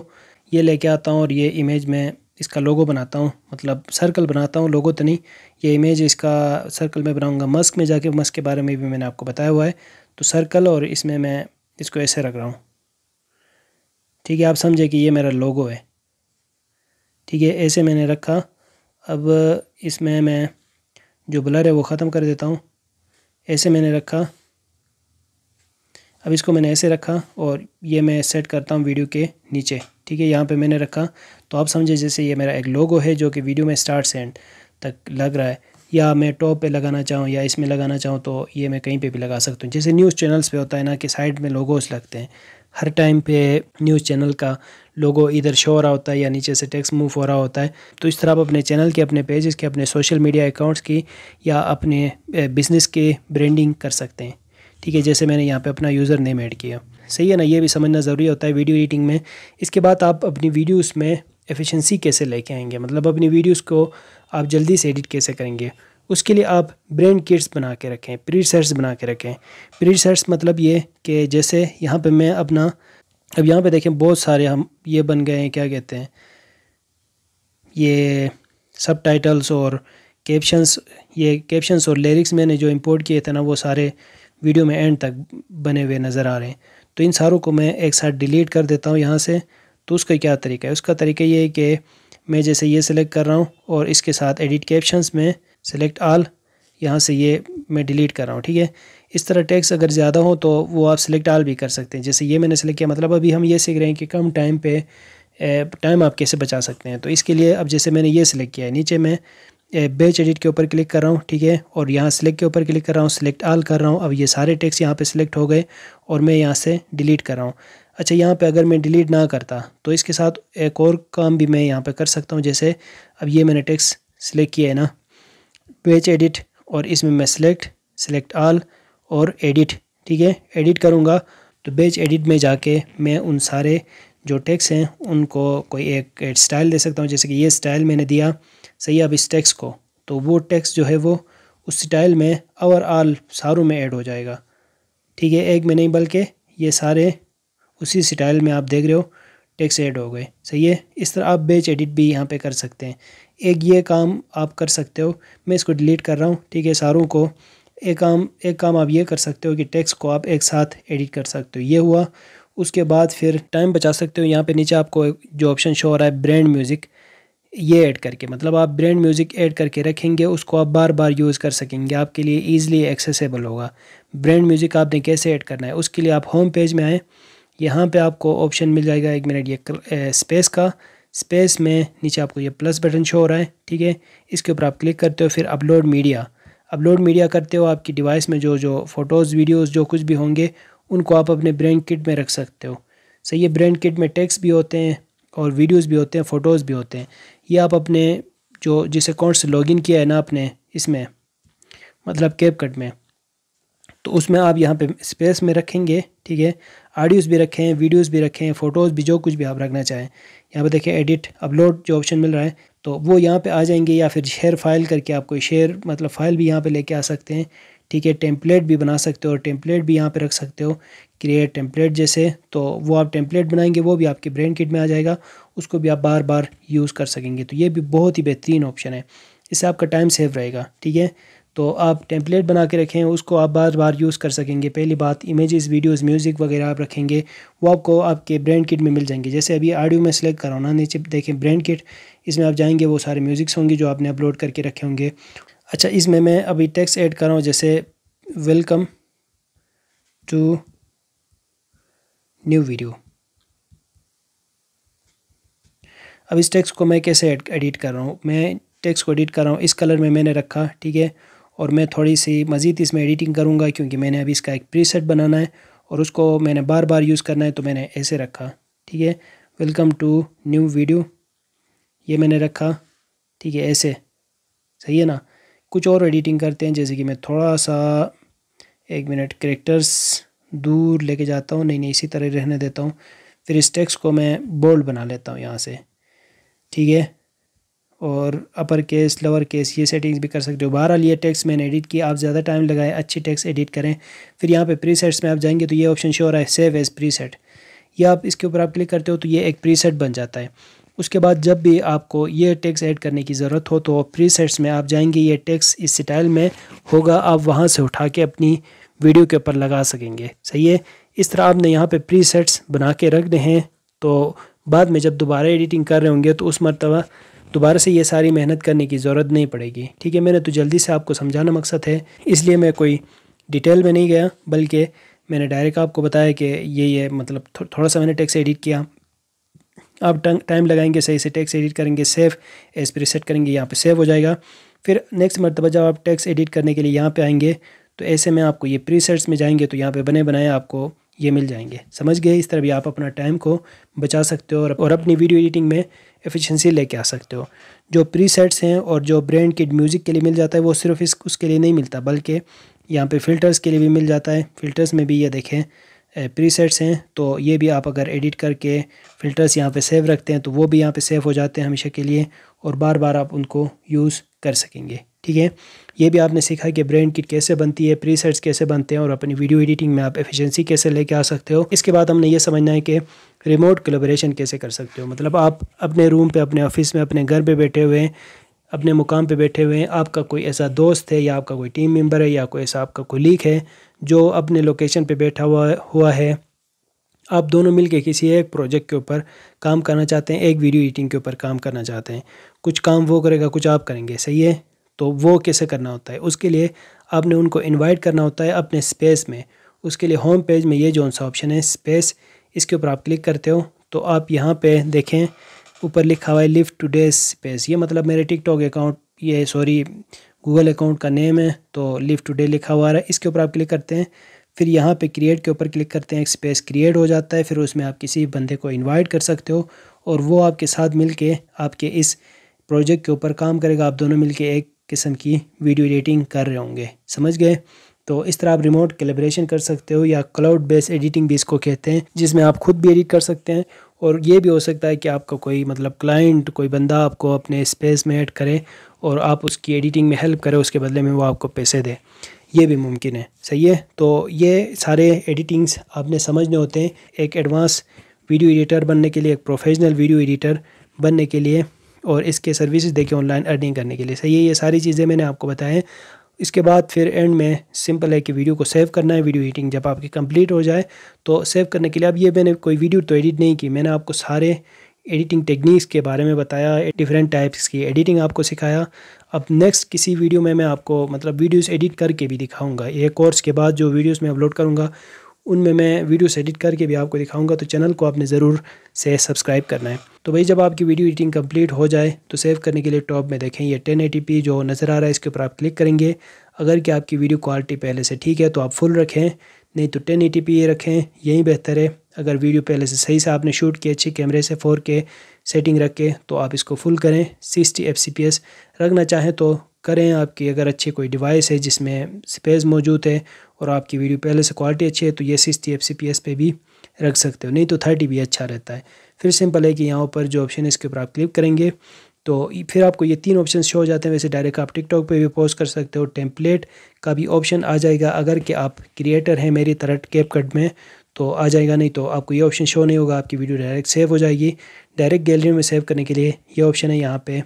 ये लेके आता हूँ और ये इमेज में इसका लोगो बनाता हूँ मतलब सर्कल बनाता हूँ लोगो तो नहीं ये इमेज इसका सर्कल में बनाऊँगा मस्क में जाके मस्क के बारे में भी मैंने आपको बताया हुआ है तो सर्कल और इसमें मैं इसको ऐसे रख रहा हूँ ठीक है आप समझे कि ये मेरा लोगो है ठीक है ऐसे मैंने रखा अब इसमें मैं जो ब्लर है वो ख़त्म कर देता हूँ ऐसे मैंने रखा अब इसको मैंने ऐसे रखा और ये मैं सेट करता हूँ वीडियो के नीचे ठीक है यहाँ पे मैंने रखा तो आप समझे जैसे ये मेरा एक लोगो है जो कि वीडियो में स्टार्ट से एंड तक लग रहा है या मैं टॉप पे लगाना चाहूँ या इसमें लगाना चाहूँ तो ये मैं कहीं पे भी लगा सकता हूँ जैसे न्यूज़ चैनल्स पे होता है ना कि साइड में लोगोस लगते हैं हर टाइम पे न्यूज़ चैनल का लोगो इधर शो हो रहा होता है या नीचे से टेक्स्ट मूव हो रहा होता है तो इस तरह आप अपने चैनल के अपने पेजेस के अपने सोशल मीडिया अकाउंट्स की या अपने बिज़नेस के ब्रांडिंग कर सकते हैं ठीक है जैसे मैंने यहाँ पे अपना यूज़र नेम ऐड किया सही है ना ये भी समझना ज़रूरी होता है वीडियो एडिटिंग में इसके बाद आप अपनी वीडियोस में एफिशिएंसी कैसे लेके आएंगे मतलब अपनी वीडियोस को आप जल्दी से एडिट कैसे करेंगे उसके लिए आप ब्रेंड किट्स बना के रखें प्री सेट्स बना के रखें प्री सेट्स मतलब ये कि जैसे यहाँ पर मैं अपना अब यहाँ पे देखें बहुत सारे हम ये बन गए हैं क्या कहते हैं ये सब टाइटल्स और कैप्शंस ये कैप्शंस और लिरिक्स मैंने जो इंपोर्ट किए थे ना वो सारे वीडियो में एंड तक बने हुए नज़र आ रहे हैं तो इन सारों को मैं एक साथ डिलीट कर देता हूँ यहाँ से तो उसका क्या तरीका है उसका तरीका ये है कि मैं जैसे ये सिलेक्ट कर रहा हूँ और इसके साथ एडिट कैप्शंस में सेलेक्ट आल यहाँ से ये मैं डिलीट कर रहा हूँ ठीक है इस तरह टैक्स अगर ज़्यादा हो तो वो आप सिलेक्ट आल भी कर सकते हैं जैसे ये मैंने सेलेक्ट किया मतलब अभी हम ये सीख रहे हैं कि कम टाइम पे टाइम आप कैसे बचा सकते हैं तो इसके लिए अब जैसे मैंने ये सिलेक्ट किया है नीचे मैं बेच एडिट के ऊपर क्लिक कर रहा हूँ ठीक है और यहाँ सेलेक्ट के ऊपर क्लिक कर रहा हूँ सिलेक्ट आल कर रहा हूँ अब ये सारे टैक्स यहाँ पर सिलेक्ट हो गए और मैं यहाँ से डिलीट कर रहा हूँ अच्छा यहाँ पे अगर मैं डिलीट ना करता तो इसके साथ एक और काम भी मैं यहाँ पे कर सकता हूँ जैसे अब ये मैंने टेक्स्ट सिलेक्ट किया है ना पेज एडिट और इसमें मैं सिलेक्ट सिलेक्ट आल और एडिट ठीक है एडिट करूँगा तो बेच एडिट में जाके मैं उन सारे जो टेक्स हैं उनको कोई एक स्टाइल दे सकता हूँ जैसे कि ये स्टाइल मैंने दिया सही अब इस टेक्स को तो वो टेक्स जो है वो उस स्टाइल में ओवरऑल सारों में ऐड हो जाएगा ठीक है एक में नहीं बल्कि ये सारे उसी स्टाइल में आप देख रहे हो टेक्स ऐड हो गए सही है इस तरह आप बेच एडिट भी यहाँ पे कर सकते हैं एक ये काम आप कर सकते हो मैं इसको डिलीट कर रहा हूँ ठीक है सारों को एक काम एक काम आप ये कर सकते हो कि टेक्स्ट को आप एक साथ एडिट कर सकते हो ये हुआ उसके बाद फिर टाइम बचा सकते हो यहाँ पे नीचे आपको जो ऑप्शन शो हो रहा है ब्रांड म्यूज़िक ये ऐड करके मतलब आप ब्रांड म्यूज़िक ऐड करके रखेंगे उसको आप बार बार यूज़ कर सकेंगे आपके लिए ईजिली एक्सेसबल होगा ब्रांड म्यूज़िक आपने कैसे ऐड करना है उसके लिए आप होम पेज में आएँ यहाँ पर आपको ऑप्शन मिल जाएगा एक मिनट ये स्पेस का स्पेस में नीचे आपको ये प्लस बटन शो हो रहा है ठीक है इसके ऊपर आप क्लिक करते हो फिर अपलोड मीडिया अपलोड मीडिया करते हो आपकी डिवाइस में जो जो फ़ोटोज़ वीडियोज़ जो कुछ भी होंगे उनको आप अपने ब्रांड किट में रख सकते हो सही है ब्रांड किट में टेक्स्ट भी होते हैं और वीडियोज़ भी होते हैं फ़ोटोज़ भी होते हैं ये आप अपने जो जिस अकाउंट से लॉगिन किया है ना आपने इसमें मतलब कैप कट में तो उसमें आप यहाँ पर स्पेस में रखेंगे ठीक है आडियोज़ भी रखें वीडियोज़ भी रखें फ़ोटोज़ भी जो कुछ भी आप रखना चाहें यहाँ पर देखें एडिट अपलोड जो ऑप्शन मिल रहा है तो वो यहाँ पे आ जाएंगे या फिर शेयर फाइल करके आप कोई शेयर मतलब फ़ाइल भी यहाँ पे लेके आ सकते हैं ठीक है टेम्पलेट भी बना सकते हो और टेम्पलेट भी यहाँ पे रख सकते हो क्रिएट टेम्पलेट जैसे तो वो आप टेम्पलेट बनाएंगे वो भी आपके ब्रेन किट में आ जाएगा उसको भी आप बार बार यूज़ कर सकेंगे तो ये भी बहुत ही बेहतरीन ऑप्शन है इससे आपका टाइम सेव रहेगा ठीक है तो आप टेम्पलेट बना के रखें उसको आप बार बार यूज़ कर सकेंगे पहली बात इमेजेस वीडियोज़ म्यूज़िक वगैरह आप रखेंगे वो आपको आपके ब्रांड किट में मिल जाएंगे जैसे अभी आडियो में सेलेक्ट करो ना नीचे देखें ब्रांड किट इसमें आप जाएंगे वो सारे म्यूज़िक्स होंगे जो आपने अपलोड करके रखे होंगे अच्छा इसमें मैं अभी टेक्स्ट ऐड कर रहा हूँ जैसे वेलकम टू न्यू वीडियो अब इस टेक्स्ट को मैं कैसे एडिट कर रहा हूँ मैं टेक्स्ट को एडिट कर रहा हूँ इस कलर में मैंने रखा ठीक है और मैं थोड़ी सी मज़ीद इसमें एडिटिंग करूँगा क्योंकि मैंने अभी इसका एक प्रीसेट बनाना है और उसको मैंने बार बार यूज़ करना है तो मैंने ऐसे रखा ठीक है वेलकम टू न्यू वीडियो ये मैंने रखा ठीक है ऐसे सही है ना कुछ और एडिटिंग करते हैं जैसे कि मैं थोड़ा सा एक मिनट करेक्टर्स दूर लेके जाता हूँ नहीं नहीं इसी तरह रहने देता हूँ फिर इस टेक्स को मैं बोल्ड बना लेता हूँ यहाँ से ठीक है और अपर केस लोअर केस ये सेटिंग्स भी कर सकते हो बहरहाल ये टेक्स मैंने एडिट किया आप ज़्यादा टाइम लगाए अच्छी टेक्स एडिट करें फिर यहाँ पे प्रीसेट्स में आप जाएंगे तो ये ऑप्शन शोर है सेव एज़ प्रीसेट या आप इसके ऊपर आप क्लिक करते हो तो ये एक प्रीसेट बन जाता है उसके बाद जब भी आपको ये टैक्स ऐड करने की ज़रूरत हो तो प्री सेट्स में आप जाएंगे ये टैक्स इस स्टाइल में होगा आप वहाँ से उठा के अपनी वीडियो के ऊपर लगा सकेंगे सही है इस तरह आपने यहाँ पे प्री सेट्स बना के रख दें हैं तो बाद में जब दोबारा एडिटिंग कर रहे होंगे तो उस मरतबा दोबारा से ये सारी मेहनत करने की ज़रूरत नहीं पड़ेगी ठीक है मैंने तो जल्दी से आपको समझाना मकसद है इसलिए मैं कोई डिटेल में नहीं गया बल्कि मैंने डायरेक्ट आपको बताया कि ये ये मतलब थो, थोड़ा सा मैंने टैक्स एडिट किया आप टाइम लगाएंगे सही से टैक्स एडिट करेंगे सेव एस पर रिसेट करेंगे यहाँ पर सेव हो जाएगा फिर नेक्स्ट मरतबा जब आप टैक्स एडिट करने के लिए यहाँ पर आएंगे तो ऐसे में आपको ये प्री सेट्स में जाएंगे तो यहाँ पर बने बनाए आपको ये मिल जाएंगे समझ गए इस तरह भी आप अपना टाइम को बचा सकते हो और, और अपनी वीडियो एडिटिंग में एफिशिएंसी लेके आ सकते हो जो प्री सेट्स हैं और जो ब्रांड किड म्यूज़िक के लिए मिल जाता है वो सिर्फ इस उसके लिए नहीं मिलता बल्कि यहाँ पे फ़िल्टर्स के लिए भी मिल जाता है फ़िल्टर्स में भी ये देखें प्रीसेट्स हैं तो ये भी आप अगर एडिट करके फ़िल्टर्स यहाँ पे सेव रखते हैं तो वो भी यहाँ पे सेव हो जाते हैं हमेशा के लिए और बार बार आप उनको यूज़ कर सकेंगे ठीक है ये भी आपने सीखा कि ब्रेन किट कैसे बनती है प्रीसेट्स कैसे बनते हैं और अपनी वीडियो एडिटिंग में आप एफिशिएंसी कैसे लेके आ सकते हो इसके बाद हमने ये समझना है कि रिमोट कोलेबोरेशन कैसे कर सकते हो मतलब आप अपने रूम पे अपने ऑफिस में अपने घर पे बैठे हुए हैं अपने मुकाम पे बैठे हुए हैं आपका कोई ऐसा दोस्त है या आपका कोई टीम मेंबर है या कोई ऐसा आपका कोलीग है जो अपने लोकेशन पे बैठा हुआ हुआ है आप दोनों मिलके किसी एक प्रोजेक्ट के ऊपर काम करना चाहते हैं एक वीडियो एडिटिंग के ऊपर काम करना चाहते हैं कुछ काम वो करेगा कुछ आप करेंगे सही है तो वो कैसे करना होता है उसके लिए आपने उनको इनवाइट करना होता है अपने स्पेस में उसके लिए होम पेज में ये जो सा ऑप्शन है स्पेस इसके ऊपर आप क्लिक करते हो तो आप यहाँ पर देखें ऊपर लिखा हुआ है लिव टू डे स्पेस ये मतलब मेरे टिकटॉक अकाउंट ये सॉरी गूगल अकाउंट का नेम है तो लिव टुडे लिखा हुआ है इसके ऊपर आप क्लिक करते हैं फिर यहाँ पे क्रिएट के ऊपर क्लिक करते हैं एक स्पेस क्रिएट हो जाता है फिर उसमें आप किसी बंदे को इनवाइट कर सकते हो और वो आपके साथ मिलके आपके इस प्रोजेक्ट के ऊपर काम करेगा आप दोनों मिल के एक किस्म की वीडियो एडिटिंग कर रहे होंगे समझ गए तो इस तरह आप रिमोट कैलिब्रेशन कर सकते हो या क्लाउड बेस एडिटिंग भी इसको कहते हैं जिसमें आप खुद भी एडिट कर सकते हैं और ये भी हो सकता है कि आपका कोई मतलब क्लाइंट कोई बंदा आपको अपने स्पेस में ऐड करे और आप उसकी एडिटिंग में हेल्प करें उसके बदले में वो आपको पैसे दे ये भी मुमकिन है सही है तो ये सारे एडिटिंग्स आपने समझने होते हैं एक एडवांस वीडियो एडिटर बनने के लिए एक प्रोफेशनल वीडियो एडिटर बनने के लिए और इसके सर्विसेज देके ऑनलाइन अर्निंग करने के लिए सही है ये सारी चीज़ें मैंने आपको बताएं इसके बाद फिर एंड में सिंपल है कि वीडियो को सेव करना है वीडियो एडिटिंग जब आपकी कंप्लीट हो जाए तो सेव करने के लिए अब ये मैंने कोई वीडियो तो एडिट नहीं की मैंने आपको सारे एडिटिंग टेक्निक्स के बारे में बताया डिफरेंट टाइप्स की एडिटिंग आपको सिखाया अब नेक्स्ट किसी वीडियो में मैं आपको मतलब वीडियोस एडिट करके भी दिखाऊंगा ये कोर्स के बाद जो वीडियोस मैं अपलोड करूंगा उनमें मैं वीडियोस एडिट करके भी आपको दिखाऊंगा तो चैनल को आपने ज़रूर से सब्सक्राइब करना है तो भाई जब आपकी वीडियो एडिटिंग कंप्लीट हो जाए तो सेव करने के लिए टॉप में देखें ये टेन जो नज़र आ रहा है इसके ऊपर आप क्लिक करेंगे अगर कि आपकी वीडियो क्वालिटी पहले से ठीक है तो आप फुल रखें नहीं तो टेन पी ये रखें यही बेहतर है अगर वीडियो पहले से सही से आपने शूट किया अच्छे कैमरे से फोर के सेटिंग रख के तो आप इसको फुल करें sixty F C P S रखना चाहें तो करें आपकी अगर अच्छी कोई डिवाइस है जिसमें स्पेस मौजूद है और आपकी वीडियो पहले से क्वालिटी अच्छी है तो ये sixty F C P S पे भी रख सकते हो नहीं तो थर्टी भी अच्छा रहता है फिर सिंपल है कि यहाँ पर जो ऑप्शन है इसके ऊपर आप क्लिक करेंगे तो फिर आपको ये तीन ऑप्शन शो हो जाते हैं वैसे डायरेक्ट आप टिकटॉक पे भी पोस्ट कर सकते हो टेम्पलेट का भी ऑप्शन आ जाएगा अगर कि आप क्रिएटर हैं मेरी तरह कैप कट में तो आ जाएगा नहीं तो आपको ये ऑप्शन शो नहीं होगा आपकी वीडियो डायरेक्ट सेव हो जाएगी डायरेक्ट गैलरी में सेव करने के लिए ये ऑप्शन है यहाँ पे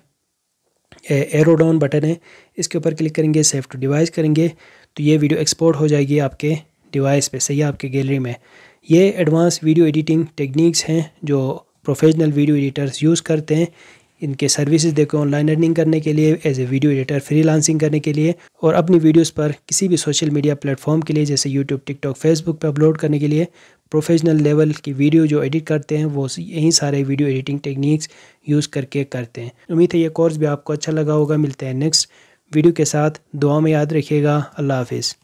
एरो डाउन बटन है इसके ऊपर क्लिक करेंगे सेव टू डिवाइस करेंगे तो ये वीडियो एक्सपोर्ट हो जाएगी आपके डिवाइस पे सही है आपके गैलरी में ये एडवांस वीडियो एडिटिंग टेक्निक्स हैं जो प्रोफेशनल वीडियो एडिटर्स यूज़ करते हैं इनके सर्विसेज देखो ऑनलाइन अर्निंग करने के लिए as a video editor freelancing करने के लिए और अपनी वीडियोस पर किसी भी सोशल मीडिया प्लेटफॉर्म के लिए जैसे यूट्यूब टिकटॉक फेसबुक पर अपलोड करने के लिए प्रोफेशनल लेवल की वीडियो जो एडिट करते हैं वो यही सारे वीडियो एडिटिंग टेक्निक्स यूज़ करके करते हैं उम्मीद है ये कोर्स भी आपको अच्छा लगा होगा मिलते हैं नेक्स्ट वीडियो के साथ दुआ में याद रखिएगा अल्लाह हाफिज़